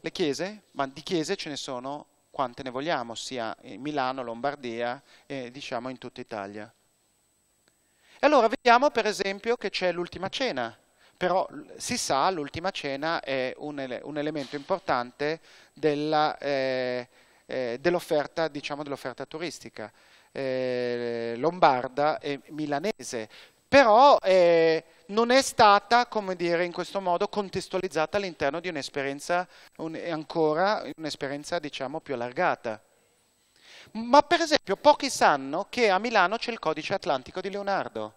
Le chiese, ma di chiese ce ne sono quante ne vogliamo, sia in eh, Milano, Lombardia e diciamo in tutta Italia. E allora vediamo per esempio che c'è l'ultima cena, però si sa l'ultima cena è un, ele un elemento importante dell'offerta eh, eh, dell diciamo, dell'offerta turistica eh, lombarda e milanese, però eh, non è stata, come dire, in questo modo contestualizzata all'interno di un'esperienza un, ancora un'esperienza diciamo più allargata. Ma per esempio pochi sanno che a Milano c'è il codice atlantico di Leonardo.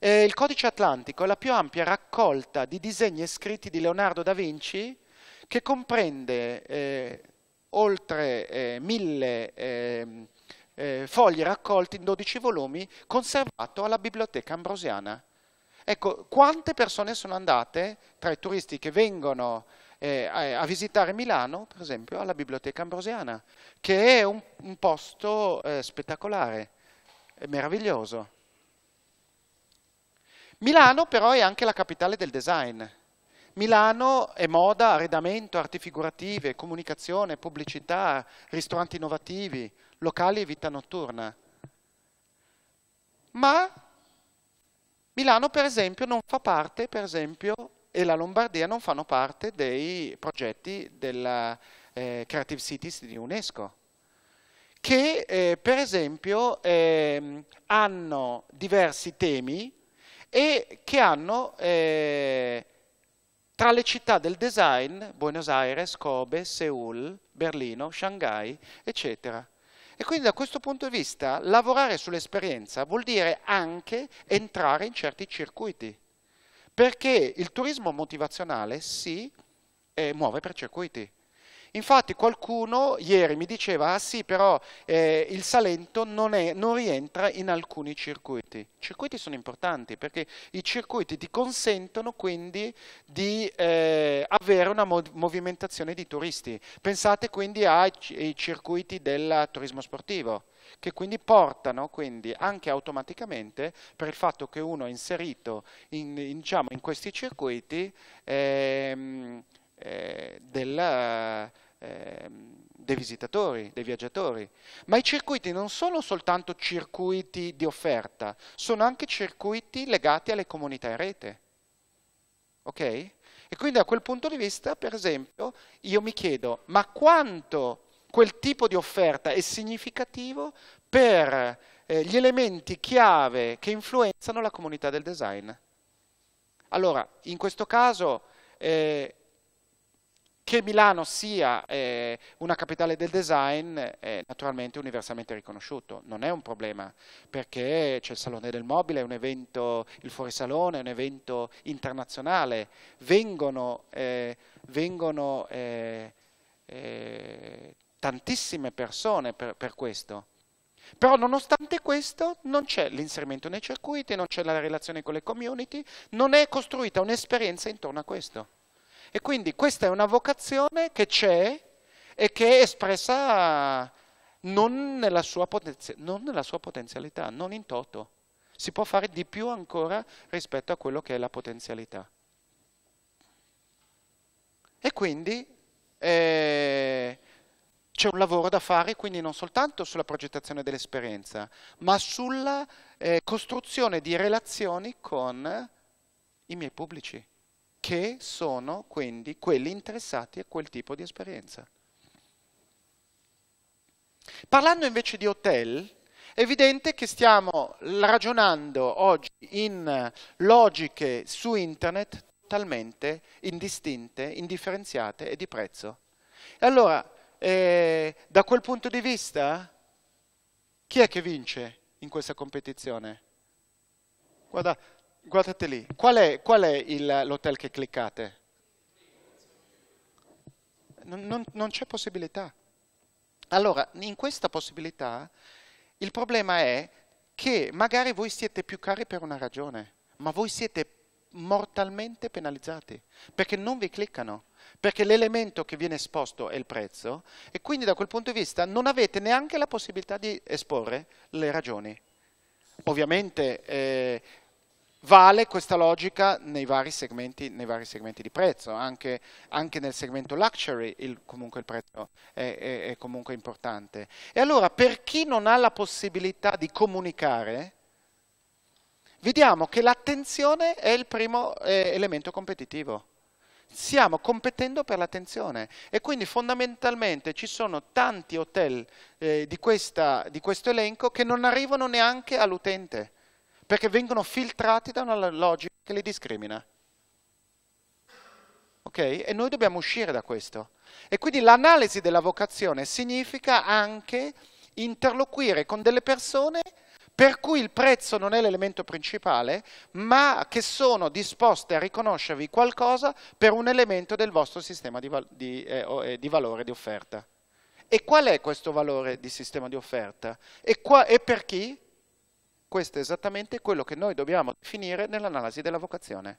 Eh, il codice atlantico è la più ampia raccolta di disegni e scritti di Leonardo da Vinci che comprende eh, oltre eh, mille ehm, eh, fogli raccolti in 12 volumi conservato alla biblioteca ambrosiana. Ecco, quante persone sono andate tra i turisti che vengono eh, a, visitare Milano, per esempio, alla Biblioteca Ambrosiana, che è un, un posto eh, spettacolare, è meraviglioso. Milano però è anche la capitale del design. Milano è moda, arredamento, arti figurative, comunicazione, pubblicità, ristoranti innovativi, locali e vita notturna. Ma Milano per esempio non fa parte, per esempio, e la Lombardia non fanno parte dei progetti della eh, Creative Cities di UNESCO, che eh, per esempio eh, hanno diversi temi e che hanno eh, tra le città del design, Buenos Aires, Kobe, Seoul, Berlino, Shanghai, eccetera. E quindi da questo punto di vista lavorare sull'esperienza vuol dire anche entrare in certi circuiti, perché il turismo motivazionale si eh, muove per circuiti. Infatti qualcuno ieri mi diceva, ah sì, però eh, il Salento non, è, non rientra in alcuni circuiti. I circuiti sono importanti perché i circuiti ti consentono quindi di eh, avere una mov movimentazione di turisti. Pensate quindi ai circuiti del turismo sportivo che quindi portano quindi anche automaticamente per il fatto che uno è inserito in, in, diciamo, in questi circuiti ehm, eh, della, Ehm, dei visitatori, dei viaggiatori. Ma i circuiti non sono soltanto circuiti di offerta, sono anche circuiti legati alle comunità in rete. Ok? E quindi da quel punto di vista, per esempio, io mi chiedo, ma quanto quel tipo di offerta è significativo per eh, gli elementi chiave che influenzano la comunità del design? Allora, in questo caso... Eh, che Milano sia eh, una capitale del design è naturalmente universalmente riconosciuto, non è un problema perché c'è il Salone del Mobile, è un evento, il Fuorisalone è un evento internazionale, vengono, eh, vengono eh, eh tantissime persone per, per questo. Però nonostante questo non c'è l'inserimento nei circuiti, non c'è la relazione con le community, non è costruita un'esperienza intorno a questo. E quindi questa è una vocazione che c'è e che è espressa non nella, non nella sua potenzialità, non in toto. Si può fare di più ancora rispetto a quello che è la potenzialità. E quindi eh, c'è un lavoro da fare quindi non soltanto sulla progettazione dell'esperienza, ma sulla eh, costruzione di relazioni con i miei pubblici che sono quindi quelli interessati a quel tipo di esperienza. Parlando invece di hotel, è evidente che stiamo ragionando oggi in logiche su internet totalmente indistinte, indifferenziate e di prezzo. E Allora, eh, da quel punto di vista, chi è che vince in questa competizione? Guarda, guardate lì, qual è, qual è il, l'hotel che cliccate? Non, non, non c'è possibilità. Allora, in questa possibilità il problema è che magari voi siete più cari per una ragione, ma voi siete mortalmente penalizzati perché non vi cliccano, perché l'elemento che viene esposto è il prezzo e quindi da quel punto di vista non avete neanche la possibilità di esporre le ragioni. Ovviamente eh, Vale questa logica nei vari segmenti, nei vari segmenti di prezzo, anche, anche, nel segmento luxury il, comunque il prezzo è, è, è comunque importante. E allora per chi non ha la possibilità di comunicare, vediamo che l'attenzione è il primo eh, elemento competitivo. Stiamo competendo per l'attenzione e quindi fondamentalmente ci sono tanti hotel eh, di, questa, di questo elenco che non arrivano neanche all'utente perché vengono filtrati da una logica che li discrimina. Ok? E noi dobbiamo uscire da questo. E quindi l'analisi della vocazione significa anche interloquire con delle persone per cui il prezzo non è l'elemento principale, ma che sono disposte a riconoscervi qualcosa per un elemento del vostro sistema di, val di, eh, eh di valore di offerta. E qual è questo valore di sistema di offerta? e, e per chi? Questo è esattamente quello che noi dobbiamo definire nell'analisi della vocazione,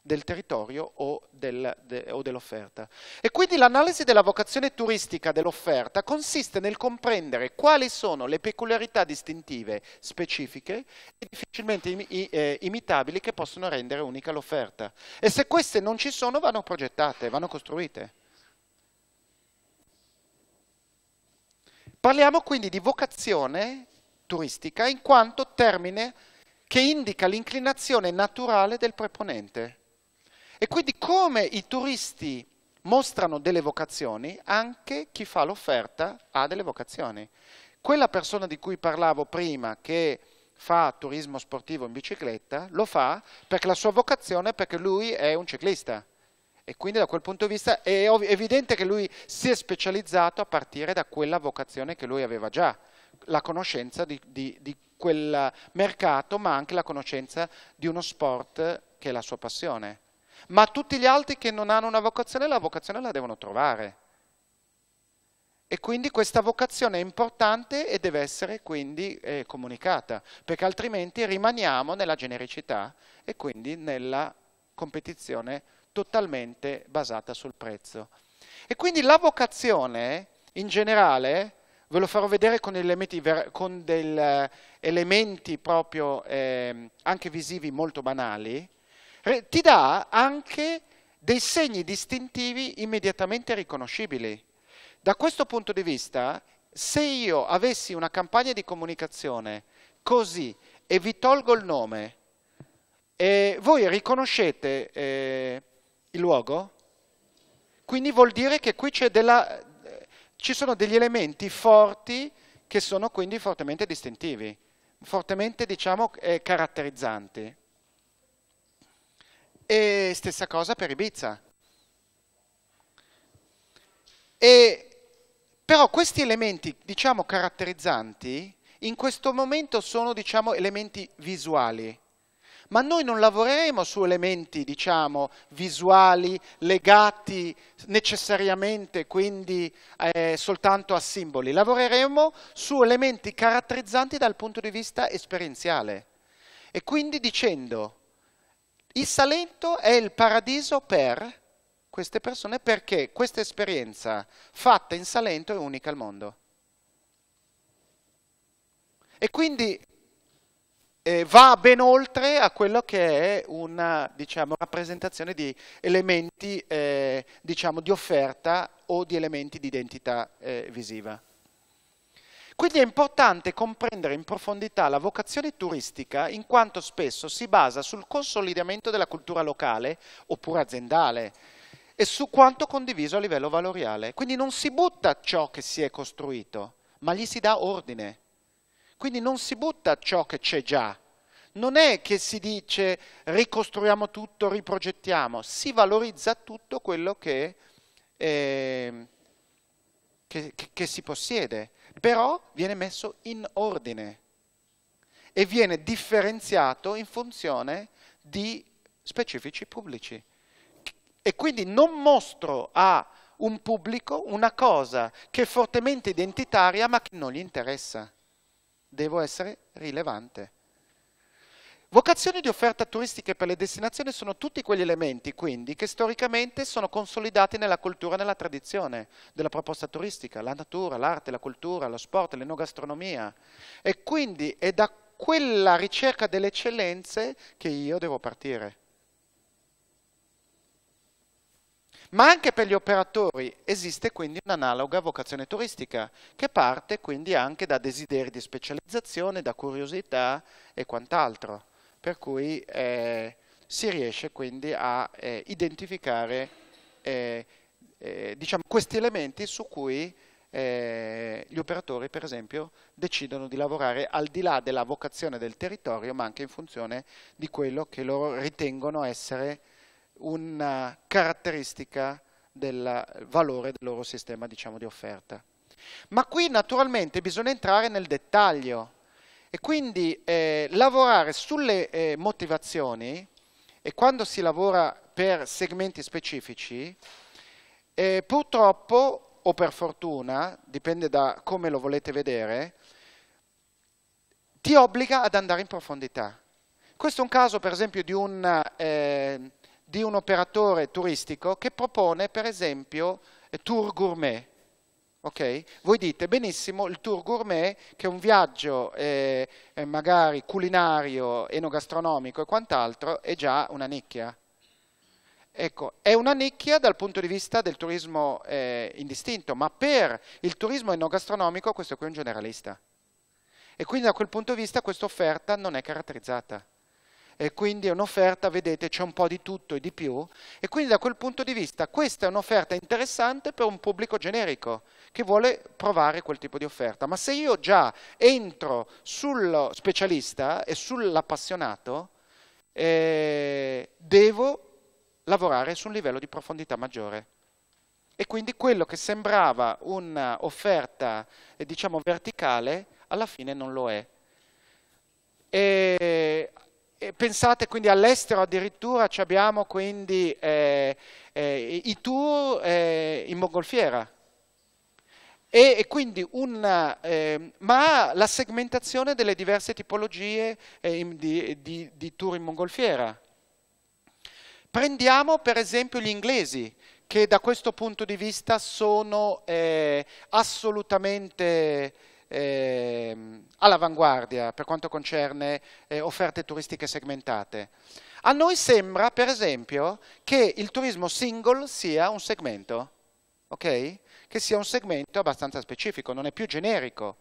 del territorio o, del, de, o dell'offerta. E quindi l'analisi della vocazione turistica dell'offerta consiste nel comprendere quali sono le peculiarità distintive specifiche e difficilmente im, i, eh, imitabili che possono rendere unica l'offerta. E se queste non ci sono vanno progettate, vanno costruite. Parliamo quindi di vocazione turistica, in quanto termine che indica l'inclinazione naturale del preponente. E quindi come i turisti mostrano delle vocazioni, anche chi fa l'offerta ha delle vocazioni. Quella persona di cui parlavo prima che fa turismo sportivo in bicicletta, lo fa perché la sua vocazione è perché lui è un ciclista. E quindi da quel punto di vista è evidente che lui si è specializzato a partire da quella vocazione che lui aveva già la conoscenza di, di, di quel mercato, ma anche la conoscenza di uno sport che è la sua passione. Ma tutti gli altri che non hanno una vocazione, la vocazione la devono trovare. E quindi questa vocazione è importante e deve essere quindi eh, comunicata, perché altrimenti rimaniamo nella genericità e quindi nella competizione totalmente basata sul prezzo. E quindi la vocazione in generale ve lo farò vedere con, elementi, con del, elementi proprio eh, anche visivi molto banali, ti dà anche dei segni distintivi immediatamente riconoscibili. Da questo punto di vista, se io avessi una campagna di comunicazione così e vi tolgo il nome, eh, voi riconoscete eh, il luogo? Quindi vuol dire che qui c'è della, ci sono degli elementi forti che sono quindi fortemente distintivi, fortemente diciamo eh, caratterizzanti. E stessa cosa per Ibiza. E, però questi elementi diciamo caratterizzanti in questo momento sono diciamo elementi visuali ma noi non lavoreremo su elementi, diciamo, visuali, legati necessariamente quindi eh, soltanto a simboli, lavoreremo su elementi caratterizzanti dal punto di vista esperienziale. E quindi dicendo, il Salento è il paradiso per queste persone perché questa esperienza fatta in Salento è unica al mondo. E quindi eh, va ben oltre a quello che è una diciamo, rappresentazione di elementi eh, diciamo, di offerta o di elementi di identità eh, visiva. Quindi è importante comprendere in profondità la vocazione turistica in quanto spesso si basa sul consolidamento della cultura locale oppure aziendale e su quanto condiviso a livello valoriale. Quindi non si butta ciò che si è costruito, ma gli si dà ordine. Quindi non si butta ciò che c'è già. Non è che si dice ricostruiamo tutto, riprogettiamo, si valorizza tutto quello che, eh, che, che, che si possiede, però viene messo in ordine e viene differenziato in funzione di specifici pubblici. E quindi non mostro a un pubblico una cosa che è fortemente identitaria ma che non gli interessa devo essere rilevante. Vocazioni di offerta turistiche per le destinazioni sono tutti quegli elementi, quindi, che storicamente sono consolidati nella cultura e nella tradizione della proposta turistica, la natura, l'arte, la cultura, lo sport, l'enogastronomia. E quindi è da quella ricerca delle eccellenze che io devo partire. Ma anche per gli operatori esiste quindi un'analoga vocazione turistica che parte quindi anche da desideri di specializzazione, da curiosità e quant'altro. Per cui eh, si riesce quindi a eh, identificare eh, eh diciamo, questi elementi su cui eh, gli operatori per esempio decidono di lavorare al di là della vocazione del territorio ma anche in funzione di quello che loro ritengono essere una caratteristica del valore del loro sistema diciamo, di offerta. Ma qui naturalmente bisogna entrare nel dettaglio e quindi eh, lavorare sulle eh, motivazioni e quando si lavora per segmenti specifici, eh, purtroppo o per fortuna, dipende da come lo volete vedere, ti obbliga ad andare in profondità. Questo è un caso per esempio di un eh, di un operatore turistico che propone per esempio eh, tour gourmet. Okay? Voi dite benissimo il tour gourmet che è un viaggio eh, eh, magari culinario, enogastronomico e quant'altro è già una nicchia. Ecco, è una nicchia dal punto di vista del turismo eh, indistinto, ma per il turismo enogastronomico questo qui è un generalista. E quindi da quel punto di vista questa offerta non è caratterizzata e quindi è un'offerta, vedete, c'è un po' di tutto e di più e quindi da quel punto di vista questa è un'offerta interessante per un pubblico generico che vuole provare quel tipo di offerta, ma se io già entro sul specialista e sull'appassionato eh, devo lavorare su un livello di profondità maggiore. E quindi quello che sembrava un'offerta, eh, diciamo, verticale, alla fine non lo è. E pensate quindi all'estero addirittura abbiamo quindi eh, eh, i tour eh, in mongolfiera. E, e quindi una, eh, ma la segmentazione delle diverse tipologie eh, di, di, di tour in mongolfiera. Prendiamo per esempio gli inglesi, che da questo punto di vista sono eh, assolutamente eh, all'avanguardia per quanto concerne eh, offerte turistiche segmentate. A noi sembra, per esempio, che il turismo single sia un segmento, okay? che sia un segmento abbastanza specifico, non è più generico.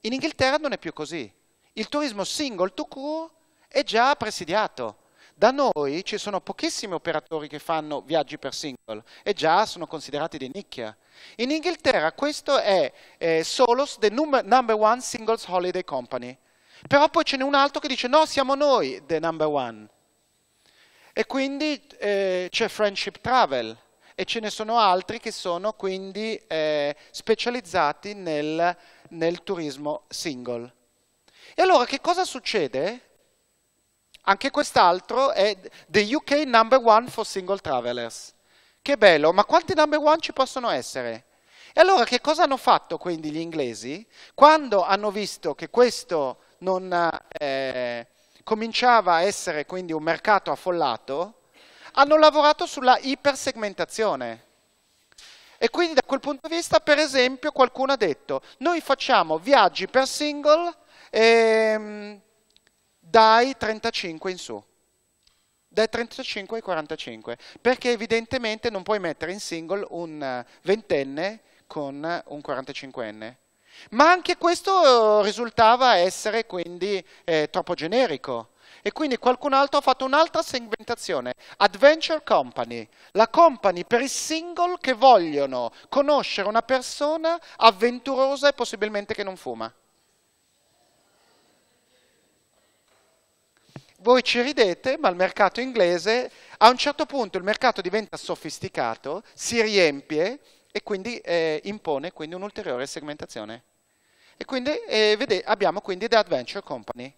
In Inghilterra non è più così. Il turismo single to cure è già presidiato. Da noi ci sono pochissimi operatori che fanno viaggi per single e già sono considerati di nicchia. In Inghilterra questo è eh, Solos, the number one singles holiday company. Però poi ce n'è un altro che dice no, siamo noi the number one. E quindi eh, c'è Friendship Travel e ce ne sono altri che sono quindi eh, specializzati nel, nel turismo single. E allora che cosa succede? Anche quest'altro è the UK number one for single travelers. Che bello, ma quanti number one ci possono essere? E allora che cosa hanno fatto quindi gli inglesi? Quando hanno visto che questo non eh, cominciava a essere quindi un mercato affollato, hanno lavorato sulla ipersegmentazione. E quindi da quel punto di vista, per esempio, qualcuno ha detto, noi facciamo viaggi per single ehm, dai 35 in su dai 35 ai 45, perché evidentemente non puoi mettere in single un eh, ventenne con eh, un 45enne. Ma anche questo risultava essere quindi eh, troppo generico. E quindi qualcun altro ha fatto un'altra segmentazione, Adventure Company, la company per i single che vogliono conoscere una persona avventurosa e possibilmente che non fuma. voi ci ridete, ma il mercato inglese, a un certo punto il mercato diventa sofisticato, si riempie e quindi eh, impone quindi un'ulteriore segmentazione. E quindi eh, vede, abbiamo quindi The Adventure Company,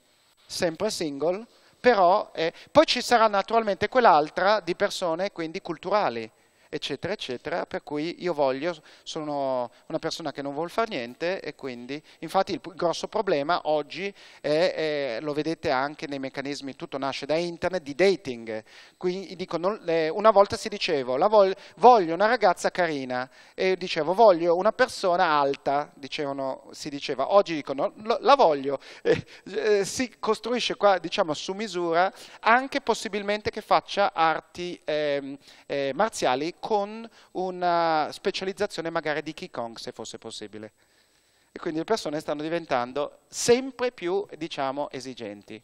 sempre single, però eh, poi ci sarà naturalmente quell'altra di persone quindi culturali, eccetera, eccetera, per cui io voglio, sono una persona che non vuole fare niente e quindi, infatti il grosso problema oggi è, è lo vedete anche nei meccanismi, tutto nasce da internet, di dating, quindi dico, non, eh, una volta si dicevo, vol voglio una ragazza carina e dicevo, voglio una persona alta, dicevano, si diceva, oggi dicono, la voglio, eh, eh, si costruisce qua, diciamo, su misura, anche possibilmente che faccia arti ehm, eh, marziali con una specializzazione magari di Qigong se fosse possibile. E quindi le persone stanno diventando sempre più, diciamo, esigenti.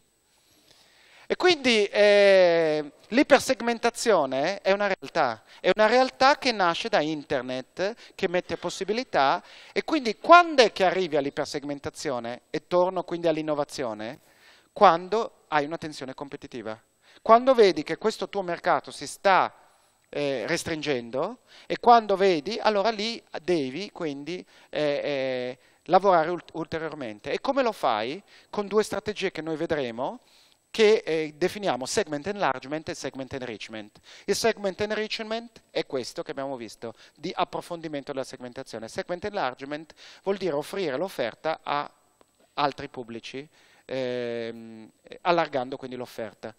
E quindi eh, l'ipersegmentazione è una realtà, è una realtà che nasce da internet, che mette possibilità e quindi quando è che arrivi all'ipersegmentazione e torno quindi all'innovazione? Quando hai una tensione competitiva. Quando vedi che questo tuo mercato si sta eh, restringendo e quando vedi allora lì devi quindi eh, eh lavorare ulteriormente. E come lo fai? Con due strategie che noi vedremo che eh, definiamo segment enlargement e segment enrichment. Il segment enrichment è questo che abbiamo visto, di approfondimento della segmentazione. Segment enlargement vuol dire offrire l'offerta a altri pubblici, ehm, allargando quindi l'offerta.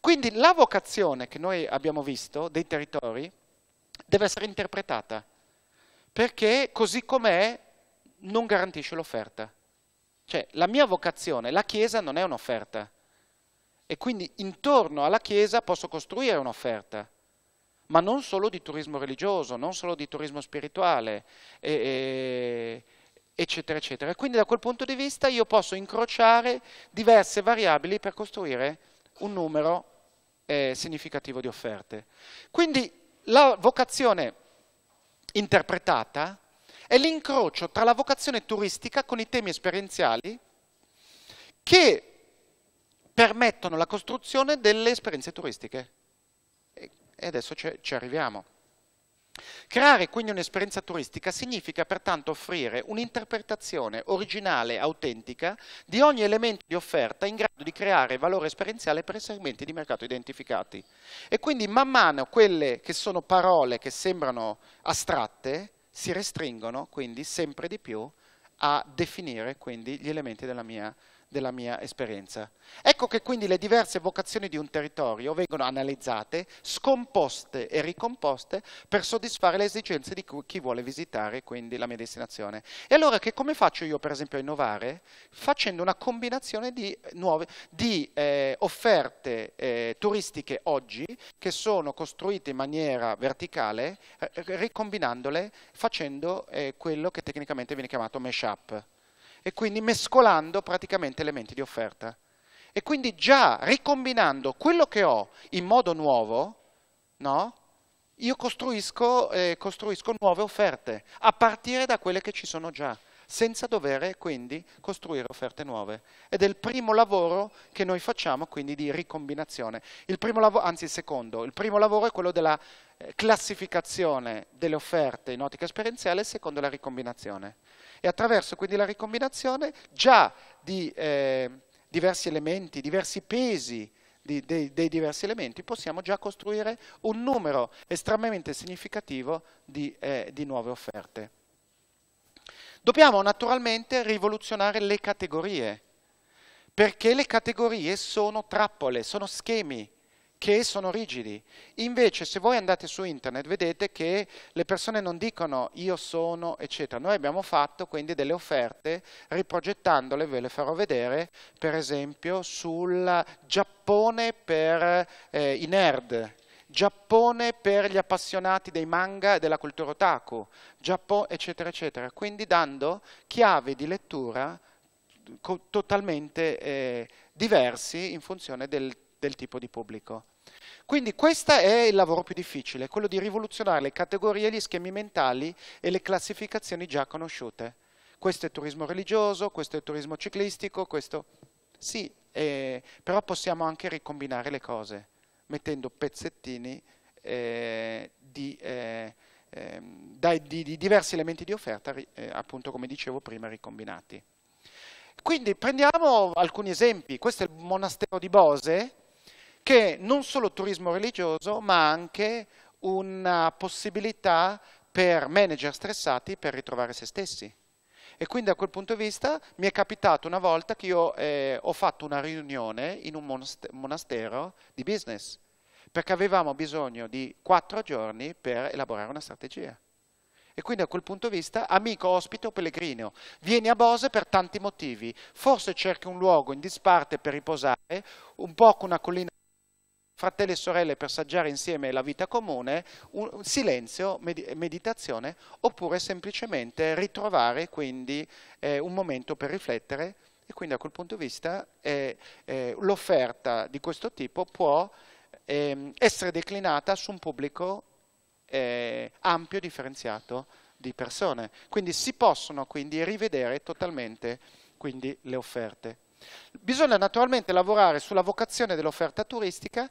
Quindi la vocazione che noi abbiamo visto dei territori deve essere interpretata, perché così com'è non garantisce l'offerta. Cioè la mia vocazione, la Chiesa non è un'offerta e quindi intorno alla Chiesa posso costruire un'offerta, ma non solo di turismo religioso, non solo di turismo spirituale, e, e, eccetera, eccetera. Quindi da quel punto di vista io posso incrociare diverse variabili per costruire un numero eh, significativo di offerte. Quindi la vocazione interpretata è l'incrocio tra la vocazione turistica con i temi esperienziali che permettono la costruzione delle esperienze turistiche. E adesso ci arriviamo. Creare quindi un'esperienza turistica significa pertanto offrire un'interpretazione originale e autentica di ogni elemento di offerta in grado di creare valore esperienziale per i segmenti di mercato identificati. E quindi man mano quelle che sono parole che sembrano astratte si restringono quindi sempre di più a definire quindi, gli elementi della mia della mia esperienza. Ecco che quindi le diverse vocazioni di un territorio vengono analizzate, scomposte e ricomposte per soddisfare le esigenze di chi vuole visitare quindi la mia destinazione. E allora che come faccio io per esempio a innovare? Facendo una combinazione di, nuove, di eh, offerte eh, turistiche oggi che sono costruite in maniera verticale, ricombinandole facendo eh, quello che tecnicamente viene chiamato mash-up e quindi mescolando praticamente elementi di offerta. E quindi già ricombinando quello che ho in modo nuovo, no? io costruisco, eh, costruisco nuove offerte a partire da quelle che ci sono già senza dover quindi costruire offerte nuove. Ed è il primo lavoro che noi facciamo quindi di ricombinazione, il lavoro, anzi il secondo. Il primo lavoro è quello della eh, classificazione delle offerte in ottica esperienziale, secondo la ricombinazione e attraverso quindi la ricombinazione già di eh, diversi elementi, diversi pesi di, dei, dei diversi elementi, possiamo già costruire un numero estremamente significativo di, eh, di nuove offerte. Dobbiamo naturalmente rivoluzionare le categorie, perché le categorie sono trappole, sono schemi, che sono rigidi. Invece se voi andate su internet vedete che le persone non dicono io sono eccetera. Noi abbiamo fatto quindi delle offerte riprogettandole, ve le farò vedere, per esempio sul Giappone per eh, i nerd, Giappone per gli appassionati dei manga e della cultura otaku, Giappone eccetera eccetera, quindi dando chiavi di lettura totalmente eh, diversi in funzione del, del tipo di pubblico. Quindi questo è il lavoro più difficile, quello di rivoluzionare le categorie, gli schemi mentali e le classificazioni già conosciute. Questo è turismo religioso, questo è turismo ciclistico, questo... Sì, eh, però possiamo anche ricombinare le cose, mettendo pezzettini eh, di, eh, ehm, dai, di, di, diversi elementi di offerta, eh, appunto come dicevo prima, ricombinati. Quindi prendiamo alcuni esempi. Questo è il monastero di Bose, che è non solo turismo religioso, ma anche una possibilità per manager stressati per ritrovare se stessi. E quindi a quel punto di vista mi è capitato una volta che io eh, ho fatto una riunione in un monastero di business, perché avevamo bisogno di quattro giorni per elaborare una strategia. E quindi a quel punto di vista, amico, ospite o pellegrino, vieni a Bose per tanti motivi. Forse cerchi un luogo in disparte per riposare, un po' con una collina fratelli e sorelle per saggiare insieme la vita comune, un silenzio, med meditazione, oppure semplicemente ritrovare quindi eh, un momento per riflettere e quindi a quel punto di vista eh, eh, l'offerta di questo tipo può ehm, essere declinata su un pubblico eh, ampio, differenziato di persone. Quindi si possono quindi rivedere totalmente quindi, le offerte. Bisogna naturalmente lavorare sulla vocazione dell'offerta turistica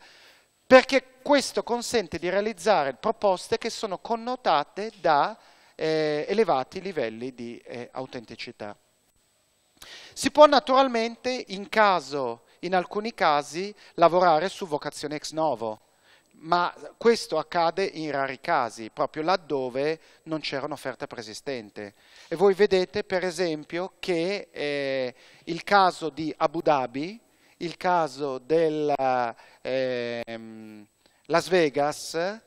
perché questo consente di realizzare proposte che sono connotate da eh, elevati livelli di eh, autenticità. Si può naturalmente, in, caso, in alcuni casi, lavorare su vocazione ex novo, ma questo accade in rari casi, proprio laddove non c'era un'offerta preesistente. E voi vedete per esempio che eh, il caso di Abu Dhabi, il caso della eh, Las Vegas,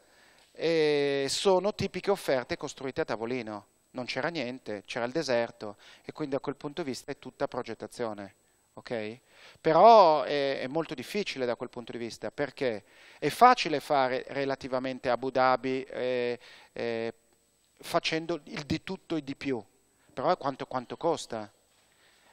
eh, sono tipiche offerte costruite a tavolino. Non c'era niente, c'era il deserto e quindi a quel punto di vista è tutta progettazione. Okay? Però è, è, molto difficile da quel punto di vista perché è facile fare relativamente Abu Dhabi eh, eh, facendo il di tutto e di più, però quanto, quanto costa?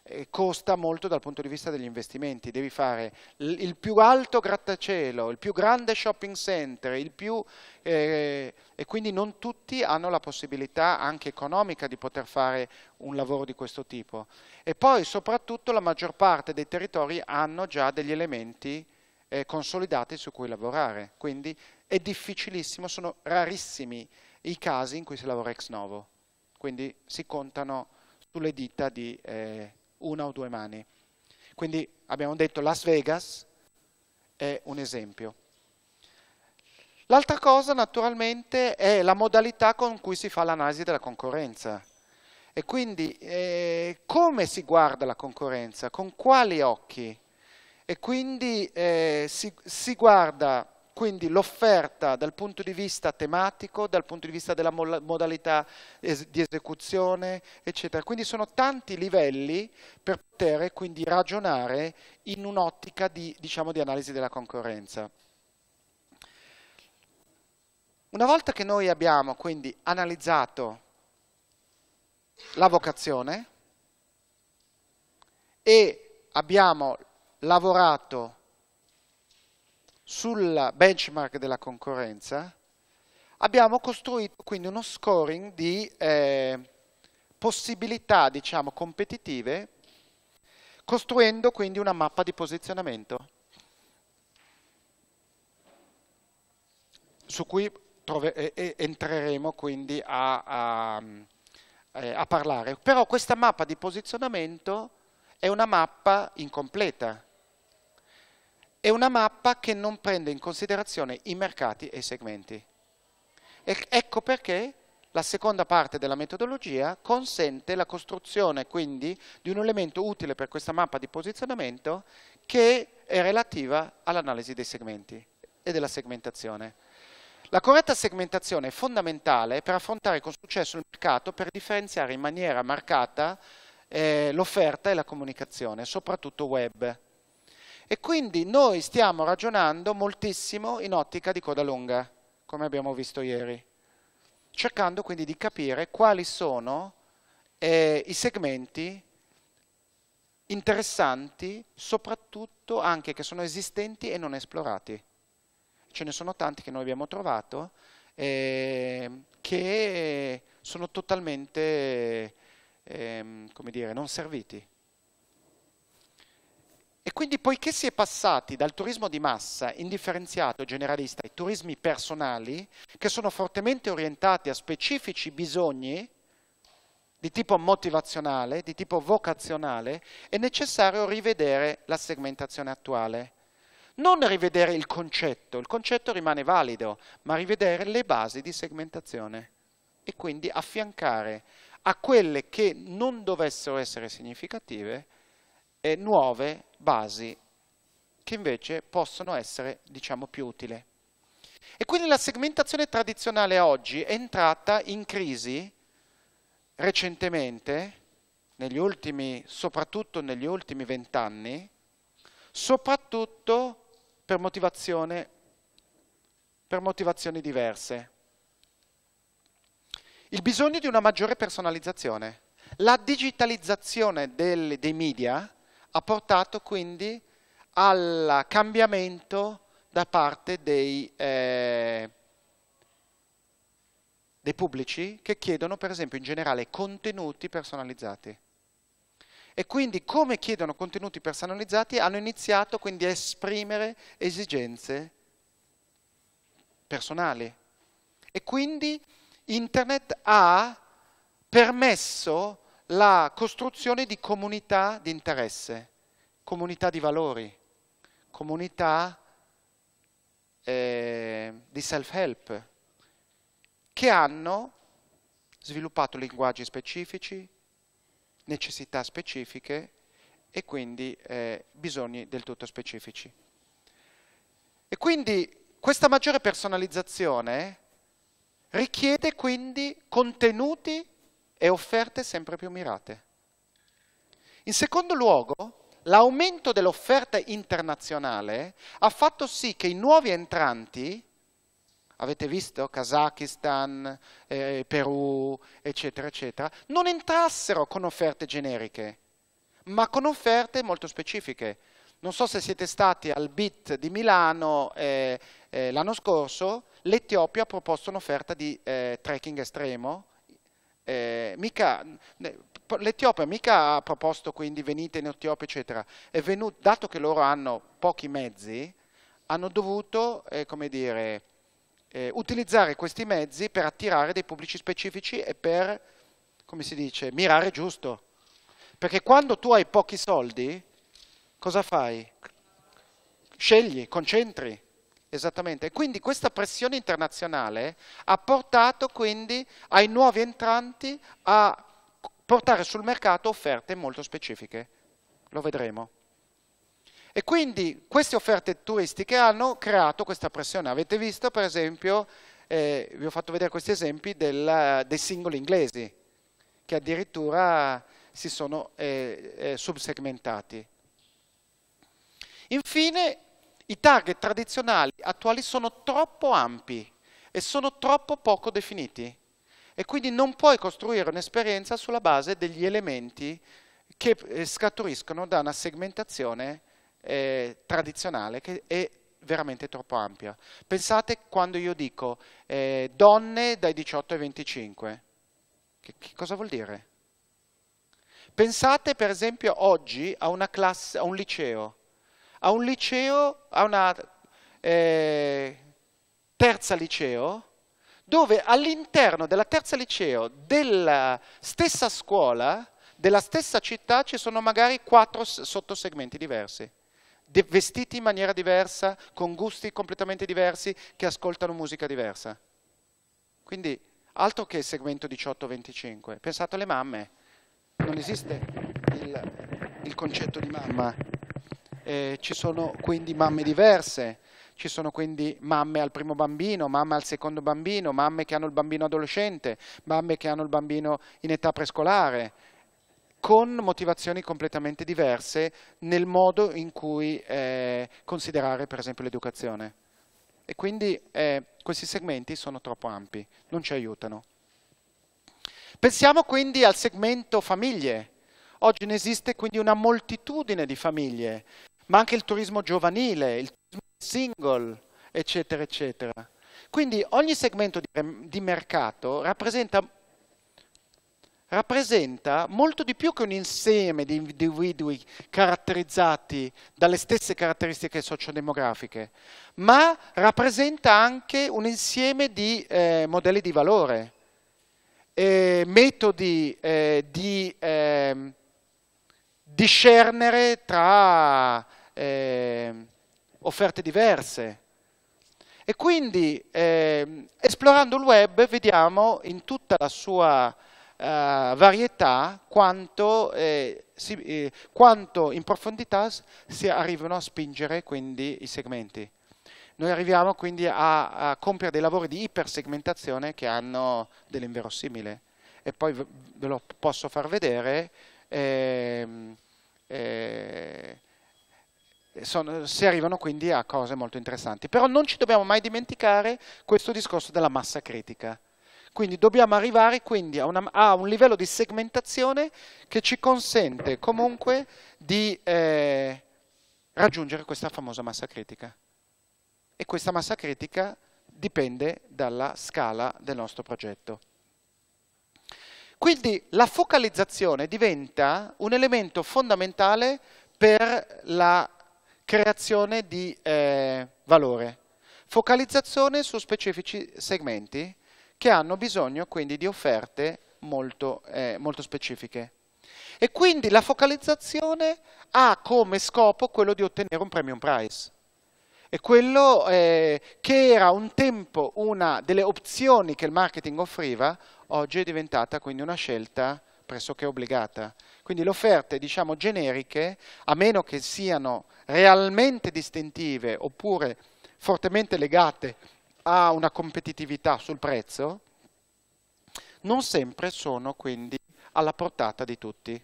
Eh, costa molto dal punto di vista degli investimenti, devi fare il più alto grattacielo, il più grande shopping center, più, eh, e quindi non tutti hanno la possibilità anche economica di poter fare un lavoro di questo tipo. E poi soprattutto la maggior parte dei territori hanno già degli elementi eh, consolidati su cui lavorare, quindi è difficilissimo, sono rarissimi i casi in cui si lavora ex novo, quindi si contano sulle dita di... Eh, una o due mani. Quindi abbiamo detto Las Vegas è un esempio. L'altra cosa naturalmente è la modalità con cui si fa l'analisi della concorrenza. E quindi eh, come si guarda la concorrenza? Con quali occhi? E quindi eh, si, si guarda quindi l'offerta dal punto di vista tematico, dal punto di vista della modalità es di esecuzione, eccetera. Quindi sono tanti livelli per poter quindi ragionare in un'ottica di, diciamo, di analisi della concorrenza. Una volta che noi abbiamo quindi analizzato la vocazione e abbiamo lavorato sul benchmark della concorrenza, abbiamo costruito quindi uno scoring di eh, possibilità, diciamo, competitive, costruendo quindi una mappa di posizionamento. su cui entreremo quindi a, a, eh, a parlare. Però questa mappa di posizionamento è una mappa incompleta, è una mappa che non prende in considerazione i mercati e i segmenti. E ecco perché la seconda parte della metodologia consente la costruzione quindi di un elemento utile per questa mappa di posizionamento che è relativa all'analisi dei segmenti e della segmentazione. La corretta segmentazione è fondamentale per affrontare con successo il mercato, per differenziare in maniera marcata eh, l'offerta e la comunicazione, soprattutto web. E quindi noi stiamo ragionando moltissimo in ottica di coda lunga, come abbiamo visto ieri, cercando quindi di capire quali sono eh, i segmenti interessanti, soprattutto anche che sono esistenti e non esplorati. Ce ne sono tanti che noi abbiamo trovato eh, che sono totalmente, eh, come dire, non serviti. E quindi poiché si è passati dal turismo di massa indifferenziato generalista ai turismi personali, che sono fortemente orientati a specifici bisogni di tipo motivazionale, di tipo vocazionale, è necessario rivedere la segmentazione attuale. Non rivedere il concetto, il concetto rimane valido, ma rivedere le basi di segmentazione e quindi affiancare a quelle che non dovessero essere significative eh, nuove basi che invece possono essere, diciamo, più utili. E quindi la segmentazione tradizionale oggi è entrata in crisi recentemente, negli ultimi, soprattutto negli ultimi vent'anni, soprattutto per, per motivazioni diverse. Il bisogno di una maggiore personalizzazione. La digitalizzazione del, dei media ha portato quindi al cambiamento da parte dei, eh, dei pubblici che chiedono per esempio in generale contenuti personalizzati. E quindi come chiedono contenuti personalizzati hanno iniziato quindi a esprimere esigenze personali. E quindi internet ha permesso la costruzione di comunità di interesse, comunità di valori, comunità eh, di self-help, che hanno sviluppato linguaggi specifici, necessità specifiche e quindi eh, bisogni del tutto specifici. E quindi questa maggiore personalizzazione richiede quindi contenuti e offerte sempre più mirate. In secondo luogo, l'aumento dell'offerta internazionale ha fatto sì che i nuovi entranti, avete visto Kazakistan, eh, Perù, eccetera, eccetera, non entrassero con offerte generiche, ma con offerte molto specifiche. Non so se siete stati al BIT di Milano eh, eh, l'anno scorso, l'Etiopia ha proposto un'offerta di eh, trekking estremo, eh, mica, l'Etiopia mica ha proposto quindi venite in Etiopia, eccetera. è Venuto, dato che loro hanno pochi mezzi, hanno dovuto, eh, come dire, eh, utilizzare questi mezzi per attirare dei pubblici specifici e per, come si dice, mirare giusto. Perché quando tu hai pochi soldi, cosa fai? Scegli, concentri. Esattamente. quindi questa pressione internazionale ha portato quindi ai nuovi entranti a portare sul mercato offerte molto specifiche. Lo vedremo. E quindi queste offerte turistiche hanno creato questa pressione. Avete visto, per esempio, eh, vi ho fatto vedere questi esempi del, dei singoli inglesi, che addirittura si sono eh, eh, subsegmentati. Infine, i target tradizionali attuali sono troppo ampi e sono troppo poco definiti e quindi non puoi costruire un'esperienza sulla base degli elementi che eh, scaturiscono da una segmentazione eh, tradizionale che è veramente troppo ampia. Pensate quando io dico eh, donne dai 18 ai 25, che, che cosa vuol dire? Pensate per esempio oggi a, classe, a un liceo a un liceo, a una eh, terza liceo, dove all'interno della terza liceo della stessa scuola, della stessa città, ci sono magari quattro sottosegmenti diversi, vestiti in maniera diversa, con gusti completamente diversi, che ascoltano musica diversa. Quindi altro che segmento 18-25, pensate alle mamme, non esiste il, il concetto di mamma eh, ci sono quindi mamme diverse, ci sono quindi mamme al primo bambino, mamme al secondo bambino, mamme che hanno il bambino adolescente, mamme che hanno il bambino in età prescolare, con motivazioni completamente diverse nel modo in cui eh, considerare per esempio l'educazione. E quindi eh, questi segmenti sono troppo ampi, non ci aiutano. Pensiamo quindi al segmento famiglie. Oggi ne esiste quindi una moltitudine di famiglie, ma anche il turismo giovanile, il turismo single, eccetera, eccetera. Quindi ogni segmento di, di mercato rappresenta, rappresenta, molto di più che un insieme di individui caratterizzati dalle stesse caratteristiche sociodemografiche, ma rappresenta anche un insieme di eh, modelli di valore, eh, metodi eh, di ehm, discernere tra eh, offerte diverse. E quindi eh, esplorando il web vediamo in tutta la sua eh, varietà quanto, eh, si, eh, quanto in profondità si arrivano a spingere quindi i segmenti noi arriviamo quindi a, a, compiere dei lavori di ipersegmentazione che hanno dell'inverosimile e poi ve lo posso far vedere ehm, eh, eh, sono, si arrivano quindi a cose molto interessanti. Però non ci dobbiamo mai dimenticare questo discorso della massa critica. Quindi dobbiamo arrivare quindi a, una, a, un livello di segmentazione che ci consente comunque di eh, raggiungere questa famosa massa critica. E questa massa critica dipende dalla scala del nostro progetto. Quindi la focalizzazione diventa un elemento fondamentale per la creazione di eh, valore, focalizzazione su specifici segmenti che hanno bisogno quindi di offerte molto, eh, molto specifiche. E quindi la focalizzazione ha come scopo quello di ottenere un premium price. E quello eh, che era un tempo una delle opzioni che il marketing offriva, oggi è diventata quindi una scelta pressoché obbligata. Quindi le offerte, diciamo, generiche, a meno che siano realmente distintive oppure fortemente legate a una competitività sul prezzo, non sempre sono quindi alla portata di tutti.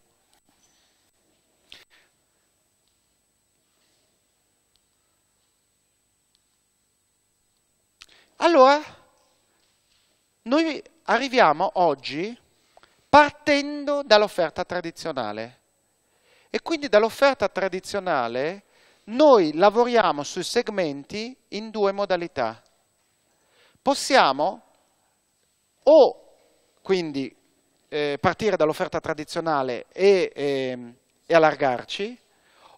Allora, noi arriviamo oggi partendo dall'offerta tradizionale. E quindi dall'offerta tradizionale noi lavoriamo sui segmenti in due modalità. Possiamo o quindi eh, partire dall'offerta tradizionale e, eh, e allargarci,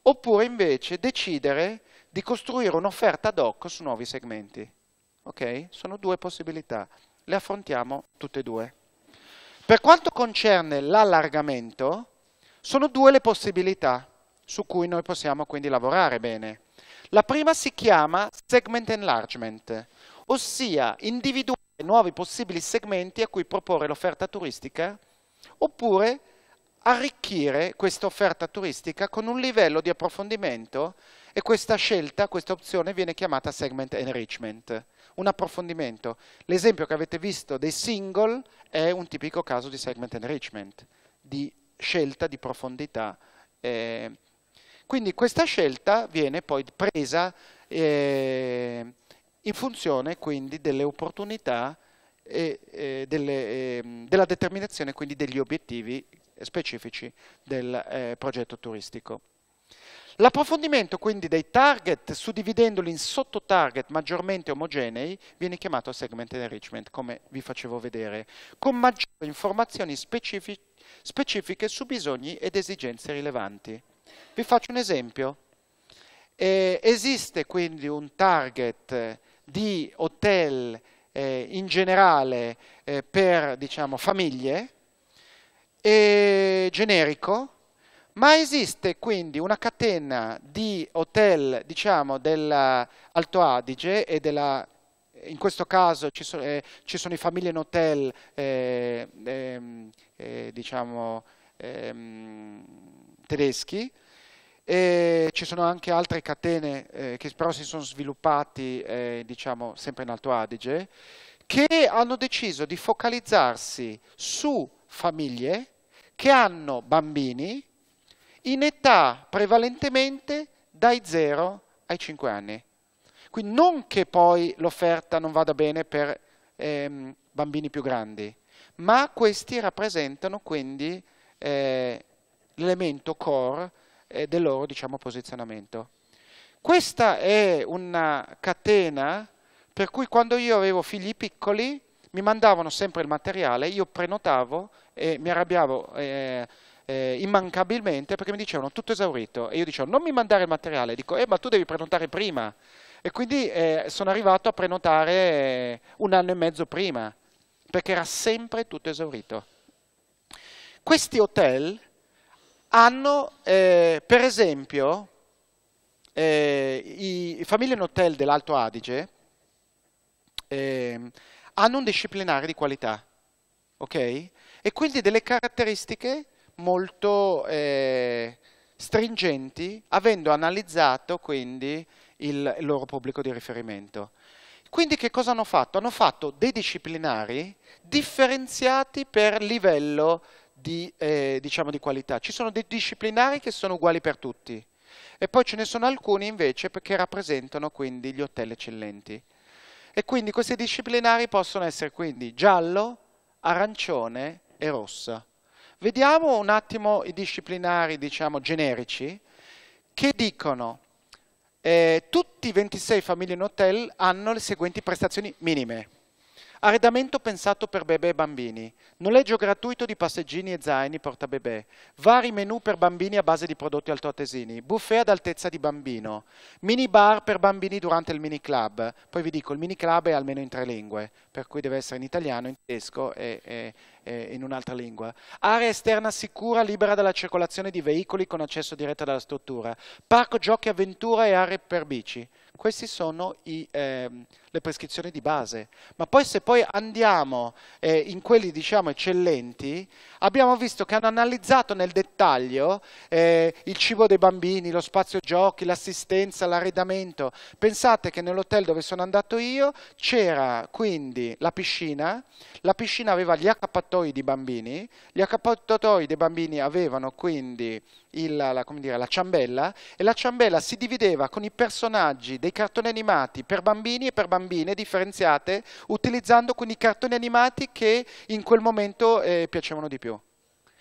oppure invece decidere di costruire un'offerta ad hoc su nuovi segmenti. Ok? Sono due possibilità, le affrontiamo tutte e due. Per quanto concerne l'allargamento, sono due le possibilità su cui noi possiamo quindi lavorare bene. La prima si chiama segment enlargement, ossia individuare nuovi possibili segmenti a cui proporre l'offerta turistica oppure arricchire questa offerta turistica con un livello di approfondimento e questa scelta, questa opzione viene chiamata segment enrichment un approfondimento. L'esempio che avete visto dei single è un tipico caso di segment enrichment, di scelta di profondità. Eh, quindi questa scelta viene poi presa eh, in funzione quindi delle opportunità e eh, delle, ehm, della determinazione quindi degli obiettivi specifici del eh, progetto turistico. L'approfondimento quindi dei target, suddividendoli in sottotarget maggiormente omogenei, viene chiamato segment enrichment, come vi facevo vedere, con maggiori informazioni specific specifiche su bisogni ed esigenze rilevanti. Vi faccio un esempio. Eh, esiste quindi un target di hotel eh, in generale eh, per diciamo, famiglie, generico, ma esiste quindi una catena di hotel, diciamo, dell'Alto Adige e della eh, in questo caso ci, so, eh, ci sono i famiglie in hotel, eh, ehm, eh, diciamo, ehm, tedeschi, e ci sono anche altre catene eh, che però si sono sviluppate, eh, diciamo, sempre in Alto Adige, che hanno deciso di focalizzarsi su famiglie che hanno bambini in età prevalentemente dai 0 ai 5 anni. Quindi non che poi l'offerta non vada bene per ehm, bambini più grandi, ma questi rappresentano quindi eh, l'elemento core eh, del loro diciamo, posizionamento. Questa è una catena per cui quando io avevo figli piccoli mi mandavano sempre il materiale, io prenotavo e mi arrabbiavo. Eh, eh, immancabilmente perché mi dicevano tutto esaurito e io dicevo non mi mandare il materiale, dico eh ma tu devi prenotare prima e quindi eh, sono arrivato a prenotare eh, un anno e mezzo prima perché era sempre tutto esaurito. Questi hotel hanno eh, per esempio eh, i Famiglia Hotel dell'Alto Adige ehm, hanno un disciplinare di qualità, ok? E quindi delle caratteristiche molto eh, stringenti, avendo analizzato quindi il, il loro pubblico di riferimento. Quindi che cosa hanno fatto? Hanno fatto dei disciplinari differenziati per livello di, eh, diciamo di, qualità. Ci sono dei disciplinari che sono uguali per tutti e poi ce ne sono alcuni invece che rappresentano quindi gli hotel eccellenti. E quindi questi disciplinari possono essere quindi giallo, arancione e rossa. Vediamo un attimo i disciplinari, diciamo, generici, che dicono eh, tutti i 26 famiglie in hotel hanno le seguenti prestazioni minime. Arredamento pensato per bebè e bambini, noleggio gratuito di passeggini e zaini porta bebè, vari menù per bambini a base di prodotti altoatesini, buffet ad altezza di bambino, mini bar per bambini durante il mini club. Poi vi dico, il mini club è almeno in tre lingue, per cui deve essere in italiano, in tedesco e, e, e in un'altra lingua. Area esterna sicura, libera dalla circolazione di veicoli con accesso diretto dalla struttura. Parco giochi avventura e aree per bici queste sono i, eh, le prescrizioni di base. Ma poi se poi andiamo eh, in quelli diciamo eccellenti, abbiamo visto che hanno analizzato nel dettaglio eh, il cibo dei bambini, lo spazio giochi, l'assistenza, l'arredamento. Pensate che nell'hotel dove sono andato io c'era quindi la piscina, la piscina aveva gli accappatoi di bambini, gli accappatoi dei bambini avevano quindi il, la, dire, la ciambella e la ciambella si divideva con i personaggi dei cartoni animati per bambini e per bambine differenziate utilizzando quindi i cartoni animati che in quel momento eh, piacevano di più.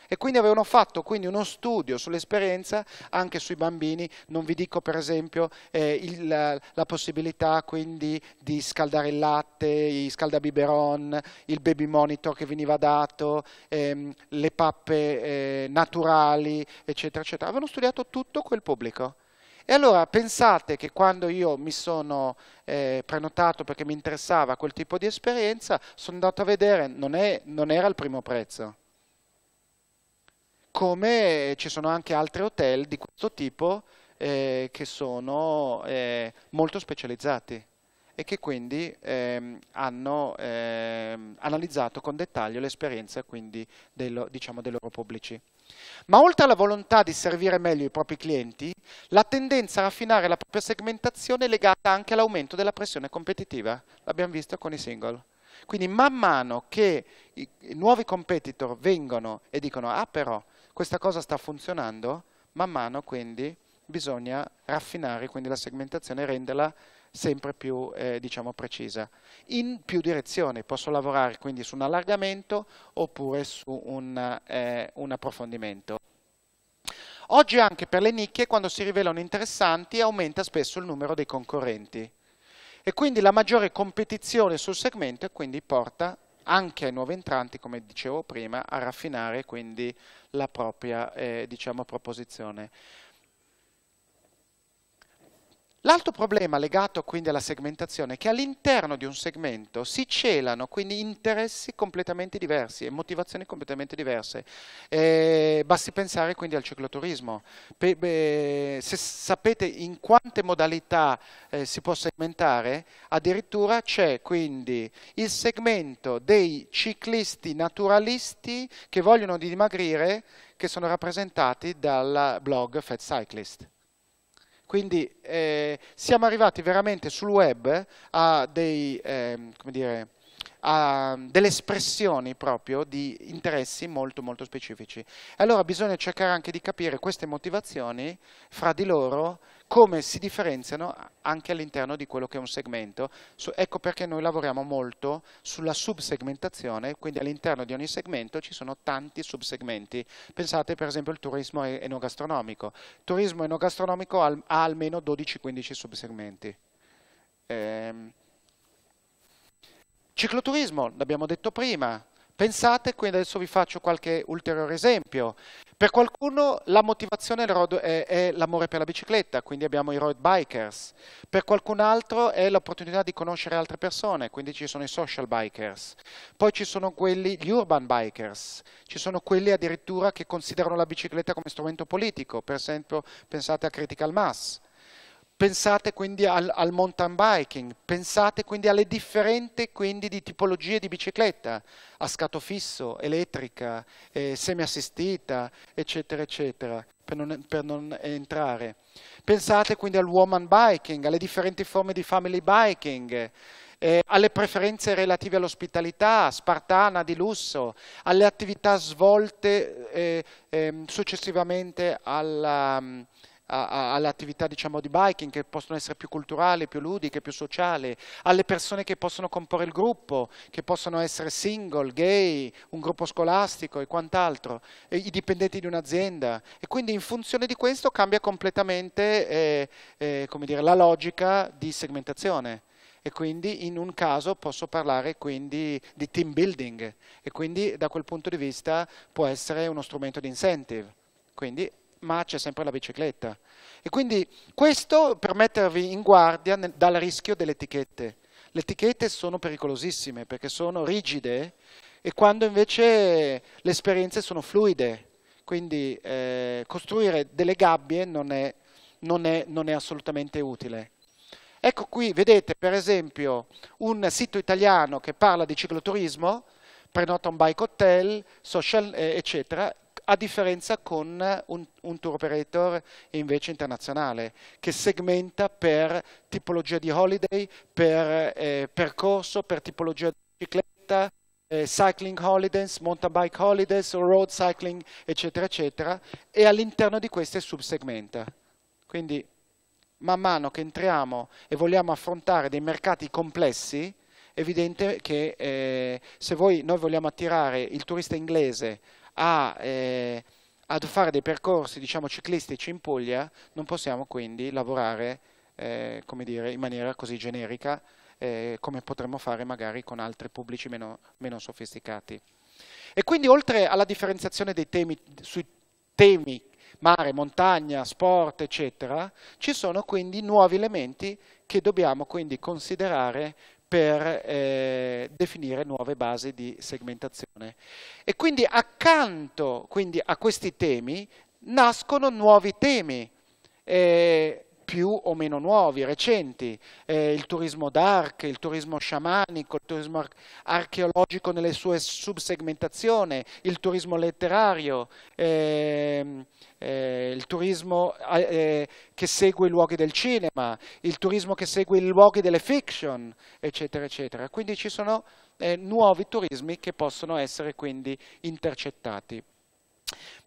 E quindi avevano fatto quindi uno studio sull'esperienza anche sui bambini, non vi dico per esempio eh, il, la, la possibilità quindi di scaldare il latte, i scaldabiberon, il baby monitor che veniva dato, ehm, le pappe eh, naturali, eccetera, eccetera. Avevano studiato tutto quel pubblico. E allora pensate che quando io mi sono eh, prenotato perché mi interessava quel tipo di esperienza, sono andato a vedere, non, è, non era il primo prezzo come ci sono anche altri hotel di questo tipo eh, che sono eh, molto specializzati e che quindi ehm, hanno ehm, analizzato con dettaglio l'esperienza dello, diciamo, dei loro pubblici. Ma oltre alla volontà di servire meglio i propri clienti, la tendenza a raffinare la propria segmentazione è legata anche all'aumento della pressione competitiva, l'abbiamo visto con i single. Quindi man mano che i, i nuovi competitor vengono e dicono ah però questa cosa sta funzionando, man mano quindi bisogna raffinare quindi la segmentazione e renderla sempre più eh, diciamo precisa. In più direzioni posso lavorare quindi su un allargamento oppure su un, eh, un approfondimento. Oggi anche per le nicchie quando si rivelano interessanti aumenta spesso il numero dei concorrenti e quindi la maggiore competizione sul segmento e quindi porta anche ai nuovi entranti, come dicevo prima, a raffinare quindi la propria eh, diciamo, proposizione. L'altro problema legato quindi alla segmentazione è che all'interno di un segmento si celano quindi interessi completamente diversi e motivazioni completamente diverse. Eh, basti pensare quindi al cicloturismo. se sapete in quante modalità eh, si può segmentare, addirittura c'è quindi il segmento dei ciclisti naturalisti che vogliono dimagrire, che sono rappresentati dal blog Fat Cyclist. Quindi eh, siamo arrivati veramente sul web a, dei, eh, dire, a delle espressioni proprio di interessi molto molto specifici. Allora bisogna cercare anche di capire queste motivazioni fra di loro come si differenziano anche all'interno di quello che è un segmento. ecco perché noi lavoriamo molto sulla subsegmentazione, quindi all'interno di ogni segmento ci sono tanti subsegmenti. Pensate per esempio al turismo enogastronomico. Il turismo enogastronomico ha almeno 12-15 subsegmenti. Ehm. Cicloturismo, l'abbiamo detto prima, Pensate, quindi adesso vi faccio qualche ulteriore esempio. Per qualcuno la motivazione è, l'amore per la bicicletta, quindi abbiamo i road bikers. Per qualcun altro è l'opportunità di conoscere altre persone, quindi ci sono i social bikers. Poi ci sono quelli, gli urban bikers, ci sono quelli addirittura che considerano la bicicletta come strumento politico, per esempio pensate a Critical Mass. Pensate quindi al, al mountain biking, pensate quindi alle differenti quindi, di tipologie di bicicletta, a scatto fisso, elettrica, eh, semiassistita, eccetera, eccetera, per non, per non entrare. Pensate quindi al woman biking, alle differenti forme di family biking, eh, alle preferenze relative all'ospitalità spartana di lusso, alle attività svolte eh, eh, successivamente alla, alle attività diciamo, di biking che possono essere più culturali, più ludiche, più sociali, alle persone che possono comporre il gruppo, che possono essere single, gay, un gruppo scolastico e quant'altro, e i dipendenti di un'azienda. E quindi in funzione di questo cambia completamente eh, eh, dire, la logica di segmentazione e quindi in un caso posso parlare quindi di team building e quindi da quel punto di vista può essere uno strumento di incentive. Quindi ma c'è sempre la bicicletta. E quindi questo per mettervi in guardia nel, dal rischio delle etichette. Le etichette sono pericolosissime perché sono rigide e quando invece le esperienze sono fluide. Quindi eh, costruire delle gabbie non è, non, è, non è assolutamente utile. Ecco qui, vedete per esempio un sito italiano che parla di cicloturismo, prenota un bike hotel, social, eh, eccetera, a differenza con un, un tour operator invece internazionale che segmenta per tipologia di holiday, per eh, percorso, per tipologia di bicicletta, eh, cycling holidays, mountain bike holidays, road cycling, eccetera, eccetera, e all'interno di queste subsegmenta. Quindi man mano che entriamo e vogliamo affrontare dei mercati complessi, è evidente che eh, se voi, noi vogliamo attirare il turista inglese a, eh, ad fare dei percorsi diciamo, ciclistici in Puglia, non possiamo quindi lavorare eh, dire, in maniera così generica eh, come potremmo fare magari con altri pubblici meno, meno sofisticati. E quindi oltre alla differenziazione dei temi sui temi mare, montagna, sport, eccetera, ci sono quindi nuovi elementi che dobbiamo quindi considerare per eh, definire nuove basi di segmentazione. E quindi accanto quindi, a questi temi nascono nuovi temi. Eh, più o meno nuovi, recenti, eh, il turismo dark, il turismo sciamanico, il turismo ar archeologico nelle sue subsegmentazioni, il turismo letterario, eh, eh, il turismo eh, eh, che segue i luoghi del cinema, il turismo che segue i luoghi delle fiction, eccetera, eccetera. Quindi ci sono eh, nuovi turismi che possono essere quindi intercettati.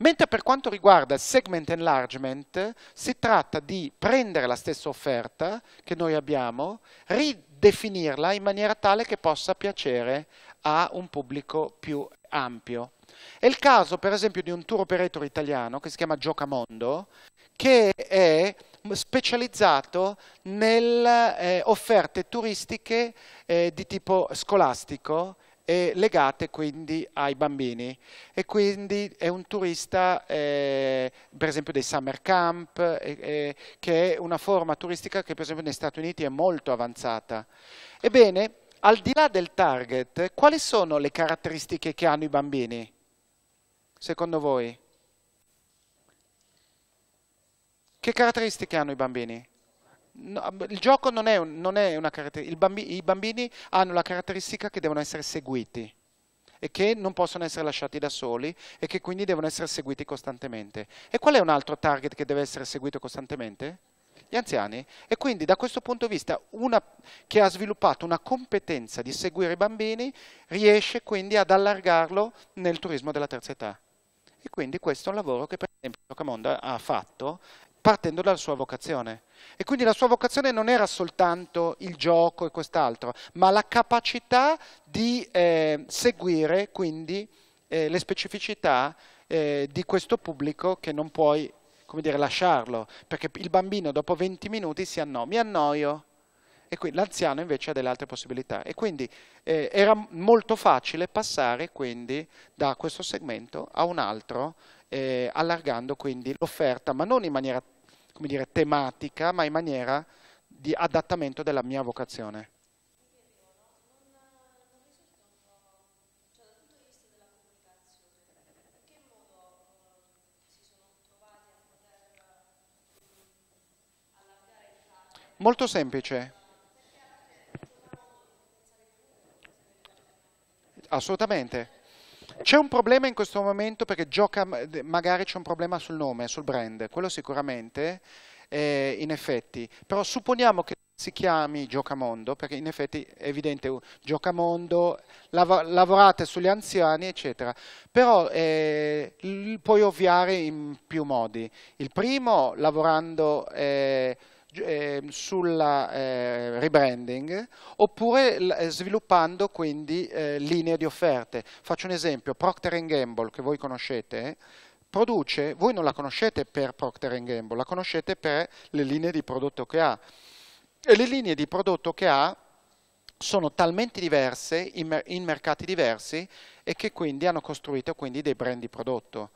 Mentre per quanto riguarda il segment enlargement, si tratta di prendere la stessa offerta che noi abbiamo, ridefinirla in maniera tale che possa piacere a un pubblico più ampio. È il caso, per esempio, di un tour operator italiano che si chiama Giocamondo, che è specializzato nelle eh, offerte turistiche eh, di tipo scolastico e legate quindi ai bambini e quindi è un turista eh, per esempio dei summer camp eh, eh, che è una forma turistica che per esempio negli Stati Uniti è molto avanzata. Ebbene, al di là del target, quali sono le caratteristiche che hanno i bambini? Secondo voi? Che caratteristiche hanno i bambini? No, il gioco non è, un, non è una caratteristica, bambi, i bambini hanno la caratteristica che devono essere seguiti e che non possono essere lasciati da soli e che quindi devono essere seguiti costantemente. E qual è un altro target che deve essere seguito costantemente? Gli anziani. E quindi da questo punto di vista una che ha sviluppato una competenza di seguire i bambini riesce quindi ad allargarlo nel turismo della terza età. E quindi questo è un lavoro che per esempio Tocamonda ha fatto partendo dalla sua vocazione. E quindi la sua vocazione non era soltanto il gioco e quest'altro, ma la capacità di eh, seguire quindi eh, le specificità eh, di questo pubblico che non puoi come dire, lasciarlo, perché il bambino dopo 20 minuti si annoia, mi annoio, e quindi l'anziano invece ha delle altre possibilità. E quindi eh, era molto facile passare quindi da questo segmento a un altro eh, allargando quindi l'offerta, ma non in maniera come dire, tematica, ma in maniera di adattamento della mia vocazione. Molto semplice. Assolutamente. C'è un problema in questo momento perché gioca, magari c'è un problema sul nome, sul brand, quello sicuramente, eh, in effetti. Però supponiamo che si chiami Giocamondo, perché in effetti è evidente, Giocamondo, lav- lavorate sugli anziani, eccetera. Però eh, puoi ovviare in più modi. Il primo, lavorando... Eh, eh, sul eh, rebranding oppure eh, sviluppando quindi eh, linee di offerte. Faccio un esempio, Procter Gamble che voi conoscete, produce, voi non la conoscete per Procter Gamble, la conoscete per le linee di prodotto che ha. E le linee di prodotto che ha sono talmente diverse in, mer in mercati diversi e che quindi hanno costruito quindi dei brand di prodotto.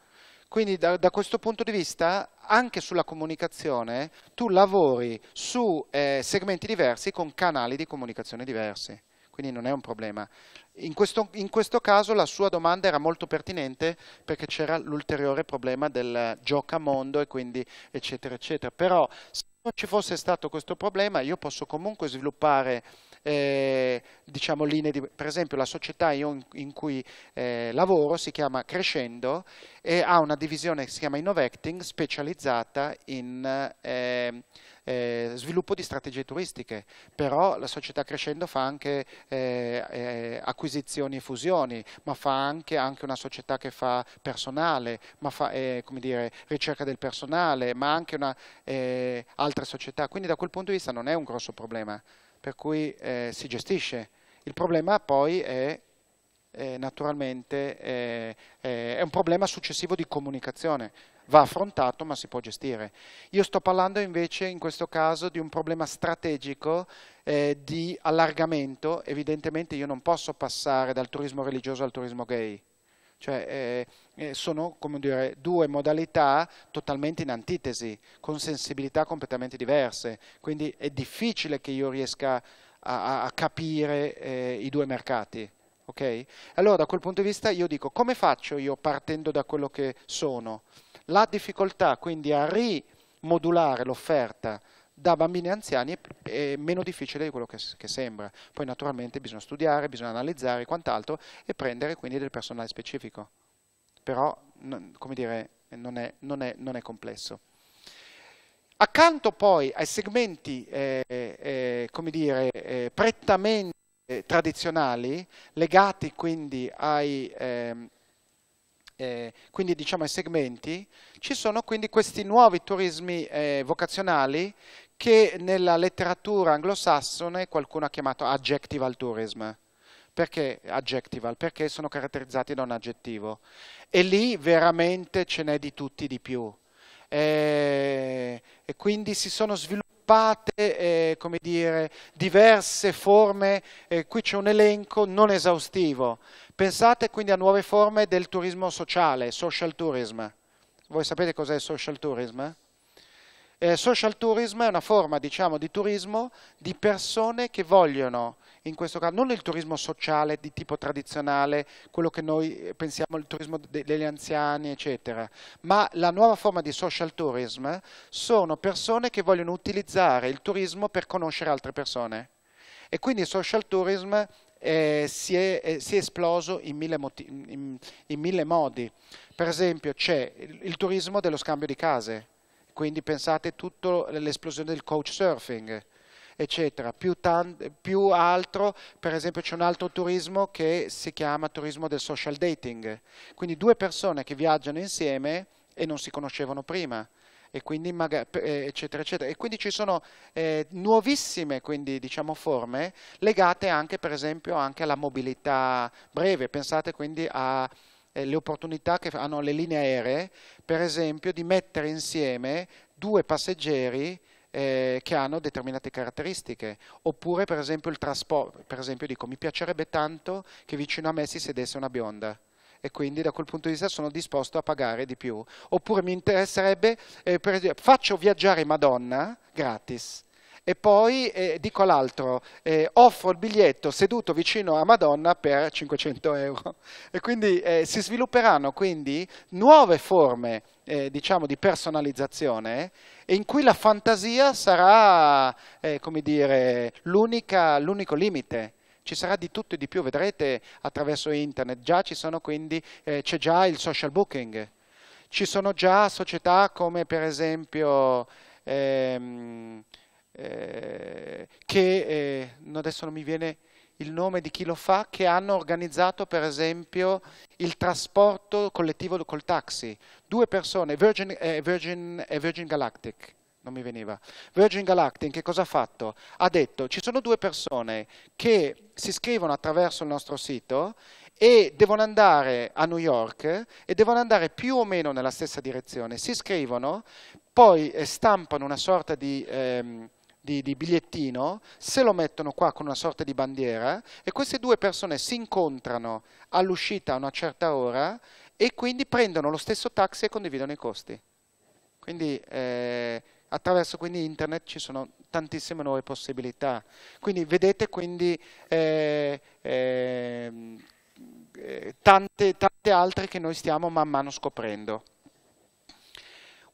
Quindi da, da, questo punto di vista anche sulla comunicazione tu lavori su eh, segmenti diversi con canali di comunicazione diversi, quindi non è un problema. In questo, in questo caso la sua domanda era molto pertinente perché c'era l'ulteriore problema del gioca mondo e quindi eccetera eccetera, però se non ci fosse stato questo problema io posso comunque sviluppare eh, diciamo linee di... Per esempio la società in, in cui eh, lavoro si chiama Crescendo e ha una divisione che si chiama Innovacting specializzata in ehm, eh, sviluppo di strategie turistiche, però la società Crescendo fa anche eh, eh, acquisizioni e fusioni, ma fa anche, anche, una società che fa personale, ma fa eh, come dire, ricerca del personale, ma anche una, altre società, quindi da quel punto di vista non è un grosso problema per cui eh, si gestisce. Il problema poi è eh, naturalmente eh, è un problema successivo di comunicazione, va affrontato ma si può gestire. Io sto parlando invece in questo caso di un problema strategico eh, di allargamento, evidentemente io non posso passare dal turismo religioso al turismo gay, cioè, eh, eh sono dire, due modalità totalmente in antitesi, con sensibilità completamente diverse, quindi è difficile che io riesca a, a capire eh, i due mercati. Okay? Allora da quel punto di vista io dico come faccio io partendo da quello che sono? La difficoltà quindi a rimodulare l'offerta da bambini e anziani è, meno difficile di quello che, che sembra. Poi naturalmente bisogna studiare, bisogna analizzare e quant'altro e prendere quindi del personale specifico. Però, come dire, non è, non è, non è complesso. Accanto poi ai segmenti, eh, eh, eh come dire, eh, prettamente eh, tradizionali, legati quindi ai... Ehm, eh, quindi diciamo ai segmenti, ci sono quindi questi nuovi turismi eh, vocazionali che nella letteratura anglosassone qualcuno ha chiamato adjectival tourism. Perché adjectival? Perché sono caratterizzati da un aggettivo. E lì veramente ce n'è di tutti di più. E, e quindi si sono sviluppate eh, come dire, diverse forme, eh, qui c'è un elenco non esaustivo. Pensate quindi a nuove forme del turismo sociale, social tourism. Voi sapete cos'è social tourism? Eh? Eh, social tourism è una forma diciamo, di turismo di persone che vogliono, in questo caso non il turismo sociale di tipo tradizionale, quello che noi eh, pensiamo il turismo degli anziani, eccetera, ma la nuova forma di social tourism sono persone che vogliono utilizzare il turismo per conoscere altre persone. E quindi il social tourism eh, si, è, eh, si, è, esploso in mille, in, in mille modi. Per esempio c'è il, il turismo dello scambio di case quindi pensate tutto l'esplosione del coach surfing eccetera, più, più altro, per esempio c'è un altro turismo che si chiama turismo del social dating, quindi due persone che viaggiano insieme e non si conoscevano prima, e quindi, eh, eccetera, eccetera. E quindi ci sono eh, nuovissime quindi, diciamo, forme legate anche per esempio anche alla mobilità breve, pensate quindi a eh, le opportunità che hanno le linee aeree, per esempio, di mettere insieme due passeggeri eh, che hanno determinate caratteristiche, oppure per esempio il trasporto, per esempio dico mi piacerebbe tanto che vicino a me si sedesse una bionda e quindi da quel punto di vista sono disposto a pagare di più. Oppure mi interesserebbe, eh, per esempio, faccio viaggiare Madonna gratis, e poi eh, dico all'altro eh, offro il biglietto seduto vicino a Madonna per 500 euro e quindi eh, si svilupperanno quindi nuove forme eh, diciamo di personalizzazione in cui la fantasia sarà eh, come dire l'unico limite ci sarà di tutto e di più, vedrete attraverso internet, già ci sono quindi, eh, c'è già il social booking, ci sono già società come per esempio ehm, eh, che eh, adesso non mi viene il nome di chi lo fa, che hanno organizzato per esempio il trasporto collettivo col taxi. Due persone, Virgin, eh, Virgin, eh, Virgin Galactic, non mi veniva. Virgin Galactic che cosa ha fatto? Ha detto ci sono due persone che si iscrivono attraverso il nostro sito e devono andare a New York e devono andare più o meno nella stessa direzione. Si iscrivono, poi eh, stampano una sorta di... Ehm, di, di, bigliettino, se lo mettono qua con una sorta di bandiera e queste due persone si incontrano all'uscita a una certa ora e quindi prendono lo stesso taxi e condividono i costi. Quindi eh, attraverso quindi, internet ci sono tantissime nuove possibilità. Quindi vedete quindi, eh, ehm, eh, tante, tante altre che noi stiamo man mano scoprendo.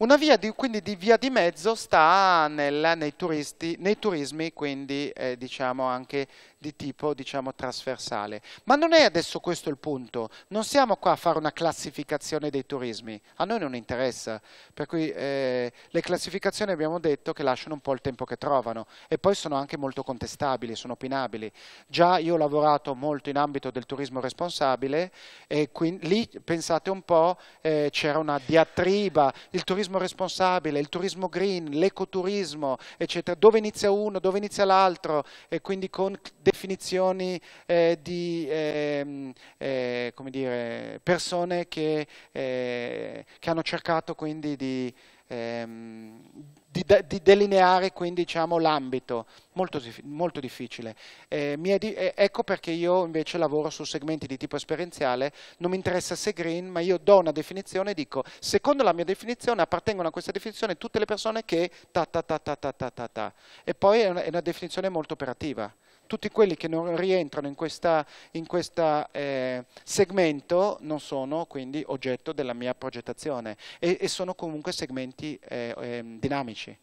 Una via di, quindi di via di mezzo sta nella, nei, turisti, nei, turismi, quindi eh, diciamo anche di tipo diciamo trasversale. Ma non è adesso questo il punto, non siamo qua a fare una classificazione dei turismi, a noi non interessa, per cui eh, le classificazioni abbiamo detto che lasciano un po' il tempo che trovano e poi sono anche molto contestabili, sono opinabili. Già io ho lavorato molto in ambito del turismo responsabile e quindi, lì pensate un po' eh, c'era una diatriba, il turismo responsabile, il turismo green, l'ecoturismo, eccetera, dove inizia uno, dove inizia l'altro e quindi con definizioni eh, di ehm, eh, dire, persone che, eh, che, hanno cercato quindi di, ehm, di, de di delineare diciamo, l'ambito, molto, molto, difficile. Eh, di eh, ecco perché io invece lavoro su segmenti di tipo esperienziale, non mi interessa se green, ma io do una definizione e dico, secondo la mia definizione appartengono a questa definizione tutte le persone che ta ta ta ta ta ta ta ta. E poi è una, è una definizione molto operativa tutti quelli che non rientrano in questo eh, segmento non sono quindi oggetto della mia progettazione e, e sono comunque segmenti eh, ehm, dinamici.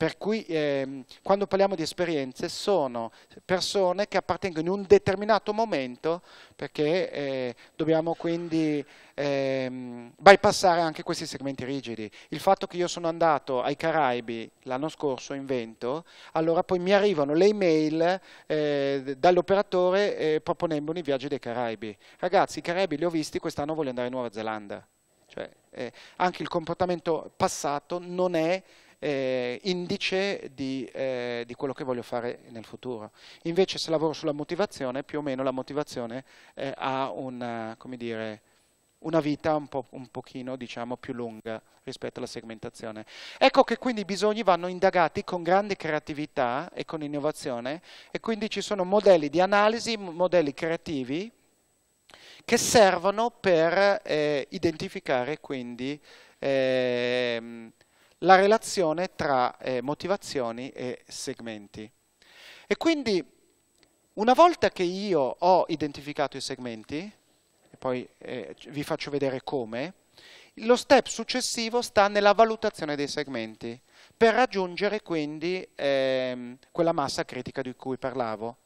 Per cui eh, quando parliamo di esperienze sono persone che appartengono in un determinato momento perché eh, dobbiamo quindi eh, bypassare anche questi segmenti rigidi. Il fatto che io sono andato ai Caraibi l'anno scorso in vento, allora poi mi arrivano le email eh, dall'operatore eh, proponendomi viaggi dei Caraibi. Ragazzi, i Caraibi li ho visti, quest'anno voglio andare in Nuova Zelanda. Cioè, eh, anche il comportamento passato non è eh, indice di, eh, di, quello che voglio fare nel futuro. Invece se lavoro sulla motivazione, più o meno la motivazione eh, ha una, eh, dire, una, vita un, po', un pochino diciamo, più lunga rispetto alla segmentazione. Ecco che quindi i bisogni vanno indagati con grande creatività e con innovazione e quindi ci sono modelli di analisi, modelli creativi che servono per eh, identificare quindi ehm, la relazione tra eh, motivazioni e segmenti. E quindi una volta che io ho identificato i segmenti, e poi eh, vi faccio vedere come, lo step successivo sta nella valutazione dei segmenti per raggiungere quindi ehm, quella massa critica di cui parlavo.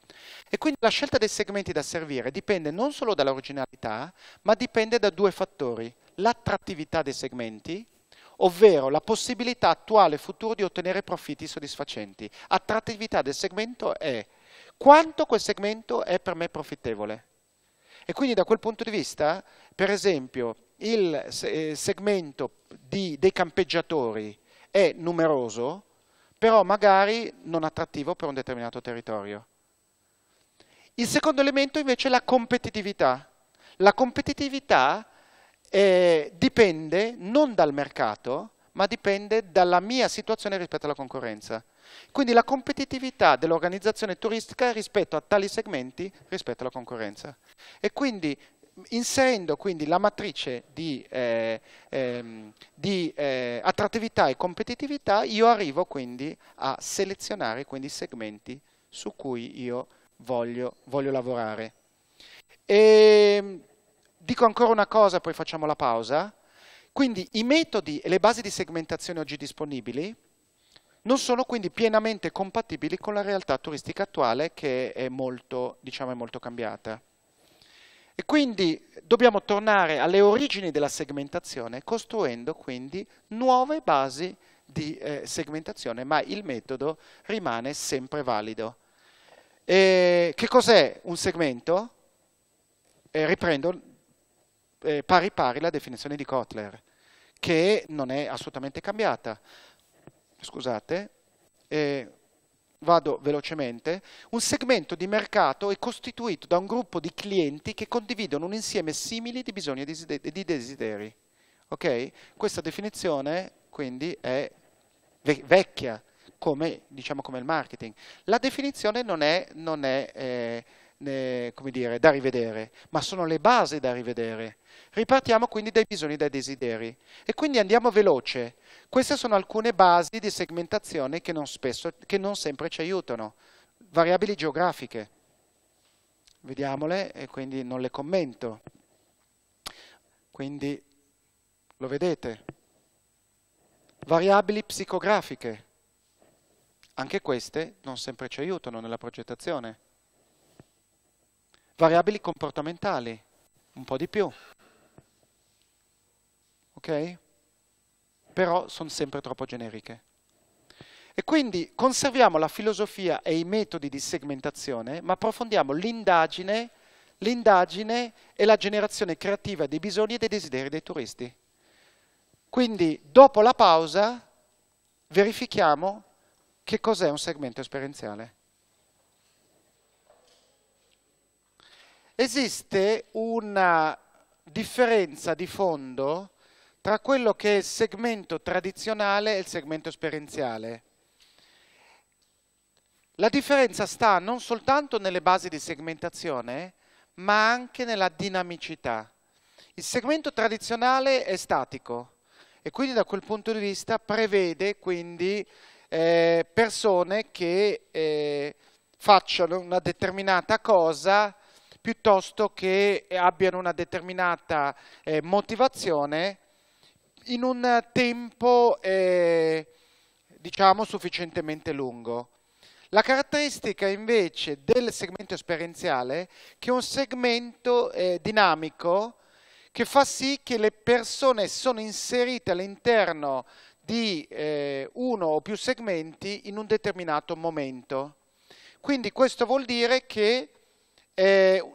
E quindi la scelta dei segmenti da servire dipende non solo dall'originalità, ma dipende da due fattori, l'attrattività dei segmenti ovvero la possibilità attuale e futuro di ottenere profitti soddisfacenti. Attrattività del segmento è quanto quel segmento è per me profittevole. E quindi da quel punto di vista, per esempio, il eh, segmento di, dei campeggiatori è numeroso, però magari non attrattivo per un determinato territorio. Il secondo elemento invece è la competitività. La competitività eh, dipende non dal mercato, ma dipende dalla mia situazione rispetto alla concorrenza. Quindi la competitività dell'organizzazione turistica rispetto a tali segmenti rispetto alla concorrenza. E quindi inserendo quindi la matrice di, eh, ehm, di eh, attrattività e competitività, io arrivo quindi a selezionare quindi i segmenti su cui io voglio, voglio lavorare. E, ehm, dico ancora una cosa, poi facciamo la pausa. Quindi i metodi e le basi di segmentazione oggi disponibili non sono quindi pienamente compatibili con la realtà turistica attuale che è molto, diciamo, è molto cambiata. E quindi dobbiamo tornare alle origini della segmentazione costruendo quindi nuove basi di eh, segmentazione, ma il metodo rimane sempre valido. E che cos'è un segmento? Eh, riprendo eh, pari pari la definizione di Kotler, che non è assolutamente cambiata. Scusate, eh, vado velocemente. Un segmento di mercato è costituito da un gruppo di clienti che condividono un insieme simile di bisogni e di desideri. Okay? Questa definizione quindi è ve vecchia, come, diciamo, come, il marketing. La definizione non è, non è eh, eh, come dire, da rivedere, ma sono le basi da rivedere. Ripartiamo quindi dai bisogni e dai desideri e quindi andiamo veloce. Queste sono alcune basi di segmentazione che non, spesso, che non sempre ci aiutano. Variabili geografiche, vediamole e quindi non le commento. Quindi lo vedete. Variabili psicografiche, anche queste non sempre ci aiutano nella progettazione. Variabili comportamentali, un po' di più. Ok? Però sono sempre troppo generiche. E quindi conserviamo la filosofia e i metodi di segmentazione, ma approfondiamo l'indagine, l'indagine e la generazione creativa dei bisogni e dei desideri dei turisti. Quindi, dopo la pausa, verifichiamo che cos'è un segmento esperienziale. esiste una differenza di fondo tra quello che è il segmento tradizionale e il segmento esperienziale. La differenza sta non soltanto nelle basi di segmentazione, ma anche nella dinamicità. Il segmento tradizionale è statico e quindi da quel punto di vista prevede quindi eh, persone che eh, facciano una determinata cosa piuttosto che eh, abbiano una determinata eh, motivazione in un tempo eh, diciamo sufficientemente lungo. La caratteristica invece del segmento esperienziale è che è un segmento eh, dinamico che fa sì che le persone sono inserite all'interno di eh, uno o più segmenti in un determinato momento. Quindi questo vuol dire che eh,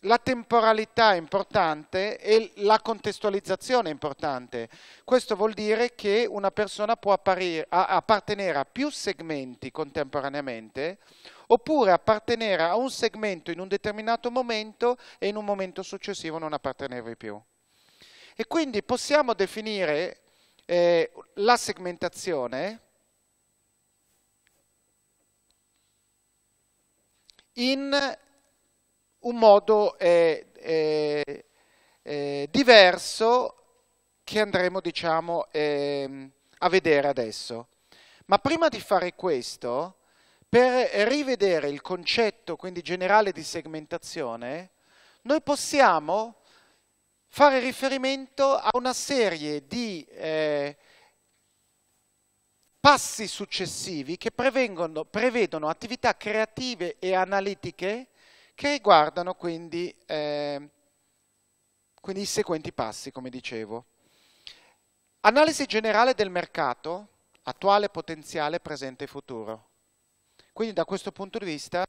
la temporalità è importante e la contestualizzazione è importante. Questo vuol dire che una persona può apparire, a, appartenere a più segmenti contemporaneamente oppure appartenere a un segmento in un determinato momento e in un momento successivo non appartenervi più. E quindi possiamo definire eh, la segmentazione in un modo eh, eh, eh, diverso che andremo diciamo, ehm, a vedere adesso. Ma prima di fare questo, per rivedere il concetto quindi generale di segmentazione, noi possiamo fare riferimento a una serie di eh, passi successivi che prevedono attività creative e analitiche che riguardano quindi, eh, quindi i seguenti passi, come dicevo. Analisi generale del mercato, attuale, potenziale, presente e futuro. Quindi da questo punto di vista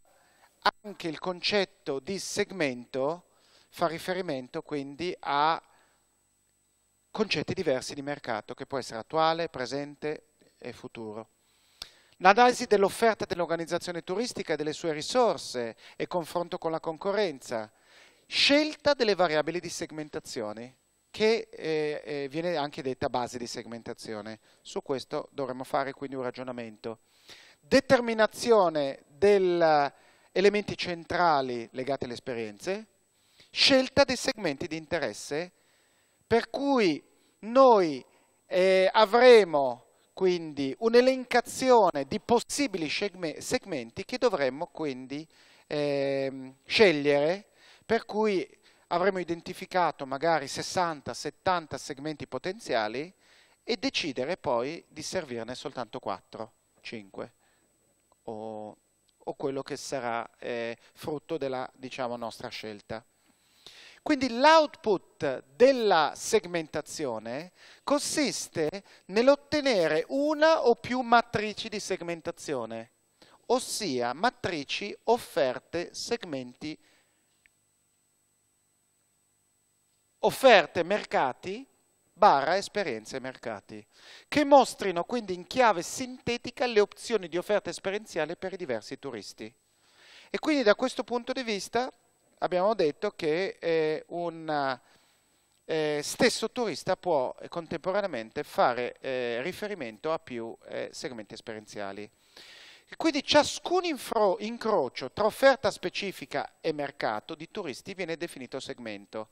anche il concetto di segmento fa riferimento quindi a concetti diversi di mercato, che può essere attuale, presente e futuro. L'analisi dell'offerta dell'organizzazione turistica e delle sue risorse e confronto con la concorrenza. Scelta delle variabili di segmentazione, che eh, eh viene anche detta base di segmentazione. Su questo dovremmo fare quindi un ragionamento. Determinazione degli eh, elementi centrali legati alle esperienze, scelta dei segmenti di interesse, per cui noi eh, avremo quindi un'elencazione di possibili segmenti che dovremmo quindi eh, scegliere, per cui avremo identificato magari 60-70 segmenti potenziali e decidere poi di servirne soltanto 4, 5 o, o quello che sarà eh, frutto della diciamo, nostra scelta. Quindi l'output della segmentazione consiste nell'ottenere una o più matrici di segmentazione, ossia matrici offerte segmenti offerte mercati barra esperienze mercati, che mostrino quindi in chiave sintetica le opzioni di offerta esperienziale per i diversi turisti. E quindi da questo punto di vista abbiamo detto che eh, un eh, stesso turista può contemporaneamente fare eh, riferimento a più eh, segmenti esperienziali. Quindi ciascun incrocio tra offerta specifica e mercato di turisti viene definito segmento.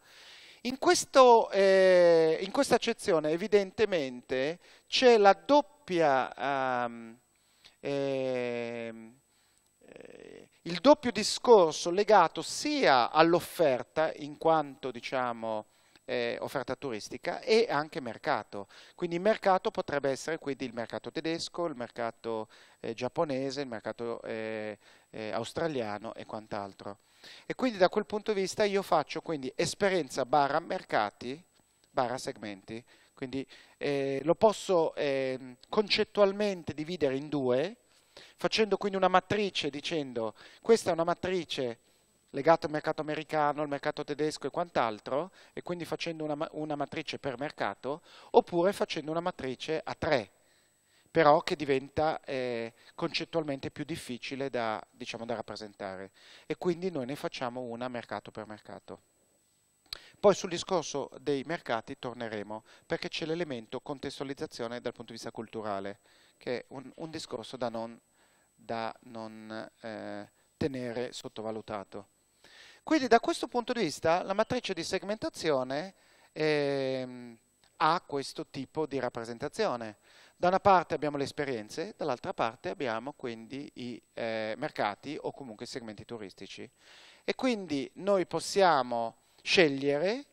In, questo, eh, in questa accezione evidentemente c'è la doppia, um, eh, il doppio discorso legato sia all'offerta in quanto diciamo, eh, offerta turistica e anche mercato. Quindi il mercato potrebbe essere quindi il mercato tedesco, il mercato eh, giapponese, il mercato eh, eh australiano e quant'altro. E quindi da quel punto di vista io faccio quindi esperienza barra mercati, barra segmenti, quindi eh, lo posso ehm, concettualmente dividere in due, facendo quindi una matrice dicendo questa è una matrice legata al mercato americano, al mercato tedesco e quant'altro, e quindi facendo una, una matrice per mercato, oppure facendo una matrice a tre, però che diventa eh, concettualmente più difficile da, diciamo, da, rappresentare. E quindi noi ne facciamo una mercato per mercato. Poi sul discorso dei mercati torneremo, perché c'è l'elemento contestualizzazione dal punto di vista culturale che è un, un discorso da non, da non eh, tenere sottovalutato. Quindi da questo punto di vista la matrice di segmentazione eh, ha questo tipo di rappresentazione. Da una parte abbiamo le esperienze, dall'altra parte abbiamo quindi i eh, mercati o comunque i segmenti turistici. E quindi noi possiamo scegliere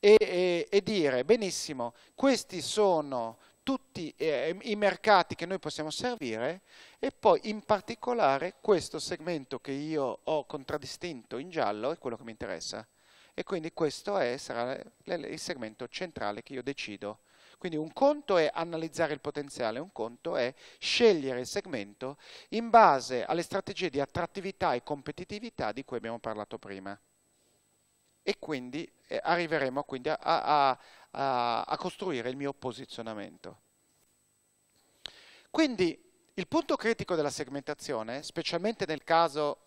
e, e, e, dire benissimo, questi sono tutti eh, i mercati che noi possiamo servire e poi in particolare questo segmento che io ho contraddistinto in giallo è quello che mi interessa e quindi questo è, sarà il segmento centrale che io decido. Quindi un conto è analizzare il potenziale, un conto è scegliere il segmento in base alle strategie di attrattività e competitività di cui abbiamo parlato prima. E quindi eh, arriveremo quindi a, a, a a, a costruire il mio posizionamento. Quindi il punto critico della segmentazione, specialmente nel caso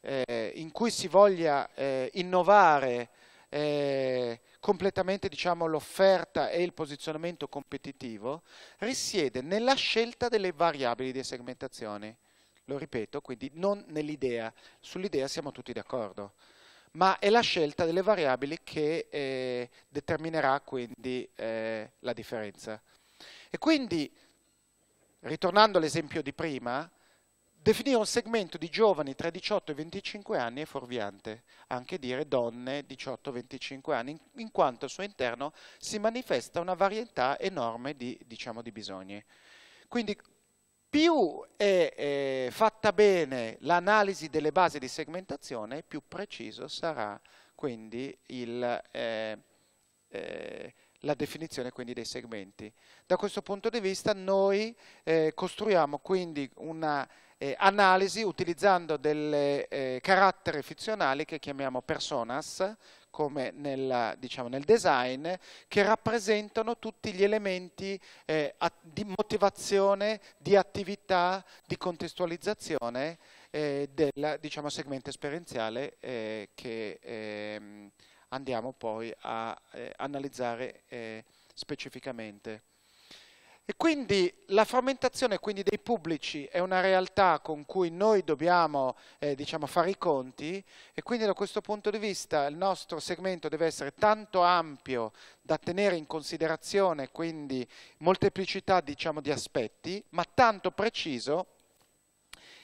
eh, in cui si voglia eh, innovare eh, completamente diciamo, l'offerta e il posizionamento competitivo, risiede nella scelta delle variabili di segmentazione. Lo ripeto, quindi non nell'idea. Sull'idea siamo tutti d'accordo ma è la scelta delle variabili che eh, determinerà quindi eh, la differenza. E quindi, ritornando all'esempio di prima, definire un segmento di giovani tra i 18 e i 25 anni è fuorviante, anche dire donne 18-25 anni, in, in, quanto al suo interno si manifesta una varietà enorme di, diciamo, di bisogni. Quindi più è eh, fatta bene l'analisi delle basi di segmentazione, più preciso sarà quindi il, eh, eh, la definizione quindi, dei segmenti. Da questo punto di vista noi eh, costruiamo quindi un'analisi eh, utilizzando dei eh, caratteri fizionali che chiamiamo personas, come nella, diciamo, nel design, che rappresentano tutti gli elementi eh, di motivazione, di attività, di contestualizzazione eh, del diciamo, segmento esperienziale eh, che ehm, andiamo poi a eh, analizzare eh, specificamente. E quindi la frammentazione quindi, dei pubblici è una realtà con cui noi dobbiamo eh, diciamo, fare i conti e quindi da questo punto di vista il nostro segmento deve essere tanto ampio da tenere in considerazione quindi molteplicità diciamo, di aspetti, ma tanto preciso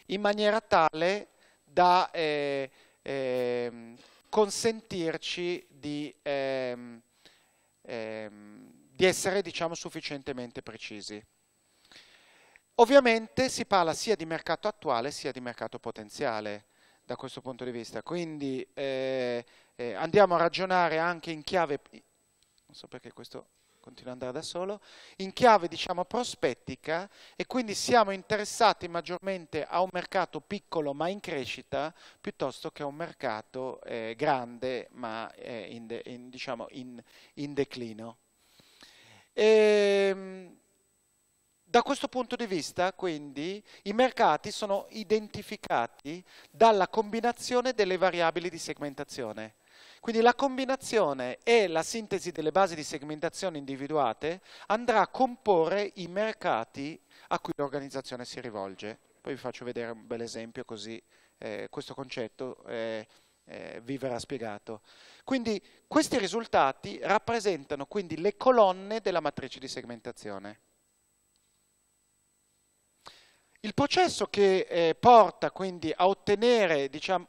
in maniera tale da eh, eh, consentirci di ehm, ehm, di essere diciamo, sufficientemente precisi. Ovviamente si parla sia di mercato attuale sia di mercato potenziale da questo punto di vista, quindi eh, eh, andiamo a ragionare anche in chiave, non so perché questo continua ad andare da solo, in chiave diciamo prospettica e quindi siamo interessati maggiormente a un mercato piccolo ma in crescita piuttosto che a un mercato eh, grande ma eh, in, de, in, diciamo, in, in declino. E, ehm, da questo punto di vista, quindi, i mercati sono identificati dalla combinazione delle variabili di segmentazione. Quindi la combinazione e la sintesi delle basi di segmentazione individuate andrà a comporre i mercati a cui l'organizzazione si rivolge. Poi vi faccio vedere un bel esempio così eh, questo concetto eh, eh, vi verrà spiegato. Quindi questi risultati rappresentano quindi le colonne della matrice di segmentazione. Il processo che eh, porta quindi a ottenere, diciamo,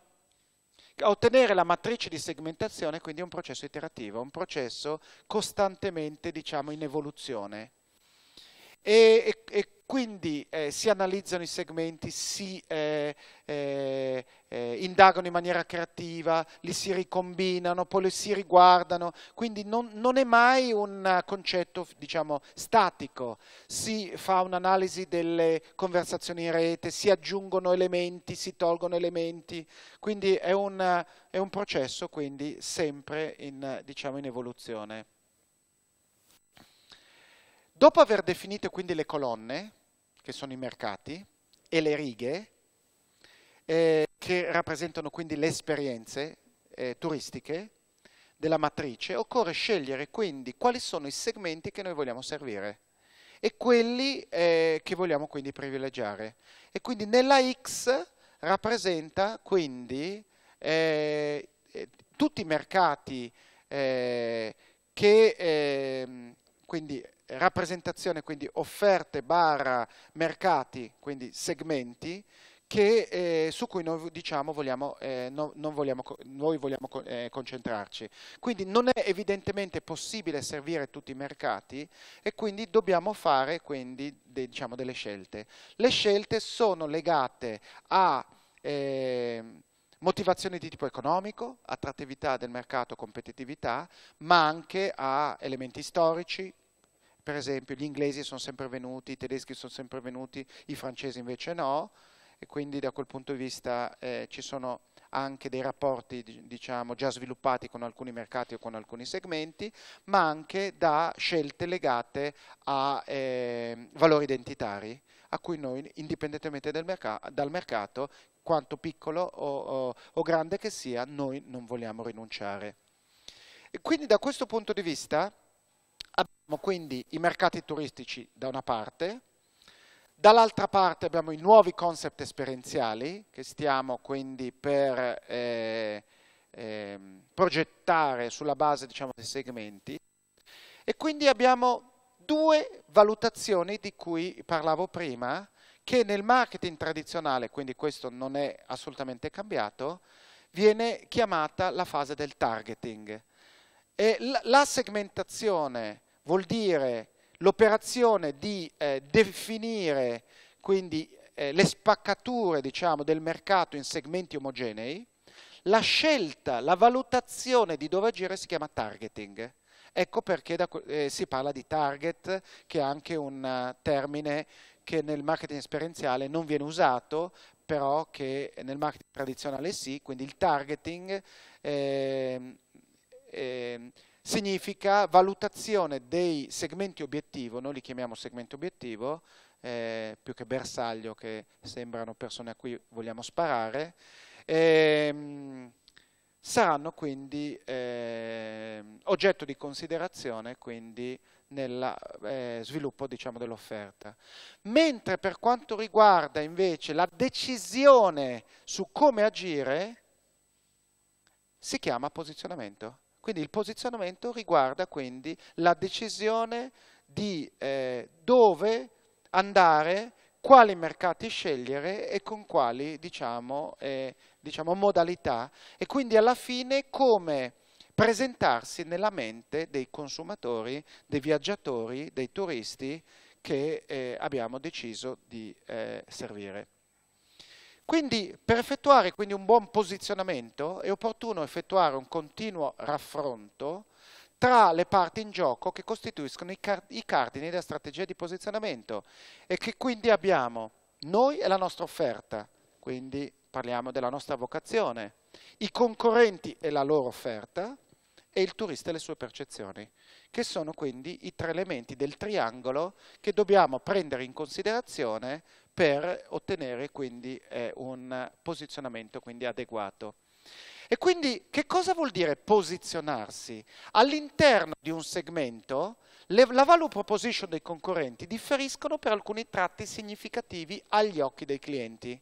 a ottenere, la matrice di segmentazione quindi è un processo iterativo, un processo costantemente diciamo, in evoluzione. E, e, e quindi eh, si analizzano i segmenti, si eh, eh eh, indagano in maniera creativa, li si ricombinano, poi li si riguardano, quindi non, non è mai un concetto diciamo, statico, si fa un'analisi delle conversazioni in rete, si aggiungono elementi, si tolgono elementi, quindi è un, è un processo quindi, sempre in, diciamo, in evoluzione. Dopo aver definito quindi le colonne, che sono i mercati, e le righe, eh, che rappresentano quindi le esperienze eh, turistiche della matrice, occorre scegliere quindi quali sono i segmenti che noi vogliamo servire e quelli eh, che vogliamo quindi privilegiare. E quindi nella X rappresenta quindi eh, eh tutti i mercati eh, che eh, quindi rappresentazione, quindi offerte barra mercati, quindi segmenti che, eh, su cui noi, diciamo, vogliamo, eh, no, vogliamo, noi vogliamo eh, concentrarci. Quindi non è evidentemente possibile servire tutti i mercati e quindi dobbiamo fare quindi, de, diciamo, delle scelte. Le scelte sono legate a ehm, motivazioni di tipo economico, attrattività del mercato, competitività, ma anche a elementi storici, per esempio gli inglesi sono sempre venuti, i tedeschi sono sempre venuti, i francesi invece no, e quindi da quel punto di vista eh, ci sono anche dei rapporti diciamo, già sviluppati con alcuni mercati o con alcuni segmenti, ma anche da scelte legate a eh, valori identitari a cui noi, indipendentemente merca dal mercato, quanto piccolo o, o, o grande che sia, noi non vogliamo rinunciare. E quindi da questo punto di vista abbiamo quindi i mercati turistici da una parte, Dall'altra parte abbiamo i nuovi concept esperienziali che stiamo quindi per eh, eh, progettare sulla base diciamo, dei segmenti e quindi abbiamo due valutazioni di cui parlavo prima che nel marketing tradizionale, quindi questo non è assolutamente cambiato, viene chiamata la fase del targeting. E la segmentazione vuol dire l'operazione di eh, definire quindi eh, le spaccature diciamo, del mercato in segmenti omogenei, la scelta, la valutazione di dove agire si chiama targeting. Ecco perché da, eh, si parla di target, che è anche un eh, termine che nel marketing esperienziale non viene usato, però che nel marketing tradizionale sì, quindi il targeting eh, eh, significa valutazione dei segmenti obiettivo, noi li chiamiamo segmenti obiettivo, eh, più che bersaglio che sembrano persone a cui vogliamo sparare, ehm, saranno quindi eh, oggetto di considerazione quindi nel eh, sviluppo diciamo, dell'offerta. Mentre per quanto riguarda invece la decisione su come agire, si chiama posizionamento. Quindi il posizionamento riguarda quindi la decisione di eh, dove andare, quali mercati scegliere e con quali diciamo, eh, diciamo, modalità e quindi alla fine come presentarsi nella mente dei consumatori, dei viaggiatori, dei turisti che eh, abbiamo deciso di eh, servire. Quindi per effettuare quindi, un buon posizionamento è opportuno effettuare un continuo raffronto tra le parti in gioco che costituiscono i, car i cardini della strategia di posizionamento e che quindi abbiamo noi e la nostra offerta, quindi parliamo della nostra vocazione, i concorrenti e la loro offerta e il turista e le sue percezioni, che sono quindi i tre elementi del triangolo che dobbiamo prendere in considerazione per ottenere quindi eh, un posizionamento quindi, adeguato. E quindi che cosa vuol dire posizionarsi? All'interno di un segmento le, la value proposition dei concorrenti differiscono per alcuni tratti significativi agli occhi dei clienti.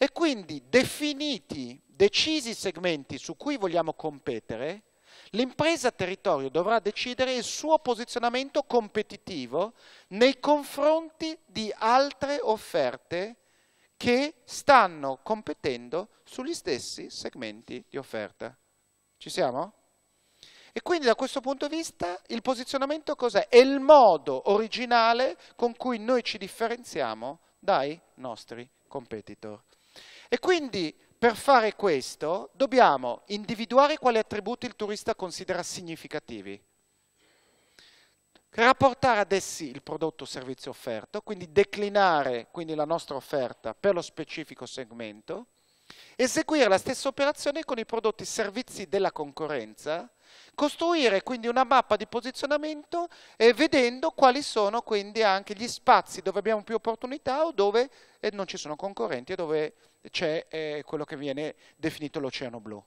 E quindi definiti, decisi segmenti su cui vogliamo competere, L'impresa territorio dovrà decidere il suo posizionamento competitivo nei confronti di altre offerte che stanno competendo sugli stessi segmenti di offerta. Ci siamo? E quindi da questo punto di vista il posizionamento cos'è? È il modo originale con cui noi ci differenziamo dai nostri competitor. E quindi per fare questo dobbiamo individuare quali attributi il turista considera significativi, rapportare ad essi il prodotto o servizio offerto, quindi declinare quindi la nostra offerta per lo specifico segmento, eseguire la stessa operazione con i prodotti e servizi della concorrenza costruire quindi una mappa di posizionamento eh, vedendo quali sono quindi anche gli spazi dove abbiamo più opportunità o dove eh, non ci sono concorrenti e dove c'è eh, quello che viene definito l'oceano blu.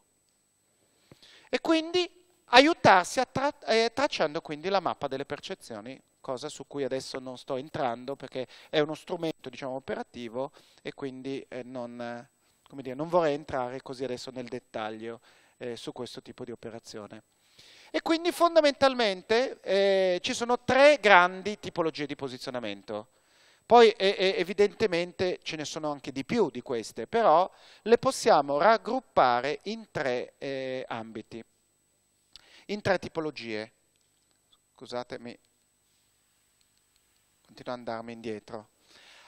E quindi aiutarsi tra eh, tracciando quindi la mappa delle percezioni, cosa su cui adesso non sto entrando perché è uno strumento diciamo, operativo e quindi eh, non, dire, non, vorrei entrare così adesso nel dettaglio eh, su questo tipo di operazione. E quindi fondamentalmente eh, ci sono tre grandi tipologie di posizionamento. Poi eh, evidentemente ce ne sono anche di più di queste, però le possiamo raggruppare in tre eh, ambiti, in tre tipologie. Scusatemi, continuo ad andarmi indietro.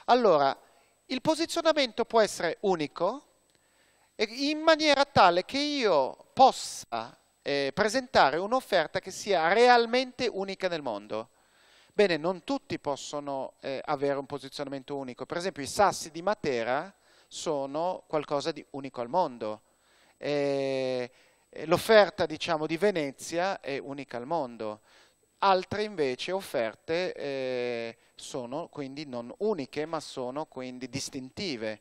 Allora, il posizionamento può essere unico in maniera tale che io possa eh, presentare un'offerta che sia realmente unica nel mondo. Bene, non tutti possono eh, avere un posizionamento unico, per esempio i sassi di Matera sono qualcosa di unico al mondo. Eh, L'offerta diciamo, di Venezia è unica al mondo, altre invece offerte eh, sono quindi non uniche ma sono quindi distintive.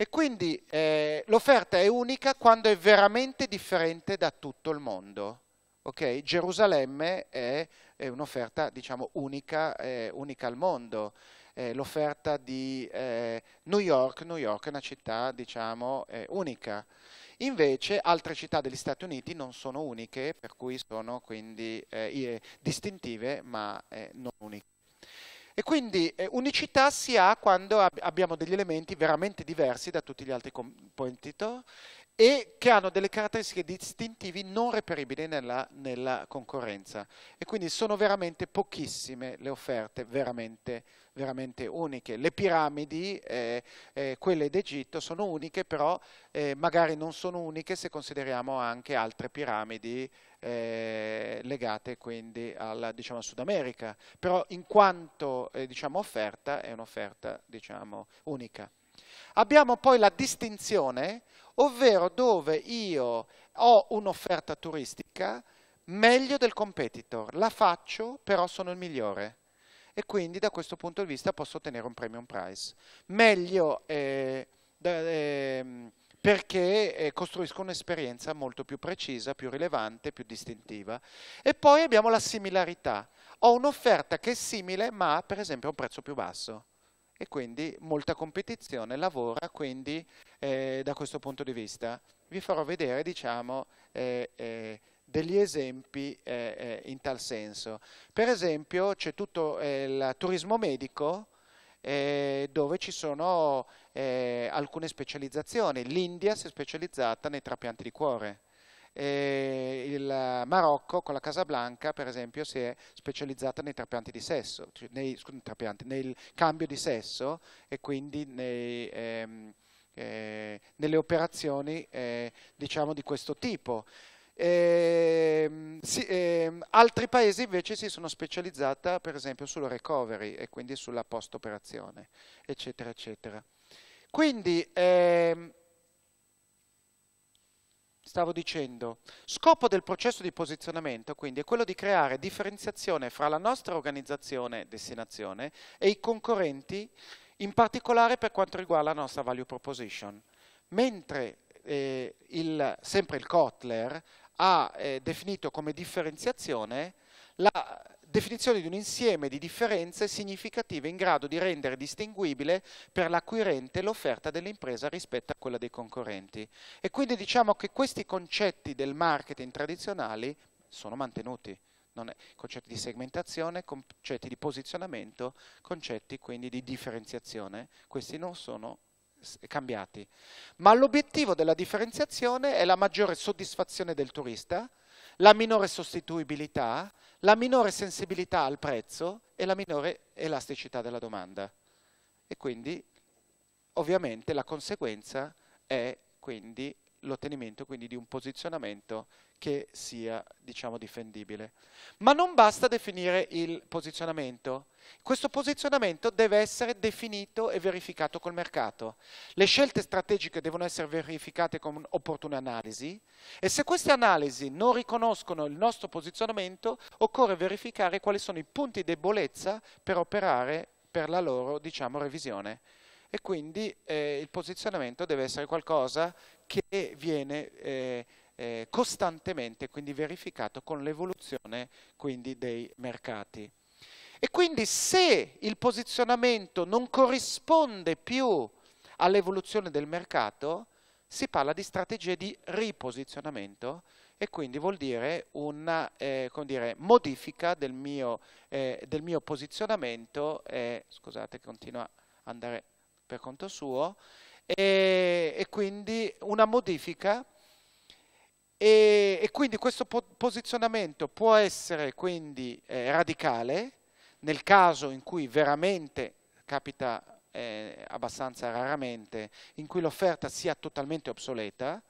E quindi eh, l'offerta è unica quando è veramente differente da tutto il mondo. Okay? Gerusalemme è, è un'offerta diciamo, unica, eh, unica, al mondo. Eh, l'offerta di eh, New York, New York è una città diciamo, eh, unica. Invece altre città degli Stati Uniti non sono uniche, per cui sono quindi eh, distintive ma non uniche. E quindi eh, unicità si ha quando ab abbiamo degli elementi veramente diversi da tutti gli altri componenti eh, e che hanno delle caratteristiche distintivi non reperibili nella, nella concorrenza e quindi sono veramente pochissime le offerte veramente, veramente uniche. Le piramidi, eh, eh, quelle d'Egitto, sono uniche però eh, magari non sono uniche se consideriamo anche altre piramidi eh, legate quindi al diciamo, Sud America, però in quanto eh, diciamo, offerta è un'offerta diciamo, unica. Abbiamo poi la distinzione ovvero dove io ho un'offerta turistica meglio del competitor, la faccio però sono il migliore e quindi da questo punto di vista posso ottenere un premium price. Meglio eh, eh, perché eh, costruisco un'esperienza molto più precisa, più rilevante, più distintiva. E poi abbiamo la similarità. Ho un'offerta che è simile ma per esempio a un prezzo più basso e quindi molta competizione lavora quindi eh, da questo punto di vista. Vi farò vedere diciamo, eh, eh, degli esempi eh, eh, in tal senso. Per esempio c'è tutto eh, il turismo medico dove ci sono alcune specializzazioni. L'India si è specializzata nei trapianti di cuore eh, il Marocco con la Casablanca per esempio si è specializzata nei trapianti di sesso, cioè nei, scusate, trapianti, nel cambio di sesso e quindi nei, ehm, eh, nelle operazioni eh, diciamo di questo tipo. Eh, sì, eh, altri paesi invece si sono specializzati per esempio sul recovery e quindi sulla post operazione, eccetera, eccetera. Quindi eh, stavo dicendo, scopo del processo di posizionamento quindi è quello di creare differenziazione fra la nostra organizzazione destinazione e i concorrenti, in particolare per quanto riguarda la nostra value proposition. Mentre eh, il, sempre il Kotler ha eh, definito come differenziazione la definizione di un insieme di differenze significative in grado di rendere distinguibile per l'acquirente l'offerta dell'impresa rispetto a quella dei concorrenti. E quindi diciamo che questi concetti del marketing tradizionali sono mantenuti. È, concetti di segmentazione, concetti di posizionamento, concetti quindi di differenziazione, questi non sono cambiati. Ma l'obiettivo della differenziazione è la maggiore soddisfazione del turista, la minore sostituibilità, la minore sensibilità al prezzo e la minore elasticità della domanda. E quindi ovviamente la conseguenza è quindi l'ottenimento quindi di un posizionamento che sia diciamo difendibile. Ma non basta definire il posizionamento, questo posizionamento deve essere definito e verificato col mercato. Le scelte strategiche devono essere verificate con opportune analisi e se queste analisi non riconoscono il nostro posizionamento occorre verificare quali sono i punti di debolezza per operare per la loro diciamo revisione e quindi eh, il posizionamento deve essere qualcosa che viene eh, eh, costantemente quindi verificato con l'evoluzione quindi dei mercati. E quindi se il posizionamento non corrisponde più all'evoluzione del mercato, si parla di strategie di riposizionamento e quindi vuol dire una eh, dire, modifica del mio, eh, del mio posizionamento, eh, scusate continua ad andare per conto suo e, e quindi una modifica e, e quindi questo po posizionamento può essere quindi eh, radicale nel caso in cui veramente capita eh, abbastanza raramente, in cui l'offerta sia totalmente obsoleta,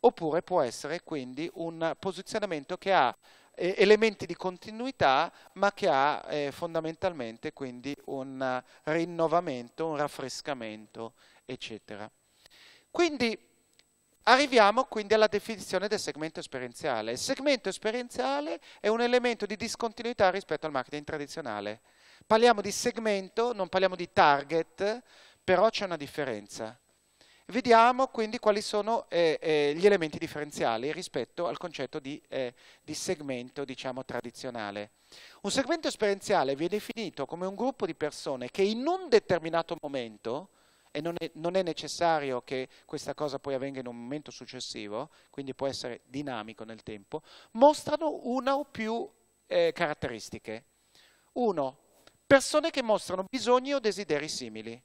oppure può essere quindi un posizionamento che ha eh, elementi di continuità, ma che ha eh, fondamentalmente quindi un rinnovamento, un raffrescamento, eccetera. Quindi arriviamo quindi alla definizione del segmento esperienziale. Il segmento esperienziale è un elemento di discontinuità rispetto al marketing tradizionale. Parliamo di segmento, non parliamo di target, però c'è una differenza. Vediamo quindi quali sono eh, eh, gli elementi differenziali rispetto al concetto di, eh, di segmento diciamo, tradizionale. Un segmento esperienziale viene definito come un gruppo di persone che in un determinato momento, e non è, non è, necessario che questa cosa poi avvenga in un momento successivo, quindi può essere dinamico nel tempo, mostrano una o più eh, caratteristiche. Uno, persone che mostrano bisogni o desideri simili.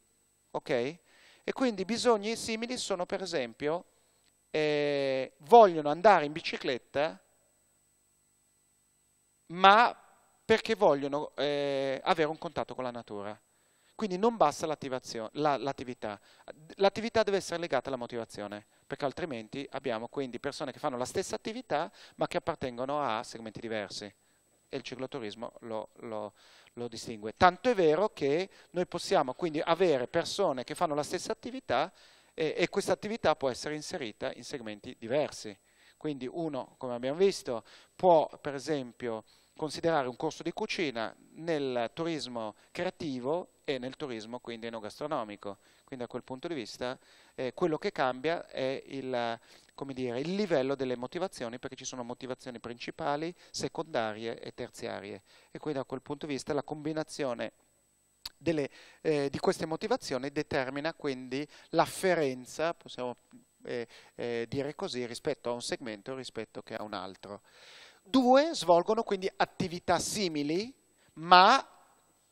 Okay? E quindi bisogni simili sono per esempio, eh, vogliono andare in bicicletta, ma perché vogliono eh, avere un contatto con la natura. Quindi non basta l'attività. L'attività deve essere legata alla motivazione, perché altrimenti abbiamo quindi persone che fanno la stessa attività ma che appartengono a segmenti diversi e il cicloturismo lo, lo, lo distingue. Tanto è vero che noi possiamo quindi avere persone che fanno la stessa attività e, e questa attività può essere inserita in segmenti diversi. Quindi uno, come abbiamo visto, può per esempio considerare un corso di cucina nel turismo creativo e nel turismo quindi enogastronomico. Quindi da quel punto di vista eh, quello che cambia è il, dire, il, livello delle motivazioni, perché ci sono motivazioni principali, secondarie e terziarie. E quindi da quel punto di vista la combinazione delle, eh, di queste motivazioni determina quindi l'afferenza, possiamo eh, eh, dire così, rispetto a un segmento rispetto che a un altro. Due svolgono quindi attività simili, ma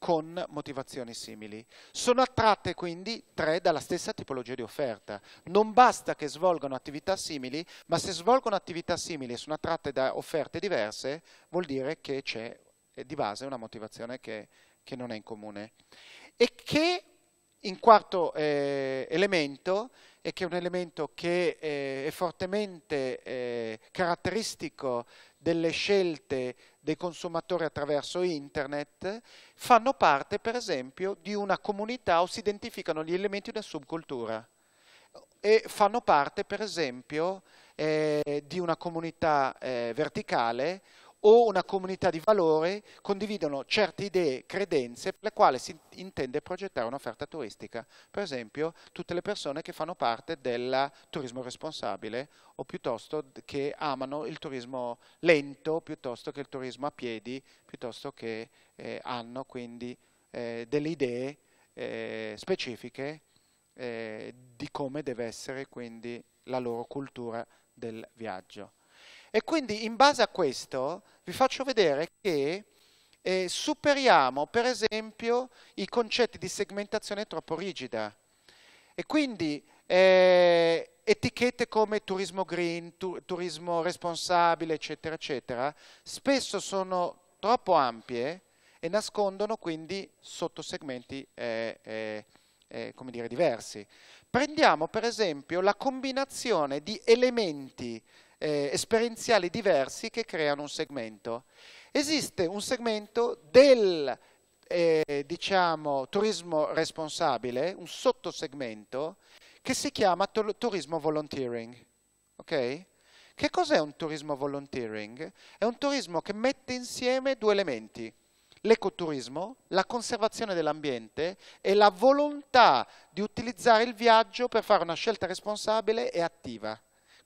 con motivazioni simili. Sono attratte quindi tre dalla stessa tipologia di offerta. Non basta che svolgano attività simili, ma se svolgono attività simili e sono attratte da offerte diverse, vuol dire che c'è eh, di base una motivazione che, che non è in comune. E che in quarto eh, elemento, e che è un elemento che eh, è fortemente eh, caratteristico delle scelte dei consumatori attraverso internet fanno parte per esempio di una comunità o si identificano gli elementi di una subcultura e fanno parte per esempio eh, di una comunità eh, verticale o una comunità di valore condividono certe idee, credenze, per le quali si intende progettare un'offerta turistica. Per esempio, tutte le persone che fanno parte del turismo responsabile o piuttosto che amano il turismo lento, piuttosto che il turismo a piedi, piuttosto che eh, hanno quindi eh, delle idee eh, specifiche eh, di come deve essere quindi la loro cultura del viaggio. E quindi in base a questo vi faccio vedere che eh, superiamo per esempio i concetti di segmentazione troppo rigida e quindi eh, etichette come turismo green, tu, turismo responsabile, eccetera, eccetera, spesso sono troppo ampie e nascondono quindi sottosegmenti eh, eh, eh come dire, diversi. Prendiamo per esempio la combinazione di elementi eh, esperienziali diversi che creano un segmento. Esiste un segmento del eh, diciamo, turismo responsabile, un sottosegmento, che si chiama turismo volunteering. Okay? Che cos'è un turismo volunteering? È un turismo che mette insieme due elementi, l'ecoturismo, la conservazione dell'ambiente e la volontà di utilizzare il viaggio per fare una scelta responsabile e attiva.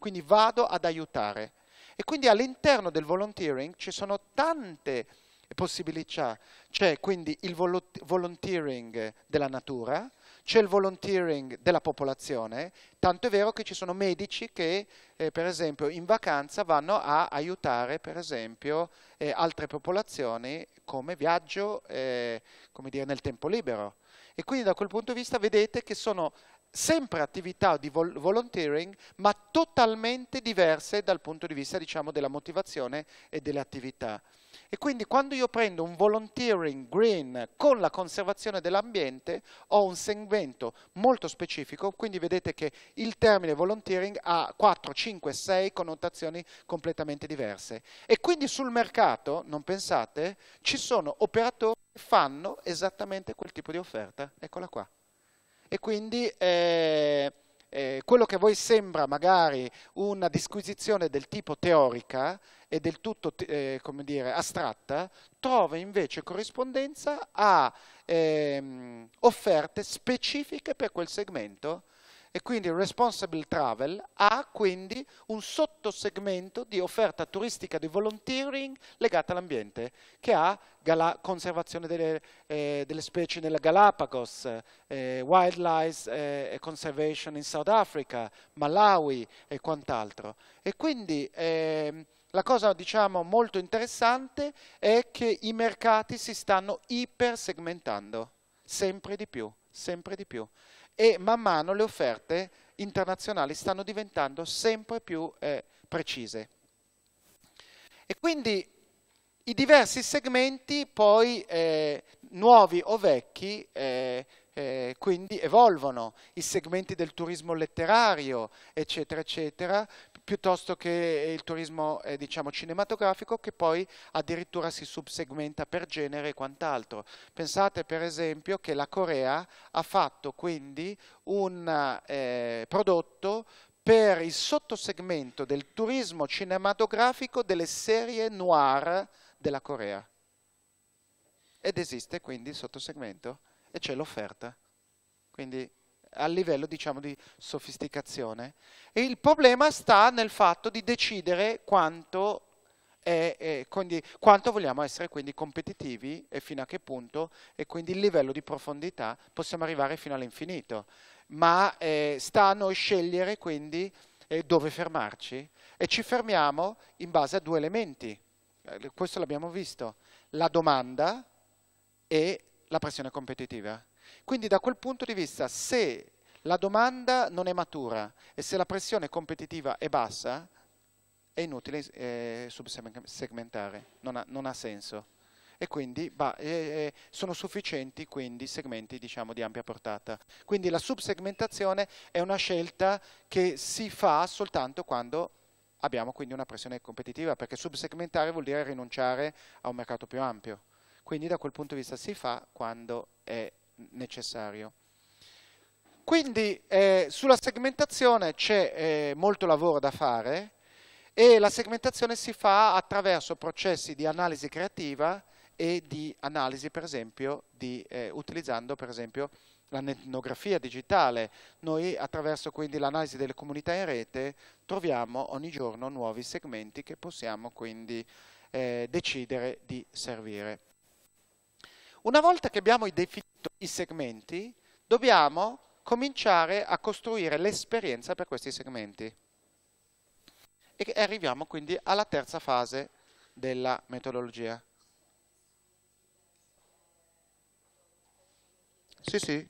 Quindi vado ad aiutare. E quindi all'interno del volunteering ci sono tante possibilità. C'è quindi il volunteering della natura, c'è il volunteering della popolazione, tanto è vero che ci sono medici che eh, per esempio in vacanza vanno a aiutare per esempio eh, altre popolazioni come viaggio, eh, come dire, nel tempo libero. E quindi da quel punto di vista vedete che sono sempre attività di vol volunteering, ma totalmente diverse dal punto di vista diciamo, della motivazione e delle attività. E quindi quando io prendo un volunteering green con la conservazione dell'ambiente ho un segmento molto specifico, quindi vedete che il termine volunteering ha 4, 5, 6 connotazioni completamente diverse. E quindi sul mercato, non pensate, ci sono operatori che fanno esattamente quel tipo di offerta. Eccola qua. E quindi eh, eh, quello che a voi sembra magari una disquisizione del tipo teorica e del tutto eh, dire, astratta, trova invece corrispondenza a ehm, offerte specifiche per quel segmento e quindi il Responsible Travel ha quindi un sottosegmento di offerta turistica di volunteering legata all'ambiente, che ha conservazione delle, eh, delle, specie nella Galapagos, eh, Wildlife eh, Conservation in South Africa, Malawi e quant'altro. E quindi... Eh, la cosa diciamo, molto interessante è che i mercati si stanno ipersegmentando sempre di più, sempre di più e man mano le offerte internazionali stanno diventando sempre più eh, precise. E quindi i diversi segmenti poi eh, nuovi o vecchi eh, eh, quindi evolvono i segmenti del turismo letterario, eccetera, eccetera, piuttosto che il turismo eh, diciamo, cinematografico che poi addirittura si subsegmenta per genere e quant'altro. Pensate per esempio che la Corea ha fatto quindi un eh, prodotto per il sottosegmento del turismo cinematografico delle serie noir della Corea. Ed esiste quindi il sottosegmento e c'è l'offerta. Quindi a livello diciamo, di sofisticazione. E il problema sta nel fatto di decidere quanto, è, è, quindi, quanto vogliamo essere quindi competitivi e fino a che punto e quindi il livello di profondità possiamo arrivare fino all'infinito. Ma eh, sta a noi scegliere quindi eh, dove fermarci e ci fermiamo in base a due elementi. Eh, questo l'abbiamo visto, la domanda e la pressione competitiva. Quindi da quel punto di vista, se la domanda non è matura e se la pressione competitiva è bassa, è inutile eh, subsegmentare, non ha, non ha, senso. E quindi bah, eh, eh, sono sufficienti quindi segmenti diciamo, di ampia portata. Quindi la subsegmentazione è una scelta che si fa soltanto quando abbiamo quindi una pressione competitiva, perché subsegmentare vuol dire rinunciare a un mercato più ampio. Quindi da quel punto di vista si fa quando è necessario. Quindi eh, sulla segmentazione c'è eh, molto lavoro da fare e la segmentazione si fa attraverso processi di analisi creativa e di analisi per esempio di, eh, utilizzando per esempio l'etnografia digitale. Noi attraverso quindi l'analisi delle comunità in rete troviamo ogni giorno nuovi segmenti che possiamo quindi eh, decidere di servire. Una volta che abbiamo definito i segmenti, dobbiamo cominciare a costruire l'esperienza per questi segmenti. E arriviamo quindi alla terza fase della metodologia. Sì, sì.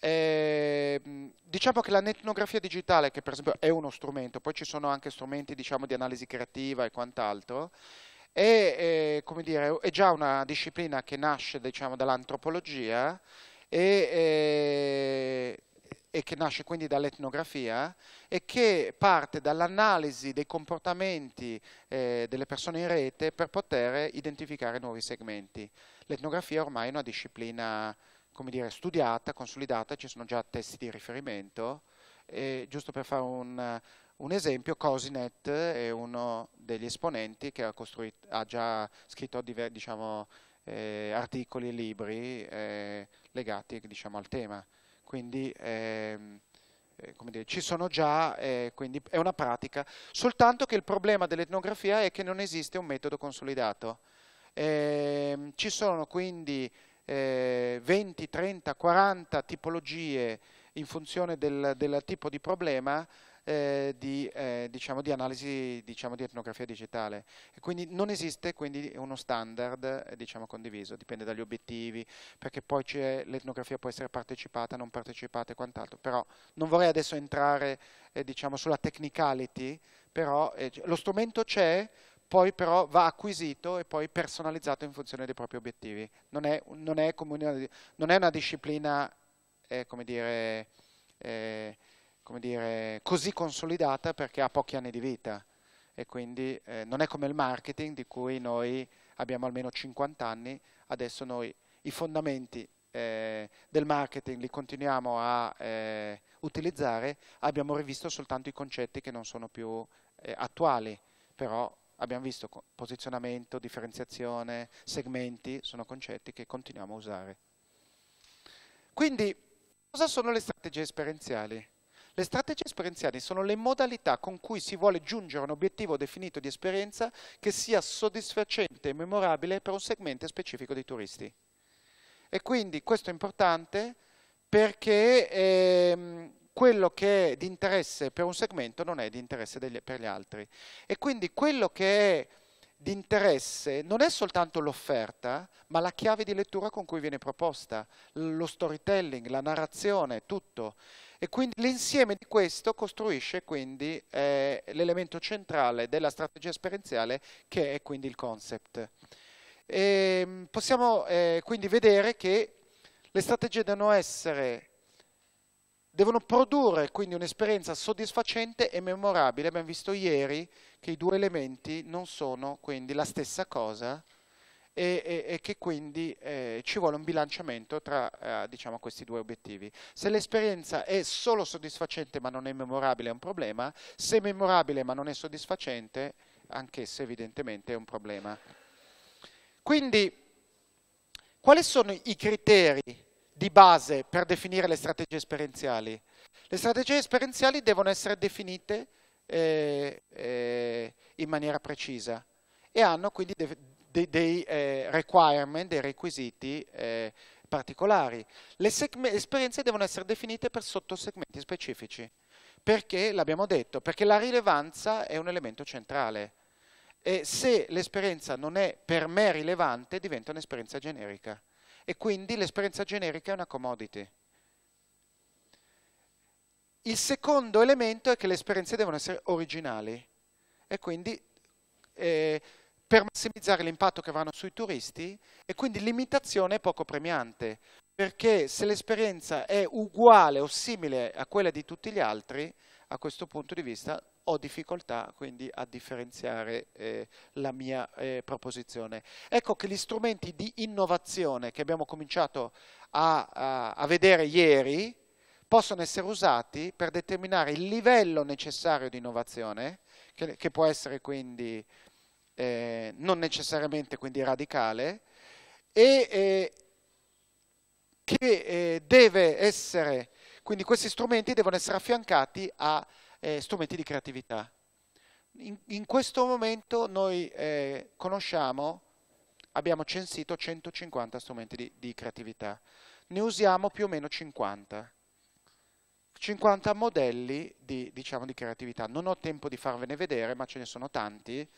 Eh, diciamo che la netnografia digitale, che per esempio è uno strumento, poi ci sono anche strumenti diciamo, di analisi creativa e quant'altro, è, è, eh, dire, è già una disciplina che nasce diciamo, dall'antropologia e, eh, e che nasce quindi dall'etnografia e che parte dall'analisi dei comportamenti eh, delle persone in rete per poter identificare nuovi segmenti. L'etnografia ormai è una disciplina dire, studiata, consolidata, ci sono già testi di riferimento. E giusto per fare un, un esempio, Cosinet è uno degli esponenti che ha, ha già scritto diciamo, eh, articoli e libri eh, legati diciamo, al tema. Quindi ehm, eh, dire, ci sono già, eh, quindi è una pratica, soltanto che il problema dell'etnografia è che non esiste un metodo consolidato. Ehm, ci sono quindi 20, 30, 40 tipologie in funzione del, del tipo di problema eh, di, eh, diciamo, di, analisi diciamo, di etnografia digitale. E quindi non esiste quindi uno standard eh, diciamo, condiviso, dipende dagli obiettivi, perché poi l'etnografia può essere partecipata, non partecipata e quant'altro. Però non vorrei adesso entrare eh, diciamo, sulla technicality, però eh, lo strumento c'è, poi però va acquisito e poi personalizzato in funzione dei propri obiettivi. Non è, non è, una, non è una, disciplina, eh, come dire, eh, come dire, così consolidata perché ha pochi anni di vita e quindi eh, non è come il marketing di cui noi abbiamo almeno 50 anni, adesso noi i fondamenti eh, del marketing li continuiamo a eh, utilizzare, abbiamo rivisto soltanto i concetti che non sono più eh, attuali, però abbiamo visto posizionamento, differenziazione, segmenti, sono concetti che continuiamo a usare. Quindi cosa sono le strategie esperienziali? Le strategie esperienziali sono le modalità con cui si vuole giungere a un obiettivo definito di esperienza che sia soddisfacente e memorabile per un segmento specifico di turisti. E quindi questo è importante perché ehm, quello che è di interesse per un segmento non è di interesse degli, per gli altri. E quindi quello che è di interesse non è soltanto l'offerta, ma la chiave di lettura con cui viene proposta, lo storytelling, la narrazione, tutto. E quindi l'insieme di questo costruisce quindi eh, l'elemento centrale della strategia esperienziale che è quindi il concept. E ehm, possiamo eh, quindi vedere che le strategie devono essere devono produrre quindi un'esperienza soddisfacente e memorabile. Abbiamo visto ieri che i due elementi non sono quindi la stessa cosa, e, e, e che quindi eh, ci vuole un bilanciamento tra eh, diciamo, questi due obiettivi. Se l'esperienza è solo soddisfacente ma non è memorabile è un problema, se è memorabile ma non è soddisfacente, anch'essa evidentemente è un problema. Quindi, quali sono i criteri di base per definire le strategie esperienziali? Le strategie esperienziali devono essere definite eh, eh, in maniera precisa e hanno quindi de dei, dei eh, requirement, dei requisiti eh, particolari. Le esperienze devono essere definite per sottosegmenti specifici. Perché? L'abbiamo detto, perché la rilevanza è un elemento centrale. E se l'esperienza non è per me rilevante, diventa un'esperienza generica. E quindi l'esperienza generica è una commodity. Il secondo elemento è che le esperienze devono essere originali e quindi eh, per massimizzare l'impatto che vanno sui turisti e quindi l'imitazione è poco premiante, perché se l'esperienza è uguale o simile a quella di tutti gli altri, a questo punto di vista ho difficoltà quindi a differenziare eh, la mia eh, proposizione. Ecco che gli strumenti di innovazione che abbiamo cominciato a, a, a vedere ieri possono essere usati per determinare il livello necessario di innovazione, che, che può essere quindi eh, non necessariamente quindi radicale, e eh, che eh, deve essere, quindi questi strumenti devono essere affiancati a eh, strumenti di creatività. In, in questo momento noi eh, conosciamo, abbiamo censito 150 strumenti di, di creatività, ne usiamo più o meno 50. 50 modelli di, diciamo, di, creatività. Non ho tempo di farvene vedere, ma ce ne sono tanti.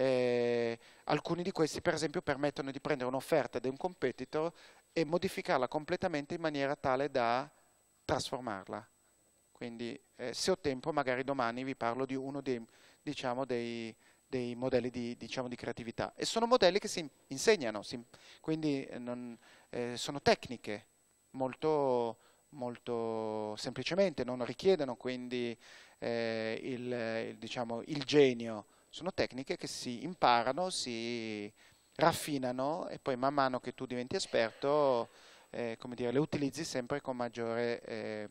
Eh, alcuni di questi per esempio permettono di prendere un'offerta di un competitor e modificarla completamente in maniera tale da trasformarla. Quindi eh, se ho tempo magari domani vi parlo di uno dei, diciamo, dei, dei modelli di, diciamo, di, creatività. E sono modelli che si insegnano, si, quindi eh, non, eh, sono tecniche molto, molto semplicemente, non richiedono quindi eh, il, il, diciamo, il genio, sono tecniche che si imparano, si raffinano e poi man mano che tu diventi esperto eh, dire, le utilizzi sempre con maggiore, eh,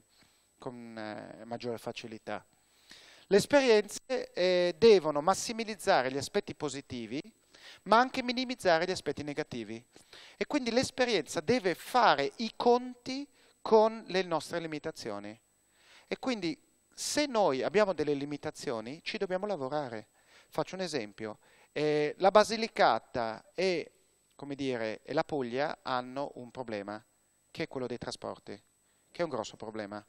con, eh, maggiore facilità. Le esperienze eh, devono massimizzare gli aspetti positivi ma anche minimizzare gli aspetti negativi e quindi l'esperienza deve fare i conti con le nostre limitazioni e quindi se noi abbiamo delle limitazioni ci dobbiamo lavorare Faccio un esempio. Eh, la Basilicata e, dire, e la Puglia hanno un problema, che è quello dei trasporti, che è un grosso problema.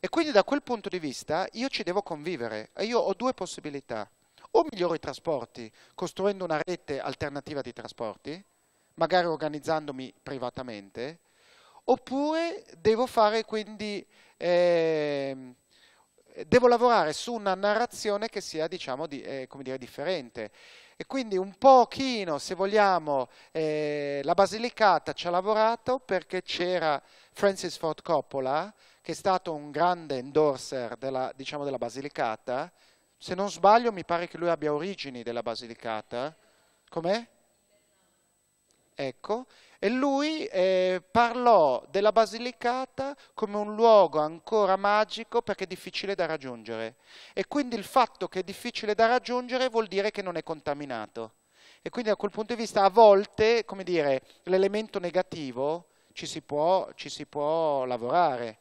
E quindi da quel punto di vista io ci devo convivere io ho due possibilità. O miglioro i trasporti costruendo una rete alternativa di trasporti, magari organizzandomi privatamente, oppure devo fare quindi... Eh, devo lavorare su una narrazione che sia, diciamo, di, eh, come dire, differente. E quindi un pochino, se vogliamo, eh, la Basilicata ci ha lavorato perché c'era Francis Ford Coppola, che è stato un grande endorser della, diciamo, della Basilicata. Se non sbaglio, mi pare che lui abbia origini della Basilicata. Com'è? ecco, e lui eh, parlò della Basilicata come un luogo ancora magico perché difficile da raggiungere. E quindi il fatto che è difficile da raggiungere vuol dire che non è contaminato. E quindi da quel punto di vista a volte, come dire, l'elemento negativo ci si può, ci si può lavorare.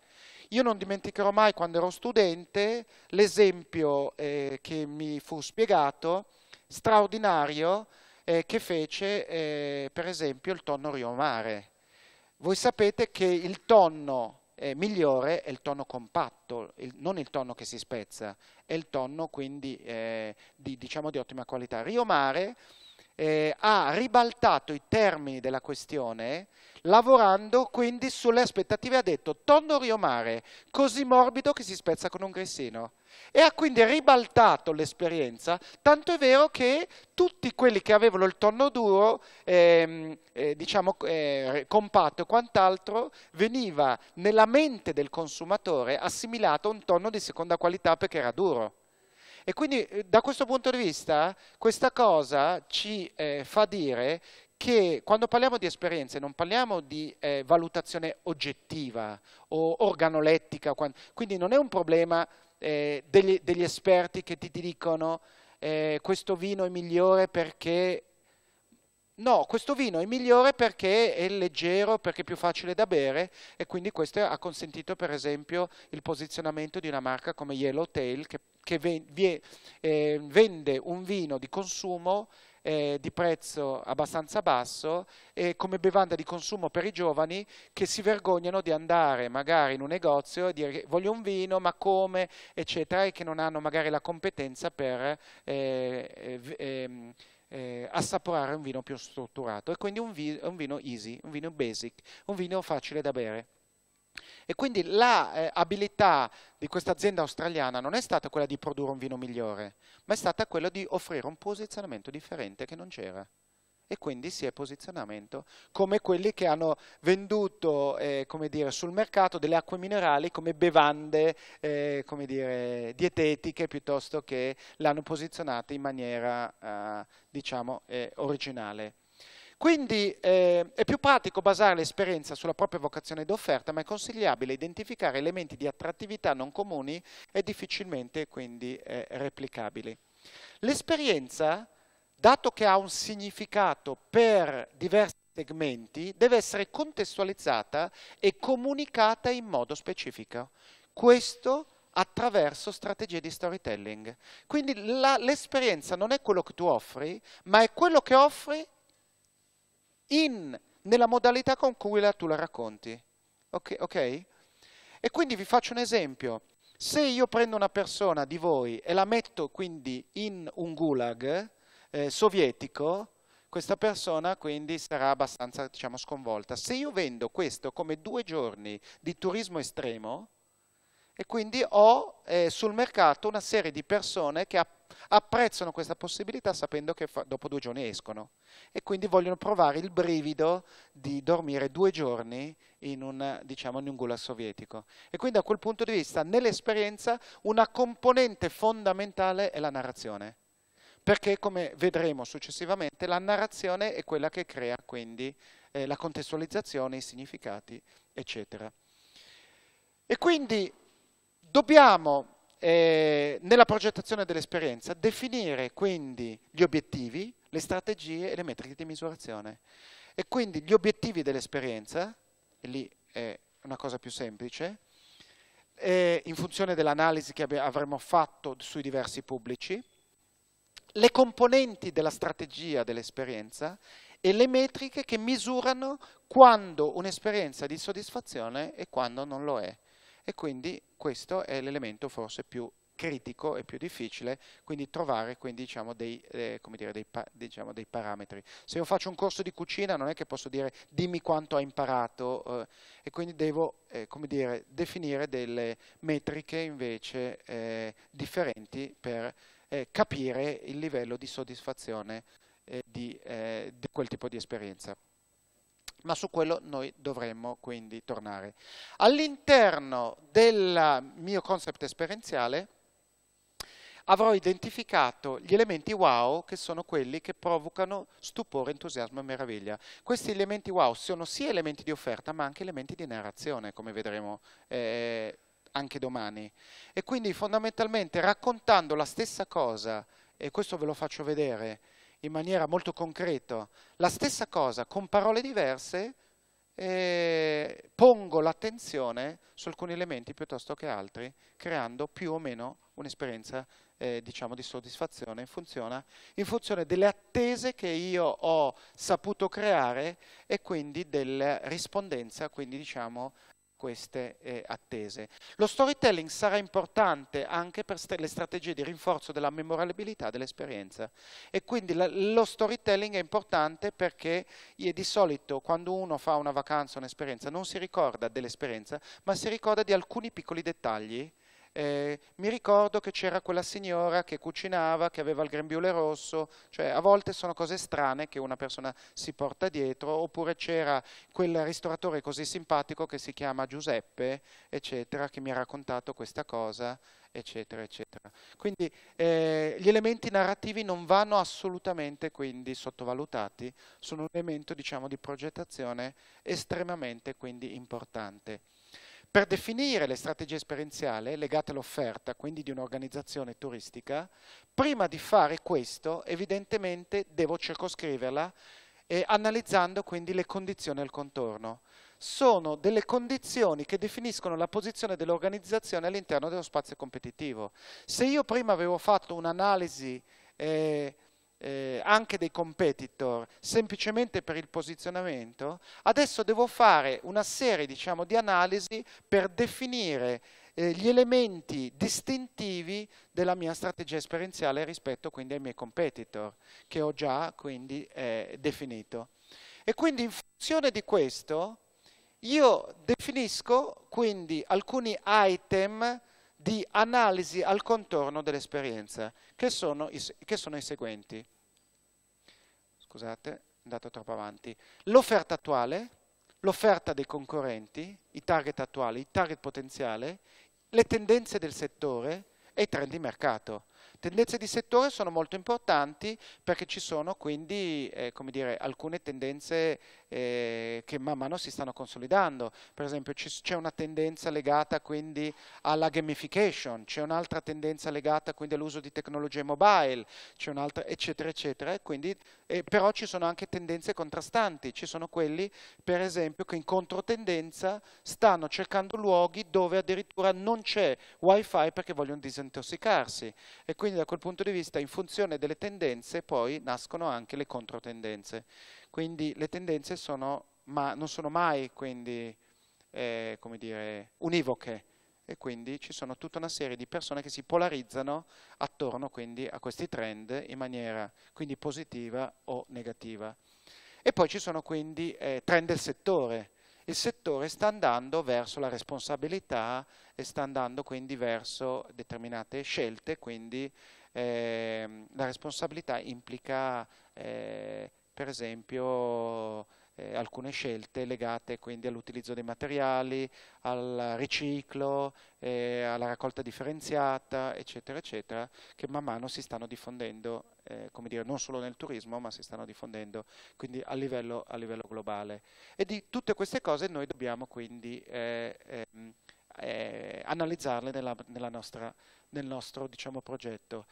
Io non dimenticherò mai quando ero studente l'esempio eh, che mi fu spiegato, straordinario, eh, che fece eh, per esempio il tonno Rio Mare. Voi sapete che il tonno eh, migliore è il tonno compatto, il, non il tonno che si spezza, è il tonno quindi eh, di, diciamo, di ottima qualità. Rio Mare eh, ha ribaltato i termini della questione lavorando quindi sulle aspettative ha detto tonno mare, così morbido che si spezza con un grissino e ha quindi ribaltato l'esperienza tanto è vero che tutti quelli che avevano il tonno duro eh, eh, diciamo eh, compatto e quant'altro veniva nella mente del consumatore assimilato a un tonno di seconda qualità perché era duro e quindi eh, da questo punto di vista questa cosa ci eh, fa dire che quando parliamo di esperienze non parliamo di eh, valutazione oggettiva o organolettica, quindi non è un problema eh, degli, degli, esperti che ti, ti dicono eh, questo vino è migliore perché... No, questo vino è migliore perché è leggero, perché è più facile da bere e quindi questo ha consentito per esempio il posizionamento di una marca come Yellowtail che che eh, vende un vino di consumo eh, di prezzo abbastanza basso e eh, come bevanda di consumo per i giovani che si vergognano di andare magari in un negozio e dire voglio un vino ma come eccetera e che non hanno magari la competenza per eh, eh, ehm, eh, assaporare un vino più strutturato e quindi un, vi un vino easy, un vino basic, un vino facile da bere. E quindi l'abilità eh, di questa azienda australiana non è stata quella di produrre un vino migliore, ma è stata quella di offrire un posizionamento differente che non c'era. E quindi si è posizionamento come quelli che hanno venduto eh, dire, sul mercato delle acque minerali come bevande eh, come dire, dietetiche piuttosto che l'hanno posizionata in maniera eh, diciamo, eh, originale. Quindi eh, è più pratico basare l'esperienza sulla propria vocazione d'offerta, ma è consigliabile identificare elementi di attrattività non comuni e difficilmente quindi eh, replicabili. L'esperienza, dato che ha un significato per diversi segmenti, deve essere contestualizzata e comunicata in modo specifico. Questo attraverso strategie di storytelling. Quindi l'esperienza non è quello che tu offri, ma è quello che offri in, nella modalità con cui la, tu la racconti. Okay, ok? E quindi vi faccio un esempio. Se io prendo una persona di voi e la metto quindi in un gulag eh, sovietico, questa persona quindi sarà abbastanza diciamo, sconvolta. Se io vendo questo come due giorni di turismo estremo, e quindi ho eh, sul mercato una serie di persone che apprezzano questa possibilità sapendo che dopo due giorni escono e quindi vogliono provare il brivido di dormire due giorni in un, diciamo, in un gulag sovietico. E quindi da quel punto di vista nell'esperienza una componente fondamentale è la narrazione perché come vedremo successivamente la narrazione è quella che crea quindi eh, la contestualizzazione, i significati eccetera. E quindi Dobbiamo eh, nella progettazione dell'esperienza definire quindi gli obiettivi, le strategie e le metriche di misurazione. E quindi gli obiettivi dell'esperienza, lì è una cosa più semplice, eh, in funzione dell'analisi che avremo fatto sui diversi pubblici, le componenti della strategia dell'esperienza e le metriche che misurano quando un'esperienza è di soddisfazione e quando non lo è e quindi questo è l'elemento forse più critico e più difficile, quindi trovare quindi, diciamo, dei, eh, dire, dei, pa diciamo, dei, parametri. Se io faccio un corso di cucina non è che posso dire dimmi quanto hai imparato eh, e quindi devo eh, dire, definire delle metriche invece eh, differenti per eh, capire il livello di soddisfazione eh, di, di quel tipo di esperienza ma su quello noi dovremmo quindi tornare. All'interno del mio concept esperienziale avrò identificato gli elementi wow che sono quelli che provocano stupore, entusiasmo e meraviglia. Questi elementi wow sono sia elementi di offerta ma anche elementi di narrazione, come vedremo eh, anche domani. E quindi fondamentalmente raccontando la stessa cosa, e questo ve lo faccio vedere, in maniera molto concreta la stessa cosa con parole diverse, eh, pongo l'attenzione su alcuni elementi piuttosto che altri, creando più o meno un'esperienza eh, diciamo di soddisfazione in funzione, in funzione, delle attese che io ho saputo creare e quindi della rispondenza, quindi diciamo queste eh, attese. Lo storytelling sarà importante anche per st- le strategie di rinforzo della memorabilità dell'esperienza e quindi la- lo storytelling è importante perché è di solito quando uno fa una vacanza, un'esperienza, non si ricorda dell'esperienza, ma si ricorda di alcuni piccoli dettagli eh, mi ricordo che c'era quella signora che cucinava, che aveva il grembiule rosso, cioè a volte sono cose strane che una persona si porta dietro, oppure c'era quel ristoratore così simpatico che si chiama Giuseppe, eccetera, che mi ha raccontato questa cosa, eccetera, eccetera. Quindi eh, gli elementi narrativi non vanno assolutamente quindi sottovalutati, sono un elemento diciamo di progettazione estremamente quindi importante. Per definire le strategie esperienziali legate all'offerta, quindi di un'organizzazione turistica, prima di fare questo evidentemente devo circoscriverla eh, analizzando quindi le condizioni al contorno. Sono delle condizioni che definiscono la posizione dell'organizzazione all'interno dello spazio competitivo. Se io prima avevo fatto un'analisi eh, eh, anche dei competitor semplicemente per il posizionamento, adesso devo fare una serie diciamo, di analisi per definire eh, gli elementi distintivi della mia strategia esperienziale rispetto quindi ai miei competitor, che ho già quindi eh, definito. E quindi in funzione di questo io definisco quindi alcuni item di analisi al contorno dell'esperienza, che, che, sono i seguenti. Scusate, andato troppo avanti. L'offerta attuale, l'offerta dei concorrenti, i target attuali, i target potenziale, le tendenze del settore e i trend di mercato. Tendenze di settore sono molto importanti perché ci sono quindi eh, dire, alcune tendenze eh, che man mano si stanno consolidando. Per esempio c'è una tendenza legata quindi alla gamification, c'è un'altra tendenza legata quindi all'uso di tecnologie mobile, c'è un'altra eccetera eccetera. E quindi, eh, però ci sono anche tendenze contrastanti, ci sono quelli per esempio che in controtendenza stanno cercando luoghi dove addirittura non c'è wifi perché vogliono disintossicarsi. E quindi quindi da quel punto di vista in funzione delle tendenze poi nascono anche le controtendenze. Quindi le tendenze sono, ma non sono mai quindi, eh, dire, univoche e quindi ci sono tutta una serie di persone che si polarizzano attorno quindi, a questi trend in maniera quindi, positiva o negativa. E poi ci sono quindi eh, trend del settore, il settore sta andando verso la responsabilità e sta andando quindi verso determinate scelte, quindi eh, la responsabilità implica eh, per esempio eh, alcune scelte legate quindi all'utilizzo dei materiali, al riciclo, eh, alla raccolta differenziata, eccetera, eccetera, che man mano si stanno diffondendo, eh, come dire, non solo nel turismo, ma si stanno diffondendo quindi a livello, a livello globale. E di tutte queste cose noi dobbiamo quindi eh, ehm, eh, analizzarle nella, nella nostra, nel nostro diciamo, progetto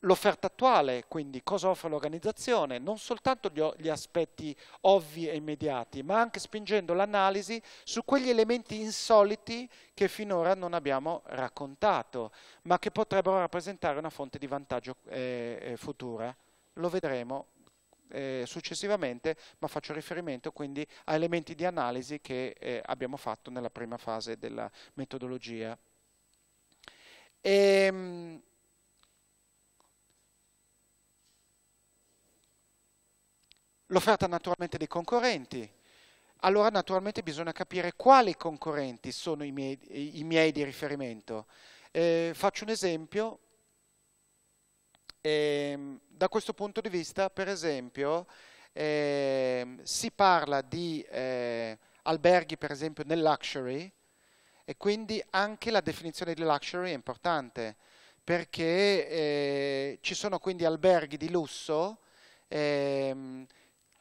l'offerta attuale, quindi cosa offre l'organizzazione, non soltanto gli, gli, aspetti ovvi e immediati, ma anche spingendo l'analisi su quegli elementi insoliti che finora non abbiamo raccontato, ma che potrebbero rappresentare una fonte di vantaggio eh, eh futura. Lo vedremo eh, successivamente, ma faccio riferimento quindi a elementi di analisi che eh, abbiamo fatto nella prima fase della metodologia. E, ehm, l'offerta naturalmente dei concorrenti. Allora naturalmente bisogna capire quali concorrenti sono i miei, i miei di riferimento. Eh, faccio un esempio. Eh, da questo punto di vista, per esempio, eh, si parla di eh, alberghi, per esempio, nel luxury, e quindi anche la definizione di luxury è importante, perché eh, ci sono quindi alberghi di lusso ehm,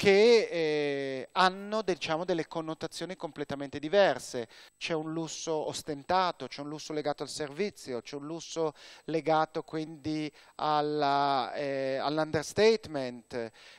che eh, hanno diciamo, delle connotazioni completamente diverse. C'è un lusso ostentato, c'è un lusso legato al servizio, c'è un lusso legato quindi alla, eh, all'understatement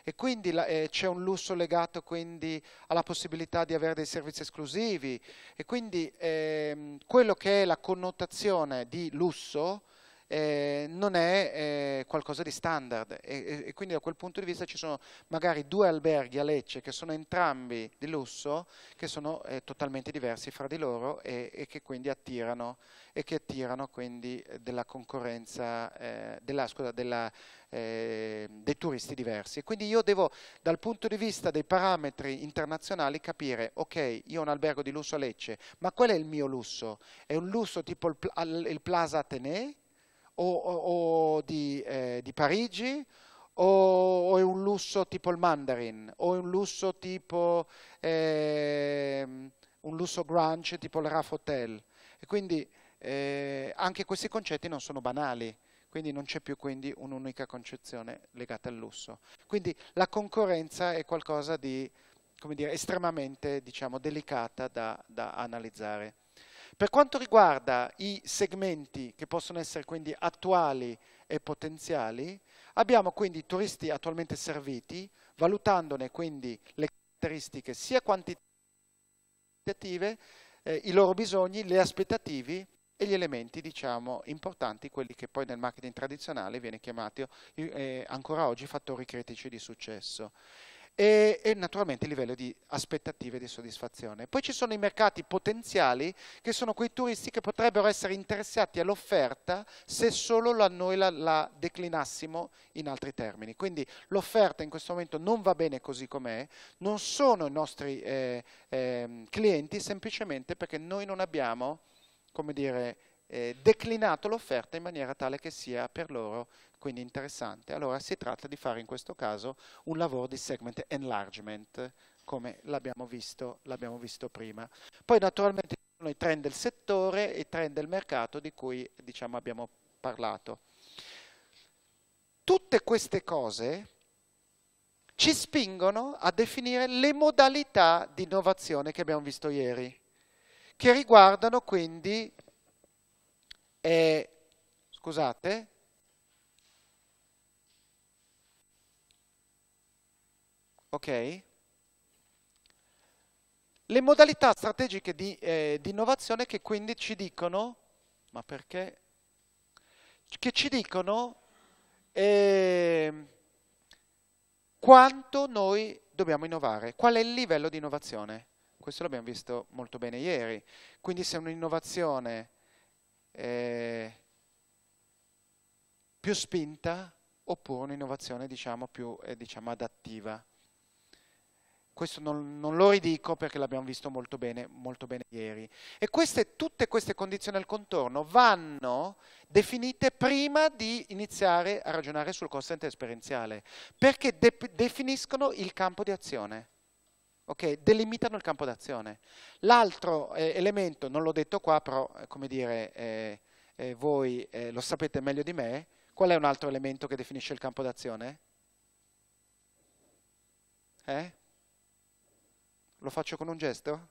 e quindi la, eh, c'è un lusso legato quindi alla possibilità di avere dei servizi esclusivi e quindi ehm, quello che è la connotazione di lusso eh, non è eh, qualcosa di standard e, e, quindi da quel punto di vista ci sono magari due alberghi a Lecce che sono entrambi di lusso, che sono eh, totalmente diversi fra di loro e, e, che quindi attirano, e che attirano quindi della concorrenza, eh, della, scusa, della, eh, dei turisti diversi. Quindi io devo dal punto di vista dei parametri internazionali capire, ok, io ho un albergo di lusso a Lecce, ma qual è il mio lusso? È un lusso tipo il, il Plaza Atene? o, o, o di, eh, di, Parigi o, o, è un lusso tipo il Mandarin o è un lusso tipo eh, un lusso grunge tipo il Raff Hotel e quindi eh, anche questi concetti non sono banali quindi non c'è più un'unica concezione legata al lusso. Quindi la concorrenza è qualcosa di dire, estremamente diciamo, delicata da, da analizzare. Per quanto riguarda i segmenti che possono essere quindi attuali e potenziali, abbiamo quindi i turisti attualmente serviti, valutandone quindi le caratteristiche sia quantitative, eh, i loro bisogni, le aspettative e gli elementi diciamo, importanti, quelli che poi nel marketing tradizionale viene chiamato eh, ancora oggi fattori critici di successo e, e, naturalmente il livello di aspettative e di soddisfazione. Poi ci sono i mercati potenziali che sono quei turisti che potrebbero essere interessati all'offerta se solo la, noi la, la declinassimo in altri termini. Quindi l'offerta in questo momento non va bene così com'è, non sono i nostri eh, eh, clienti semplicemente perché noi non abbiamo, come dire, eh, declinato l'offerta in maniera tale che sia per loro quindi interessante. Allora si tratta di fare in questo caso un lavoro di segment enlargement, come l'abbiamo visto, visto, prima. Poi naturalmente ci sono i trend del settore e i trend del mercato di cui diciamo, abbiamo parlato. Tutte queste cose ci spingono a definire le modalità di innovazione che abbiamo visto ieri, che riguardano quindi è, scusate, ok? Le modalità strategiche di, eh, di, innovazione che quindi ci dicono, ma perché? Che ci dicono eh, quanto noi dobbiamo innovare, qual è il livello di innovazione. Questo l'abbiamo visto molto bene ieri. Quindi se un'innovazione eh, più spinta oppure un'innovazione diciamo, più eh, diciamo, adattiva. Questo non, non, lo ridico perché l'abbiamo visto molto bene, molto bene ieri. E queste, tutte queste condizioni al contorno vanno definite prima di iniziare a ragionare sul costante esperienziale, perché de definiscono il campo di azione okay, delimitano il campo d'azione. L'altro eh, elemento, non l'ho detto qua, però eh, come dire, eh, eh, voi eh, lo sapete meglio di me, qual è un altro elemento che definisce il campo d'azione? Eh? Lo faccio con un gesto?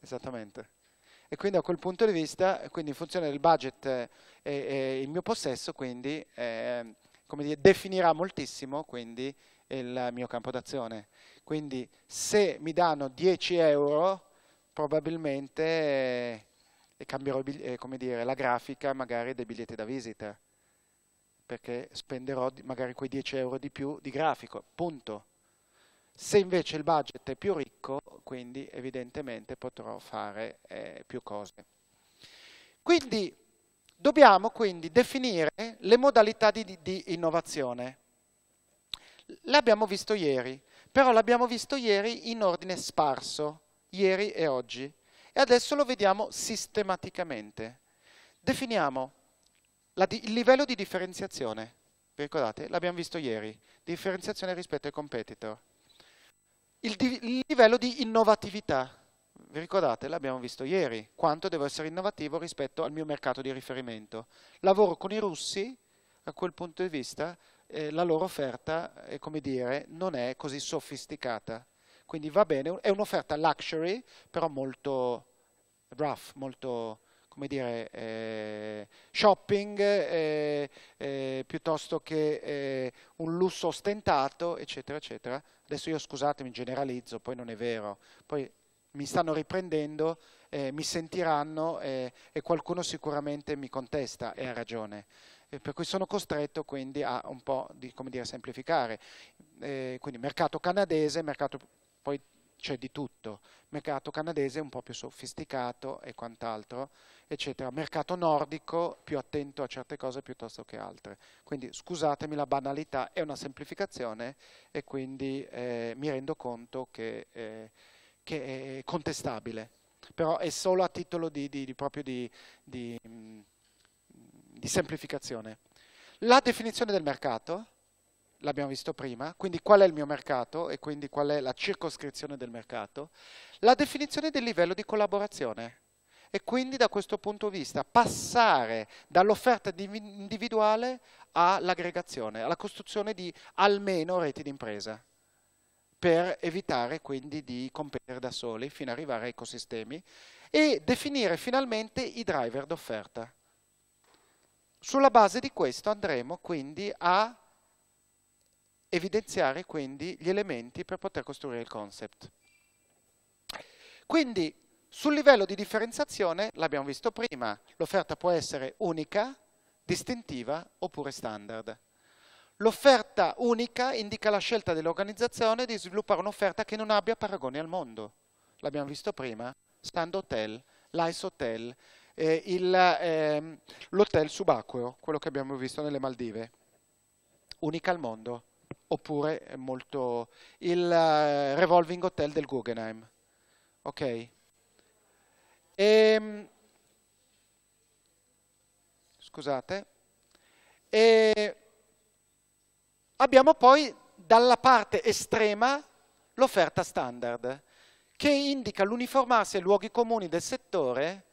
Esattamente. E quindi a quel punto di vista, quindi in funzione del budget e, e il mio possesso, quindi, ehm, come dire, definirà moltissimo quindi, il mio campo d'azione. Quindi se mi danno 10 euro, probabilmente eh, cambierò eh, dire, la grafica magari dei biglietti da visita, perché spenderò magari quei 10 euro di più di grafico, punto. Se invece il budget è più ricco, quindi evidentemente potrò fare eh, più cose. Quindi dobbiamo quindi definire le modalità di, di innovazione. L'abbiamo visto ieri, però l'abbiamo visto ieri in ordine sparso, ieri e oggi. E adesso lo vediamo sistematicamente. Definiamo di, il livello di differenziazione. Vi ricordate? L'abbiamo visto ieri. Differenziazione rispetto ai competitor. Il, di, il livello di innovatività. Vi ricordate? L'abbiamo visto ieri. Quanto devo essere innovativo rispetto al mio mercato di riferimento. Lavoro con i russi, a quel punto di vista, eh, la loro offerta eh, come dire, non è così sofisticata. Quindi va bene, è un'offerta luxury, però molto rough, molto come dire, eh, shopping eh, eh, piuttosto che eh, un lusso ostentato, eccetera, eccetera. Adesso io scusatemi, generalizzo, poi non è vero. Poi mi stanno riprendendo, eh, mi sentiranno eh, e qualcuno sicuramente mi contesta e ha ragione per cui sono costretto quindi a un po' di come dire, semplificare. Eh, quindi mercato canadese, mercato poi c'è di tutto, mercato canadese un po' più sofisticato e quant'altro, eccetera. Mercato nordico più attento a certe cose piuttosto che altre. Quindi scusatemi la banalità, è una semplificazione e quindi eh, mi rendo conto che, eh, che, è contestabile, però è solo a titolo di, di, di proprio di, di di semplificazione. La definizione del mercato, l'abbiamo visto prima, quindi qual è il mio mercato e quindi qual è la circoscrizione del mercato, la definizione del livello di collaborazione e quindi da questo punto di vista passare dall'offerta individuale all'aggregazione, alla costruzione di almeno reti d'impresa per evitare quindi di competere da soli fino ad arrivare a ecosistemi e definire finalmente i driver d'offerta. Sulla base di questo andremo quindi a evidenziare quindi gli elementi per poter costruire il concept. Quindi sul livello di differenziazione, l'abbiamo visto prima, l'offerta può essere unica, distintiva oppure standard. L'offerta unica indica la scelta dell'organizzazione di sviluppare un'offerta che non abbia paragoni al mondo. L'abbiamo visto prima, Stand Hotel, Lice Hotel, eh, ehm, l'hotel subacqueo, quello che abbiamo visto nelle Maldive, unica al mondo, oppure molto il eh, revolving hotel del Guggenheim. Ok? E, ehm, scusate. E abbiamo poi dalla parte estrema l'offerta standard che indica l'uniformarsi ai luoghi comuni del settore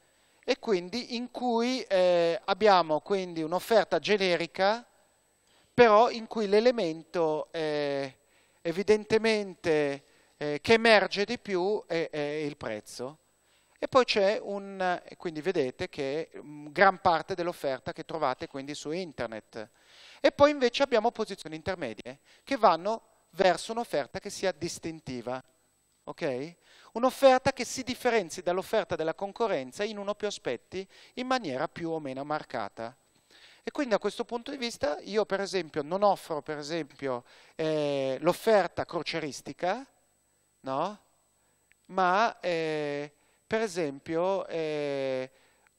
e quindi in cui eh, abbiamo quindi un'offerta generica, però in cui l'elemento eh, evidentemente eh, che emerge di più è, è il prezzo. E poi c'è un, quindi vedete che mh, mm, gran parte dell'offerta che trovate quindi su internet. E poi invece abbiamo posizioni intermedie che vanno verso un'offerta che sia distintiva. ok? un'offerta che si differenzi dall'offerta della concorrenza in uno o più aspetti in maniera più o meno marcata. E quindi da questo punto di vista io per esempio non offro per esempio eh, l'offerta croceristica, no? ma eh, per esempio eh,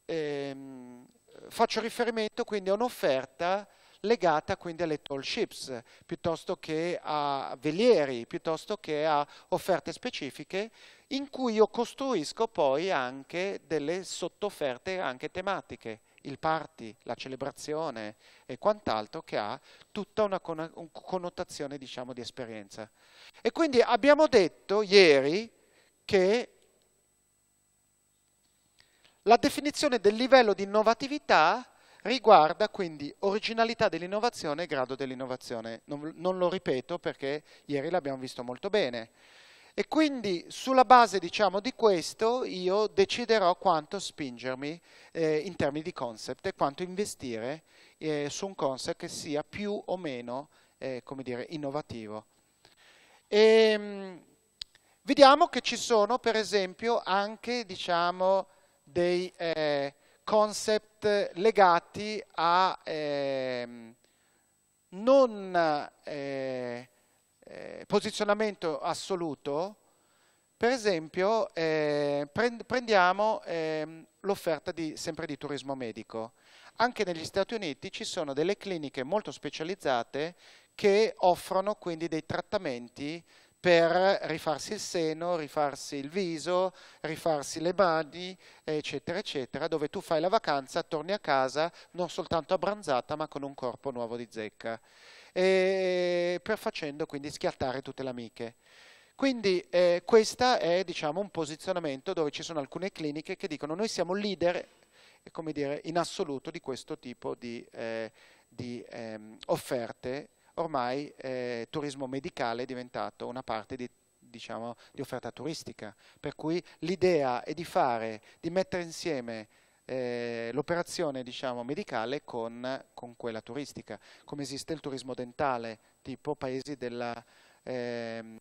ehm, faccio riferimento quindi a un'offerta legata quindi alle tall ships, piuttosto che a velieri, piuttosto che a offerte specifiche in cui io costruisco poi anche delle sottofferte anche tematiche, il party, la celebrazione e quant'altro che ha tutta una connotazione diciamo, di esperienza. E quindi abbiamo detto ieri che la definizione del livello di innovatività riguarda quindi originalità dell'innovazione e grado dell'innovazione. Non, non, lo ripeto perché ieri l'abbiamo visto molto bene. E quindi sulla base diciamo, di questo io deciderò quanto spingermi eh, in termini di concept e quanto investire eh, su un concept che sia più o meno eh, dire, innovativo. E, ehm, vediamo che ci sono per esempio anche diciamo, dei eh, concept legati a ehm, non eh, eh, posizionamento assoluto, per esempio eh, prendiamo eh, l'offerta sempre di turismo medico. Anche negli Stati Uniti ci sono delle cliniche molto specializzate che offrono quindi dei trattamenti per rifarsi il seno, rifarsi il viso, rifarsi le mani, eccetera, eccetera, dove tu fai la vacanza, torni a casa non soltanto abbranzata ma con un corpo nuovo di zecca e per facendo quindi schiattare tutte le amiche. Quindi eh, questo è diciamo, un posizionamento dove ci sono alcune cliniche che dicono noi siamo leader dire, in assoluto di questo tipo di, eh, di ehm, offerte. Ormai eh, turismo medicale è diventato una parte di diciamo, di offerta turistica. Per cui l'idea è di fare, di mettere insieme eh, l'operazione diciamo, medicale con, con, quella turistica, come esiste il turismo dentale, tipo paesi ehm,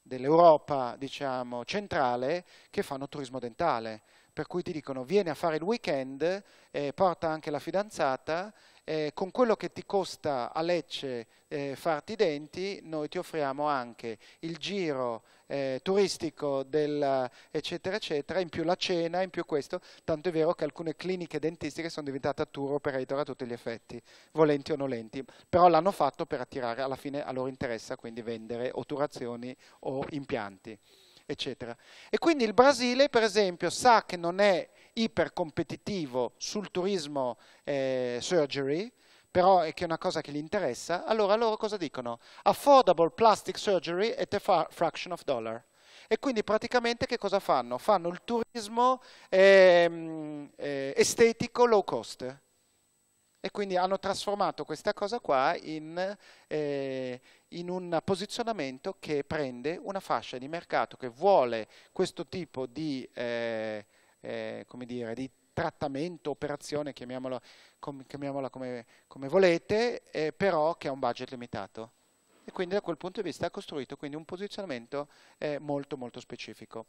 dell'Europa diciamo, centrale che fanno turismo dentale, per cui ti dicono vieni a fare il weekend, eh, porta anche la fidanzata eh, con quello che ti costa a Lecce eh, farti i denti, noi ti offriamo anche il giro eh, turistico del, eccetera eccetera, in più la cena, in più questo, tanto è vero che alcune cliniche dentistiche sono diventate tour operator a tutti gli effetti, volenti o nolenti, però l'hanno fatto per attirare, alla fine a loro interessa quindi vendere otturazioni o impianti, eccetera. E quindi il Brasile, per esempio, sa che non è ipercompetitivo sul turismo eh, surgery, però è che è una cosa che gli interessa, allora loro cosa dicono? Affordable plastic surgery at a fraction of dollar. E quindi praticamente che cosa fanno? Fanno il turismo ehm, eh, estetico low cost. E quindi hanno trasformato questa cosa qua in, eh, in un posizionamento che prende una fascia di mercato che vuole questo tipo di... Eh, eh, come dire, di trattamento, operazione, chiamiamola, com, chiamiamola come, come, volete, eh, però che ha un budget limitato. E quindi da quel punto di vista ha costruito quindi un posizionamento eh, molto molto specifico.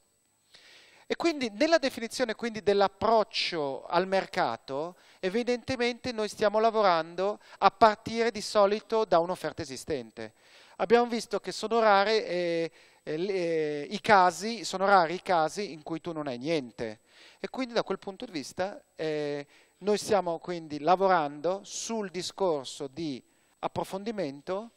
E quindi nella definizione dell'approccio al mercato, evidentemente noi stiamo lavorando a partire di solito da un'offerta esistente. Abbiamo visto che sono, rare, eh, eh, eh i casi, sono rari i casi in cui tu non hai niente e quindi da quel punto di vista eh, noi stiamo quindi lavorando sul discorso di approfondimento,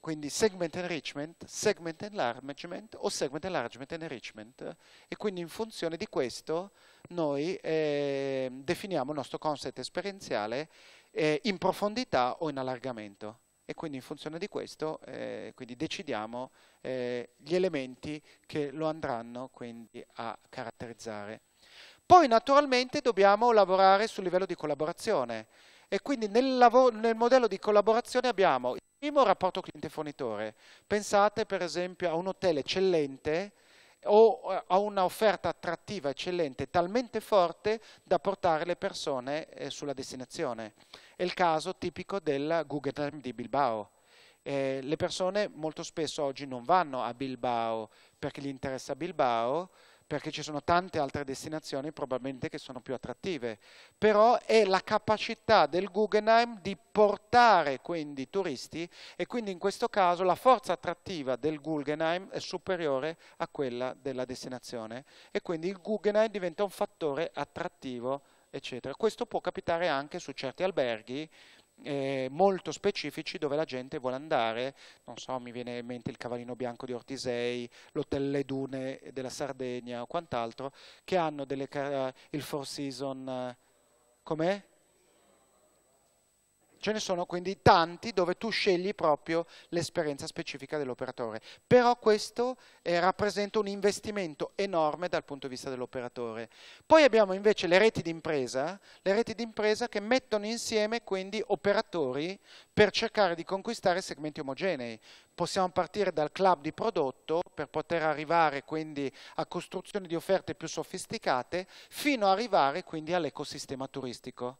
quindi segment enrichment, segment enlargement o segment enlargement enrichment e quindi in funzione di questo noi eh, definiamo il nostro concept esperienziale eh, in profondità o in allargamento e quindi in funzione di questo eh, decidiamo eh, gli elementi che lo andranno quindi a caratterizzare. Poi naturalmente dobbiamo lavorare sul livello di collaborazione e quindi nel, nel modello di collaborazione abbiamo il primo rapporto cliente-fornitore. Pensate per esempio a un hotel eccellente o eh, a un'offerta attrattiva eccellente, talmente forte da portare le persone eh, sulla destinazione. È il caso tipico della Guggenheim di Bilbao. Eh, le persone molto spesso oggi non vanno a Bilbao perché gli interessa Bilbao, perché ci sono tante altre destinazioni probabilmente che sono più attrattive, però è la capacità del Guggenheim di portare quindi turisti e quindi in questo caso la forza attrattiva del Guggenheim è superiore a quella della destinazione e quindi il Guggenheim diventa un fattore attrattivo, eccetera. Questo può capitare anche su certi alberghi eh, molto specifici dove la gente vuole andare, non so, mi viene in mente il Cavallino Bianco di Ortisei, l'Hotel Le Dune della Sardegna o quant'altro, che hanno delle, il Four Season, eh, com'è? Ce ne sono quindi tanti dove tu scegli proprio l'esperienza specifica dell'operatore. Però questo eh, rappresenta un investimento enorme dal punto di vista dell'operatore. Poi abbiamo invece le reti d'impresa, le reti d'impresa che mettono insieme quindi operatori per cercare di conquistare segmenti omogenei. Possiamo partire dal club di prodotto per poter arrivare quindi a costruzioni di offerte più sofisticate fino ad arrivare quindi all'ecosistema turistico.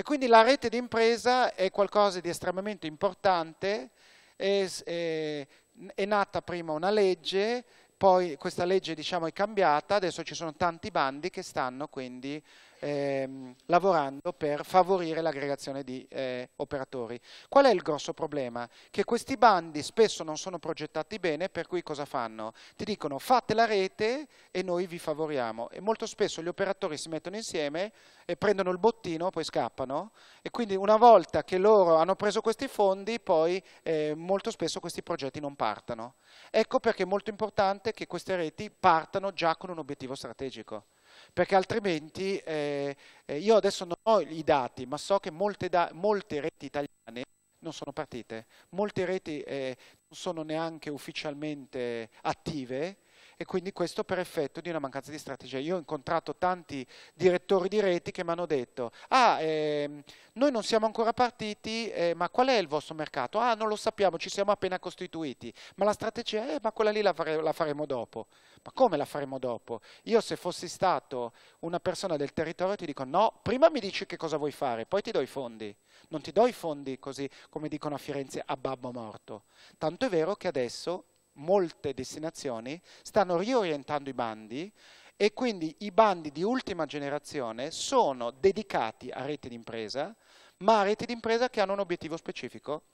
E quindi la rete d'impresa è qualcosa di estremamente importante, è, è, è nata prima una legge, poi questa legge diciamo, è cambiata, adesso ci sono tanti bandi che stanno quindi ehm, lavorando per favorire l'aggregazione di eh, operatori. Qual è il grosso problema? Che questi bandi spesso non sono progettati bene, per cui cosa fanno? Ti dicono fate la rete e noi vi favoriamo e molto spesso gli operatori si mettono insieme e prendono il bottino, poi scappano e quindi una volta che loro hanno preso questi fondi poi eh, molto spesso questi progetti non partano. Ecco perché è molto importante che queste reti partano già con un obiettivo strategico perché altrimenti eh, eh, io adesso non ho i dati, ma so che molte, da, molte reti italiane non sono partite, molte reti eh, non sono neanche ufficialmente attive e quindi questo per effetto di una mancanza di strategia. Io ho incontrato tanti direttori di reti che mi hanno detto, ah, ehm, noi non siamo ancora partiti, eh, ma qual è il vostro mercato? Ah, non lo sappiamo, ci siamo appena costituiti, ma la strategia è, eh, ma quella lì la, fare, la faremo dopo. Ma come la faremo dopo? Io se fossi stato una persona del territorio ti dico, no, prima mi dici che cosa vuoi fare, poi ti do i fondi. Non ti do i fondi così come dicono a Firenze a babbo morto. Tanto è vero che adesso molte destinazioni stanno riorientando i bandi e quindi i bandi di ultima generazione sono dedicati a reti d'impresa, ma a reti d'impresa che hanno un obiettivo specifico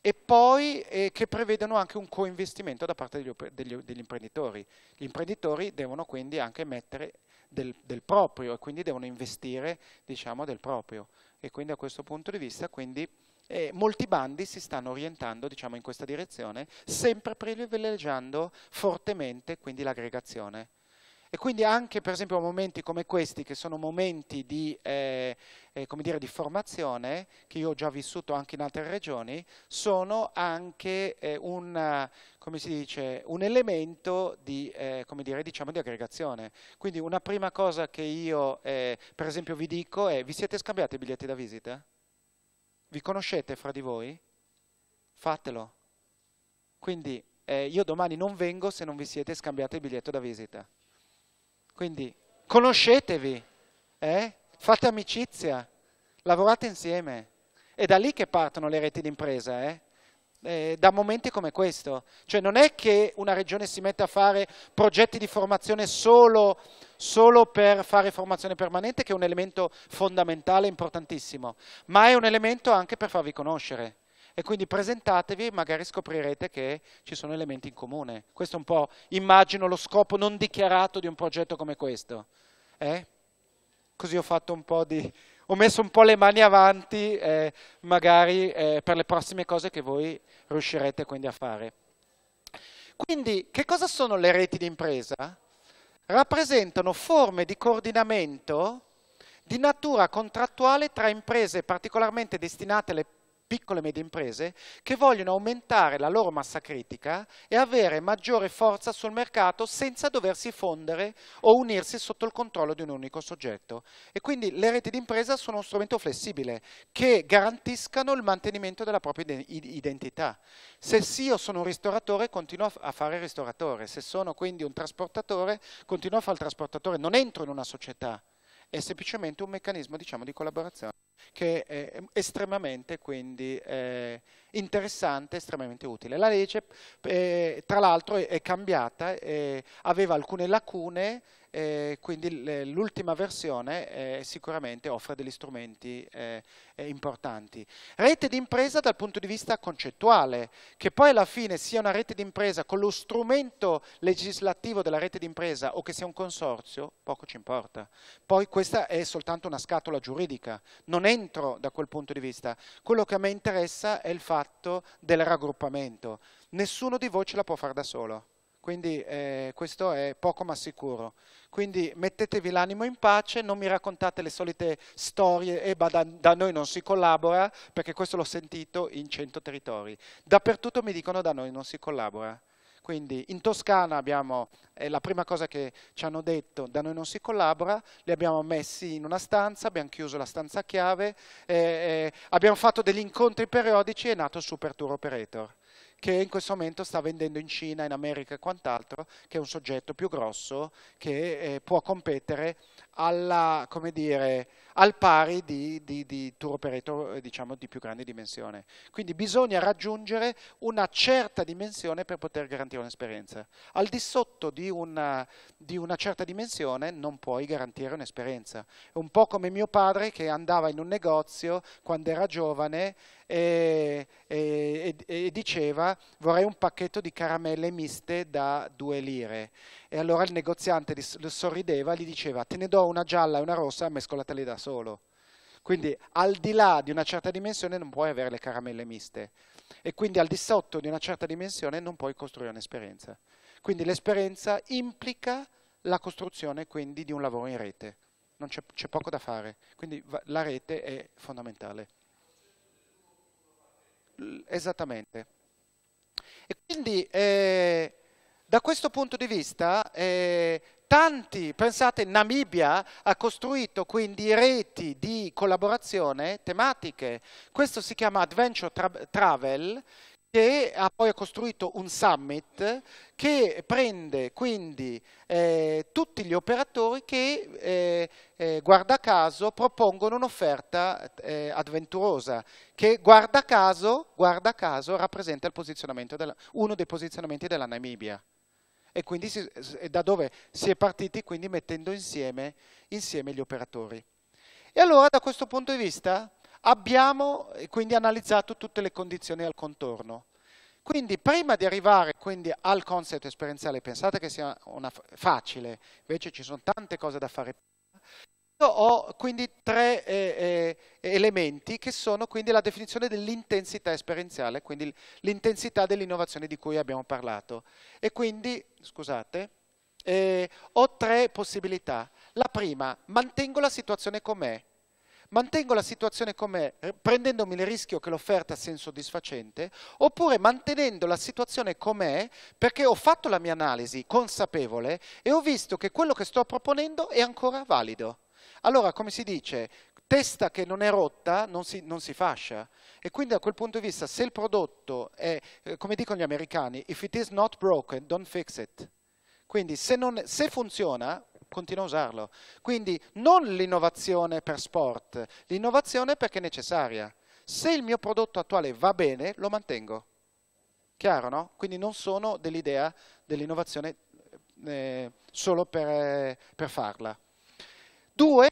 e poi eh, che prevedono anche un coinvestimento da parte degli, degli, degli, imprenditori. Gli imprenditori devono quindi anche mettere del, del proprio e quindi devono investire diciamo, del proprio. E quindi a questo punto di vista quindi, e molti bandi si stanno orientando diciamo, in questa direzione, sempre privilegiando fortemente quindi, l'aggregazione. E quindi anche per esempio momenti come questi, che sono momenti di, eh, eh, dire, di formazione, che io ho già vissuto anche in altre regioni, sono anche eh, una, dice, un elemento di, eh, dire, diciamo, di, aggregazione. Quindi una prima cosa che io eh, per esempio vi dico è, vi siete scambiati i biglietti da visita? Vi conoscete fra di voi? Fatelo. Quindi eh, io domani non vengo se non vi siete scambiati il biglietto da visita. Quindi conoscetevi, eh? fate amicizia, lavorate insieme. È da lì che partono le reti d'impresa, eh? eh da momenti come questo. Cioè non è che una regione si mette a fare progetti di formazione solo solo per fare formazione permanente che è un elemento fondamentale, importantissimo, ma è un elemento anche per farvi conoscere. E quindi presentatevi e magari scoprirete che ci sono elementi in comune. Questo è un po', immagino, lo scopo non dichiarato di un progetto come questo. Eh? Così ho fatto un po' di... ho messo un po' le mani avanti, eh, magari eh, per le prossime cose che voi riuscirete quindi a fare. Quindi, che cosa sono le reti di impresa? rappresentano forme di coordinamento di natura contrattuale tra imprese particolarmente destinate alle piccole e medie imprese che vogliono aumentare la loro massa critica e avere maggiore forza sul mercato senza doversi fondere o unirsi sotto il controllo di un unico soggetto. E quindi le reti d'impresa sono uno strumento flessibile che garantiscano il mantenimento della propria identità. Se sì io sono un ristoratore continuo a fare il ristoratore, se sono quindi un trasportatore continuo a fare il trasportatore, non entro in una società, è semplicemente un meccanismo diciamo, di collaborazione che è estremamente quindi eh, interessante, estremamente utile. La legge eh, tra l'altro è, cambiata, eh, aveva alcune lacune eh, quindi l'ultima versione eh, sicuramente offre degli strumenti eh, eh, importanti. Rete d'impresa dal punto di vista concettuale, che poi alla fine sia una rete d'impresa con lo strumento legislativo della rete d'impresa o che sia un consorzio, poco ci importa. Poi questa è soltanto una scatola giuridica, non entro da quel punto di vista. Quello che a me interessa è il fatto del raggruppamento. Nessuno di voi ce la può fare da solo quindi eh, questo è poco ma sicuro. Quindi mettetevi l'animo in pace, non mi raccontate le solite storie, eh, da, da noi non si collabora, perché questo l'ho sentito in 100 territori. Dappertutto mi dicono da noi non si collabora. Quindi in Toscana abbiamo, è la prima cosa che ci hanno detto, da noi non si collabora, li abbiamo messi in una stanza, abbiamo chiuso la stanza chiave, eh, eh, abbiamo fatto degli incontri periodici e è nato il Super Tour Operator che in questo momento sta vendendo in Cina, in America e quant'altro, che è un soggetto più grosso che eh, può competere alla, dire, al pari di, di, di tour operator eh, diciamo, di più grande dimensione. Quindi bisogna raggiungere una certa dimensione per poter garantire un'esperienza. Al di sotto di una, di una certa dimensione non puoi garantire un'esperienza. È un po' come mio padre che andava in un negozio quando era giovane e, e, e, diceva vorrei un pacchetto di caramelle miste da due lire. E allora il negoziante lo sorrideva e gli diceva te ne do una gialla e una rossa, mescolatele da solo. Quindi al di là di una certa dimensione non puoi avere le caramelle miste e quindi al di sotto di una certa dimensione non puoi costruire un'esperienza. Quindi l'esperienza implica la costruzione quindi di un lavoro in rete. Non c'è, poco da fare, quindi la rete è fondamentale esattamente. E quindi eh, da questo punto di vista eh, tanti, pensate, Namibia ha costruito quindi reti di collaborazione tematiche. Questo si chiama adventure tra travel che ha poi costruito un summit che prende quindi eh, tutti gli operatori che, eh, eh, guarda caso, propongono un'offerta eh, avventurosa, che guarda caso, guarda caso rappresenta della, uno dei posizionamenti della Namibia. E quindi si, da dove si è partiti, quindi mettendo insieme, insieme gli operatori. E allora da questo punto di vista Abbiamo quindi analizzato tutte le condizioni al contorno. Quindi prima di arrivare quindi, al concept esperienziale, pensate che sia facile, invece ci sono tante cose da fare. Io ho quindi tre eh, eh, elementi che sono quindi la definizione dell'intensità esperienziale, quindi l'intensità dell'innovazione di cui abbiamo parlato. E quindi, scusate, eh, ho tre possibilità. La prima, mantengo la situazione com'è mantengo la situazione com'è eh, prendendomi il rischio che l'offerta sia insoddisfacente oppure mantenendo la situazione com'è perché ho fatto la mia analisi consapevole e ho visto che quello che sto proponendo è ancora valido. Allora, come si dice, testa che non è rotta non si, non si, fascia e quindi da quel punto di vista se il prodotto è, eh, come dicono gli americani, if it is not broken, don't fix it. Quindi se, non, se funziona continua a usarlo. Quindi non l'innovazione per sport, l'innovazione perché è necessaria. Se il mio prodotto attuale va bene, lo mantengo. Chiaro, no? Quindi non sono dell'idea dell'innovazione eh, solo per, eh, per farla. Due,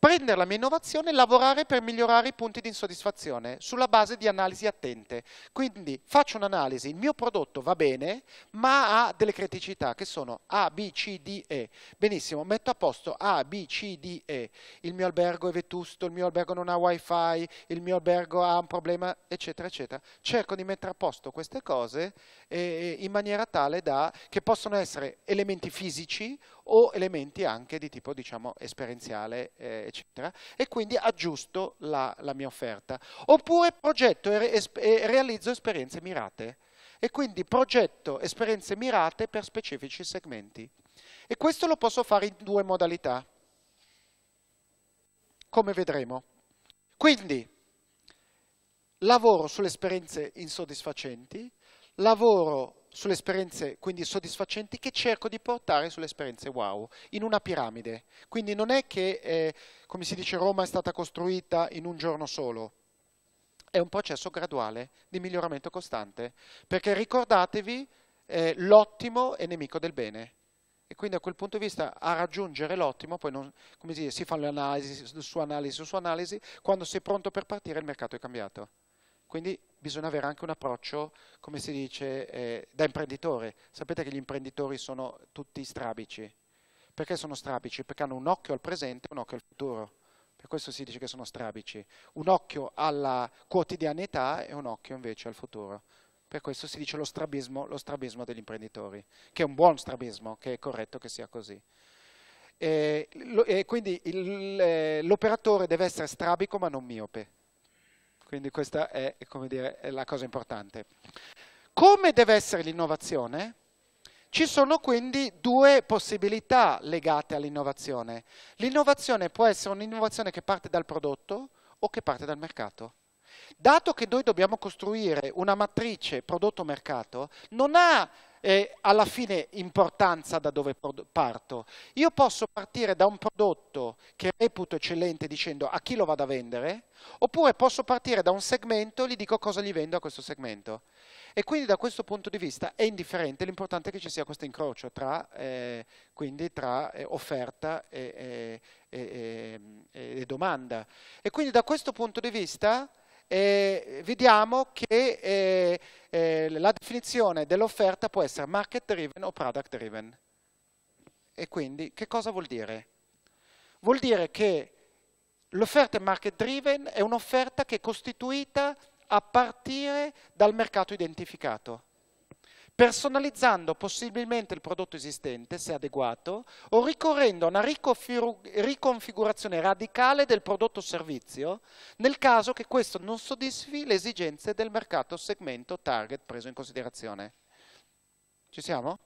prendere la mia innovazione e lavorare per migliorare i punti di insoddisfazione sulla base di analisi attente. Quindi faccio un'analisi, il mio prodotto va bene, ma ha delle criticità che sono A, B, C, D, E. Benissimo, metto a posto A, B, C, D, E. Il mio albergo è vetusto, il mio albergo non ha wifi, il mio albergo ha un problema, eccetera, eccetera. Cerco di mettere a posto queste cose eh, in maniera tale da, che possono essere elementi fisici o elementi anche di tipo, diciamo, esperienziale, eh, eccetera, e quindi aggiusto la, la mia offerta. Oppure progetto e, e realizzo esperienze mirate, e quindi progetto esperienze mirate per specifici segmenti. E questo lo posso fare in due modalità, come vedremo. Quindi lavoro sulle esperienze insoddisfacenti, lavoro sulle esperienze quindi soddisfacenti che cerco di portare sulle esperienze wow, in una piramide. Quindi non è che, eh, come si dice, Roma è stata costruita in un giorno solo, è un processo graduale di miglioramento costante, perché ricordatevi eh, l'ottimo è nemico del bene. E quindi a quel punto di vista a raggiungere l'ottimo, poi non, come si, dice, si fanno le analisi su analisi su analisi, quando sei pronto per partire il mercato è cambiato. Quindi bisogna avere anche un approccio, come si dice, eh, da imprenditore. Sapete che gli imprenditori sono tutti strabici. Perché sono strabici? Perché hanno un occhio al presente e un occhio al futuro. Per questo si dice che sono strabici. Un occhio alla quotidianità e un occhio invece al futuro. Per questo si dice lo strabismo, lo strabismo degli imprenditori, che è un buon strabismo, che è corretto che sia così. E, eh, lo, e eh, quindi eh, l'operatore deve essere strabico ma non miope quindi questa è, dire, è la cosa importante. Come deve essere l'innovazione? Ci sono quindi due possibilità legate all'innovazione. L'innovazione può essere un'innovazione che parte dal prodotto o che parte dal mercato. Dato che noi dobbiamo costruire una matrice prodotto-mercato, non ha eh, alla fine importanza da dove parto. Io posso partire da un prodotto che reputo eccellente dicendo a chi lo vado a vendere, oppure posso partire da un segmento e gli dico cosa gli vendo a questo segmento. E quindi da questo punto di vista è indifferente, l'importante è che ci sia questo incrocio tra, eh, tra eh, offerta e, e, e, e domanda. E quindi da questo punto di vista eh, vediamo che eh, eh, la definizione dell'offerta può essere market driven o product driven. E quindi che cosa vuol dire? Vuol dire che l'offerta market driven è un'offerta che è costituita a partire dal mercato identificato personalizzando possibilmente il prodotto esistente, se adeguato, o ricorrendo a una riconfigurazione radicale del prodotto servizio, nel caso che questo non soddisfi le esigenze del mercato segmento target preso in considerazione. Ci siamo?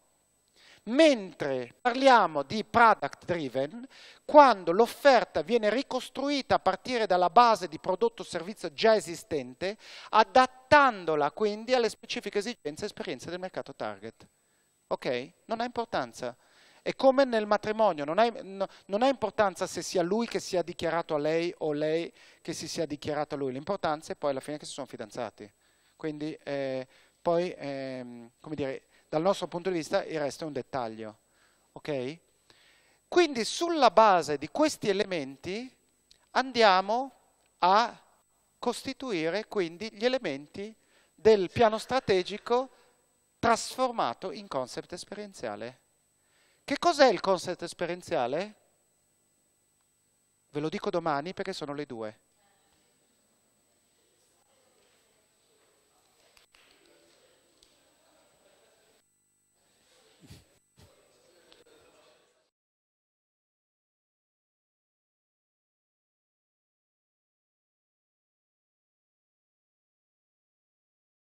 mentre parliamo di product driven, quando l'offerta viene ricostruita a partire dalla base di prodotto o servizio già esistente, adattandola quindi alle specifiche esigenze e esperienze del mercato target. Ok? Non ha importanza. È come nel matrimonio, non ha, no, non ha importanza se sia lui che si sia dichiarato a lei o lei che si sia dichiarato a lui, l'importanza è poi alla fine che si sono fidanzati. Quindi eh, poi, eh, come dire, dal nostro punto di vista il resto è un dettaglio. Okay? Quindi sulla base di questi elementi andiamo a costituire quindi gli elementi del piano strategico trasformato in concept esperienziale. Che cos'è il concept esperienziale? Ve lo dico domani perché sono le due.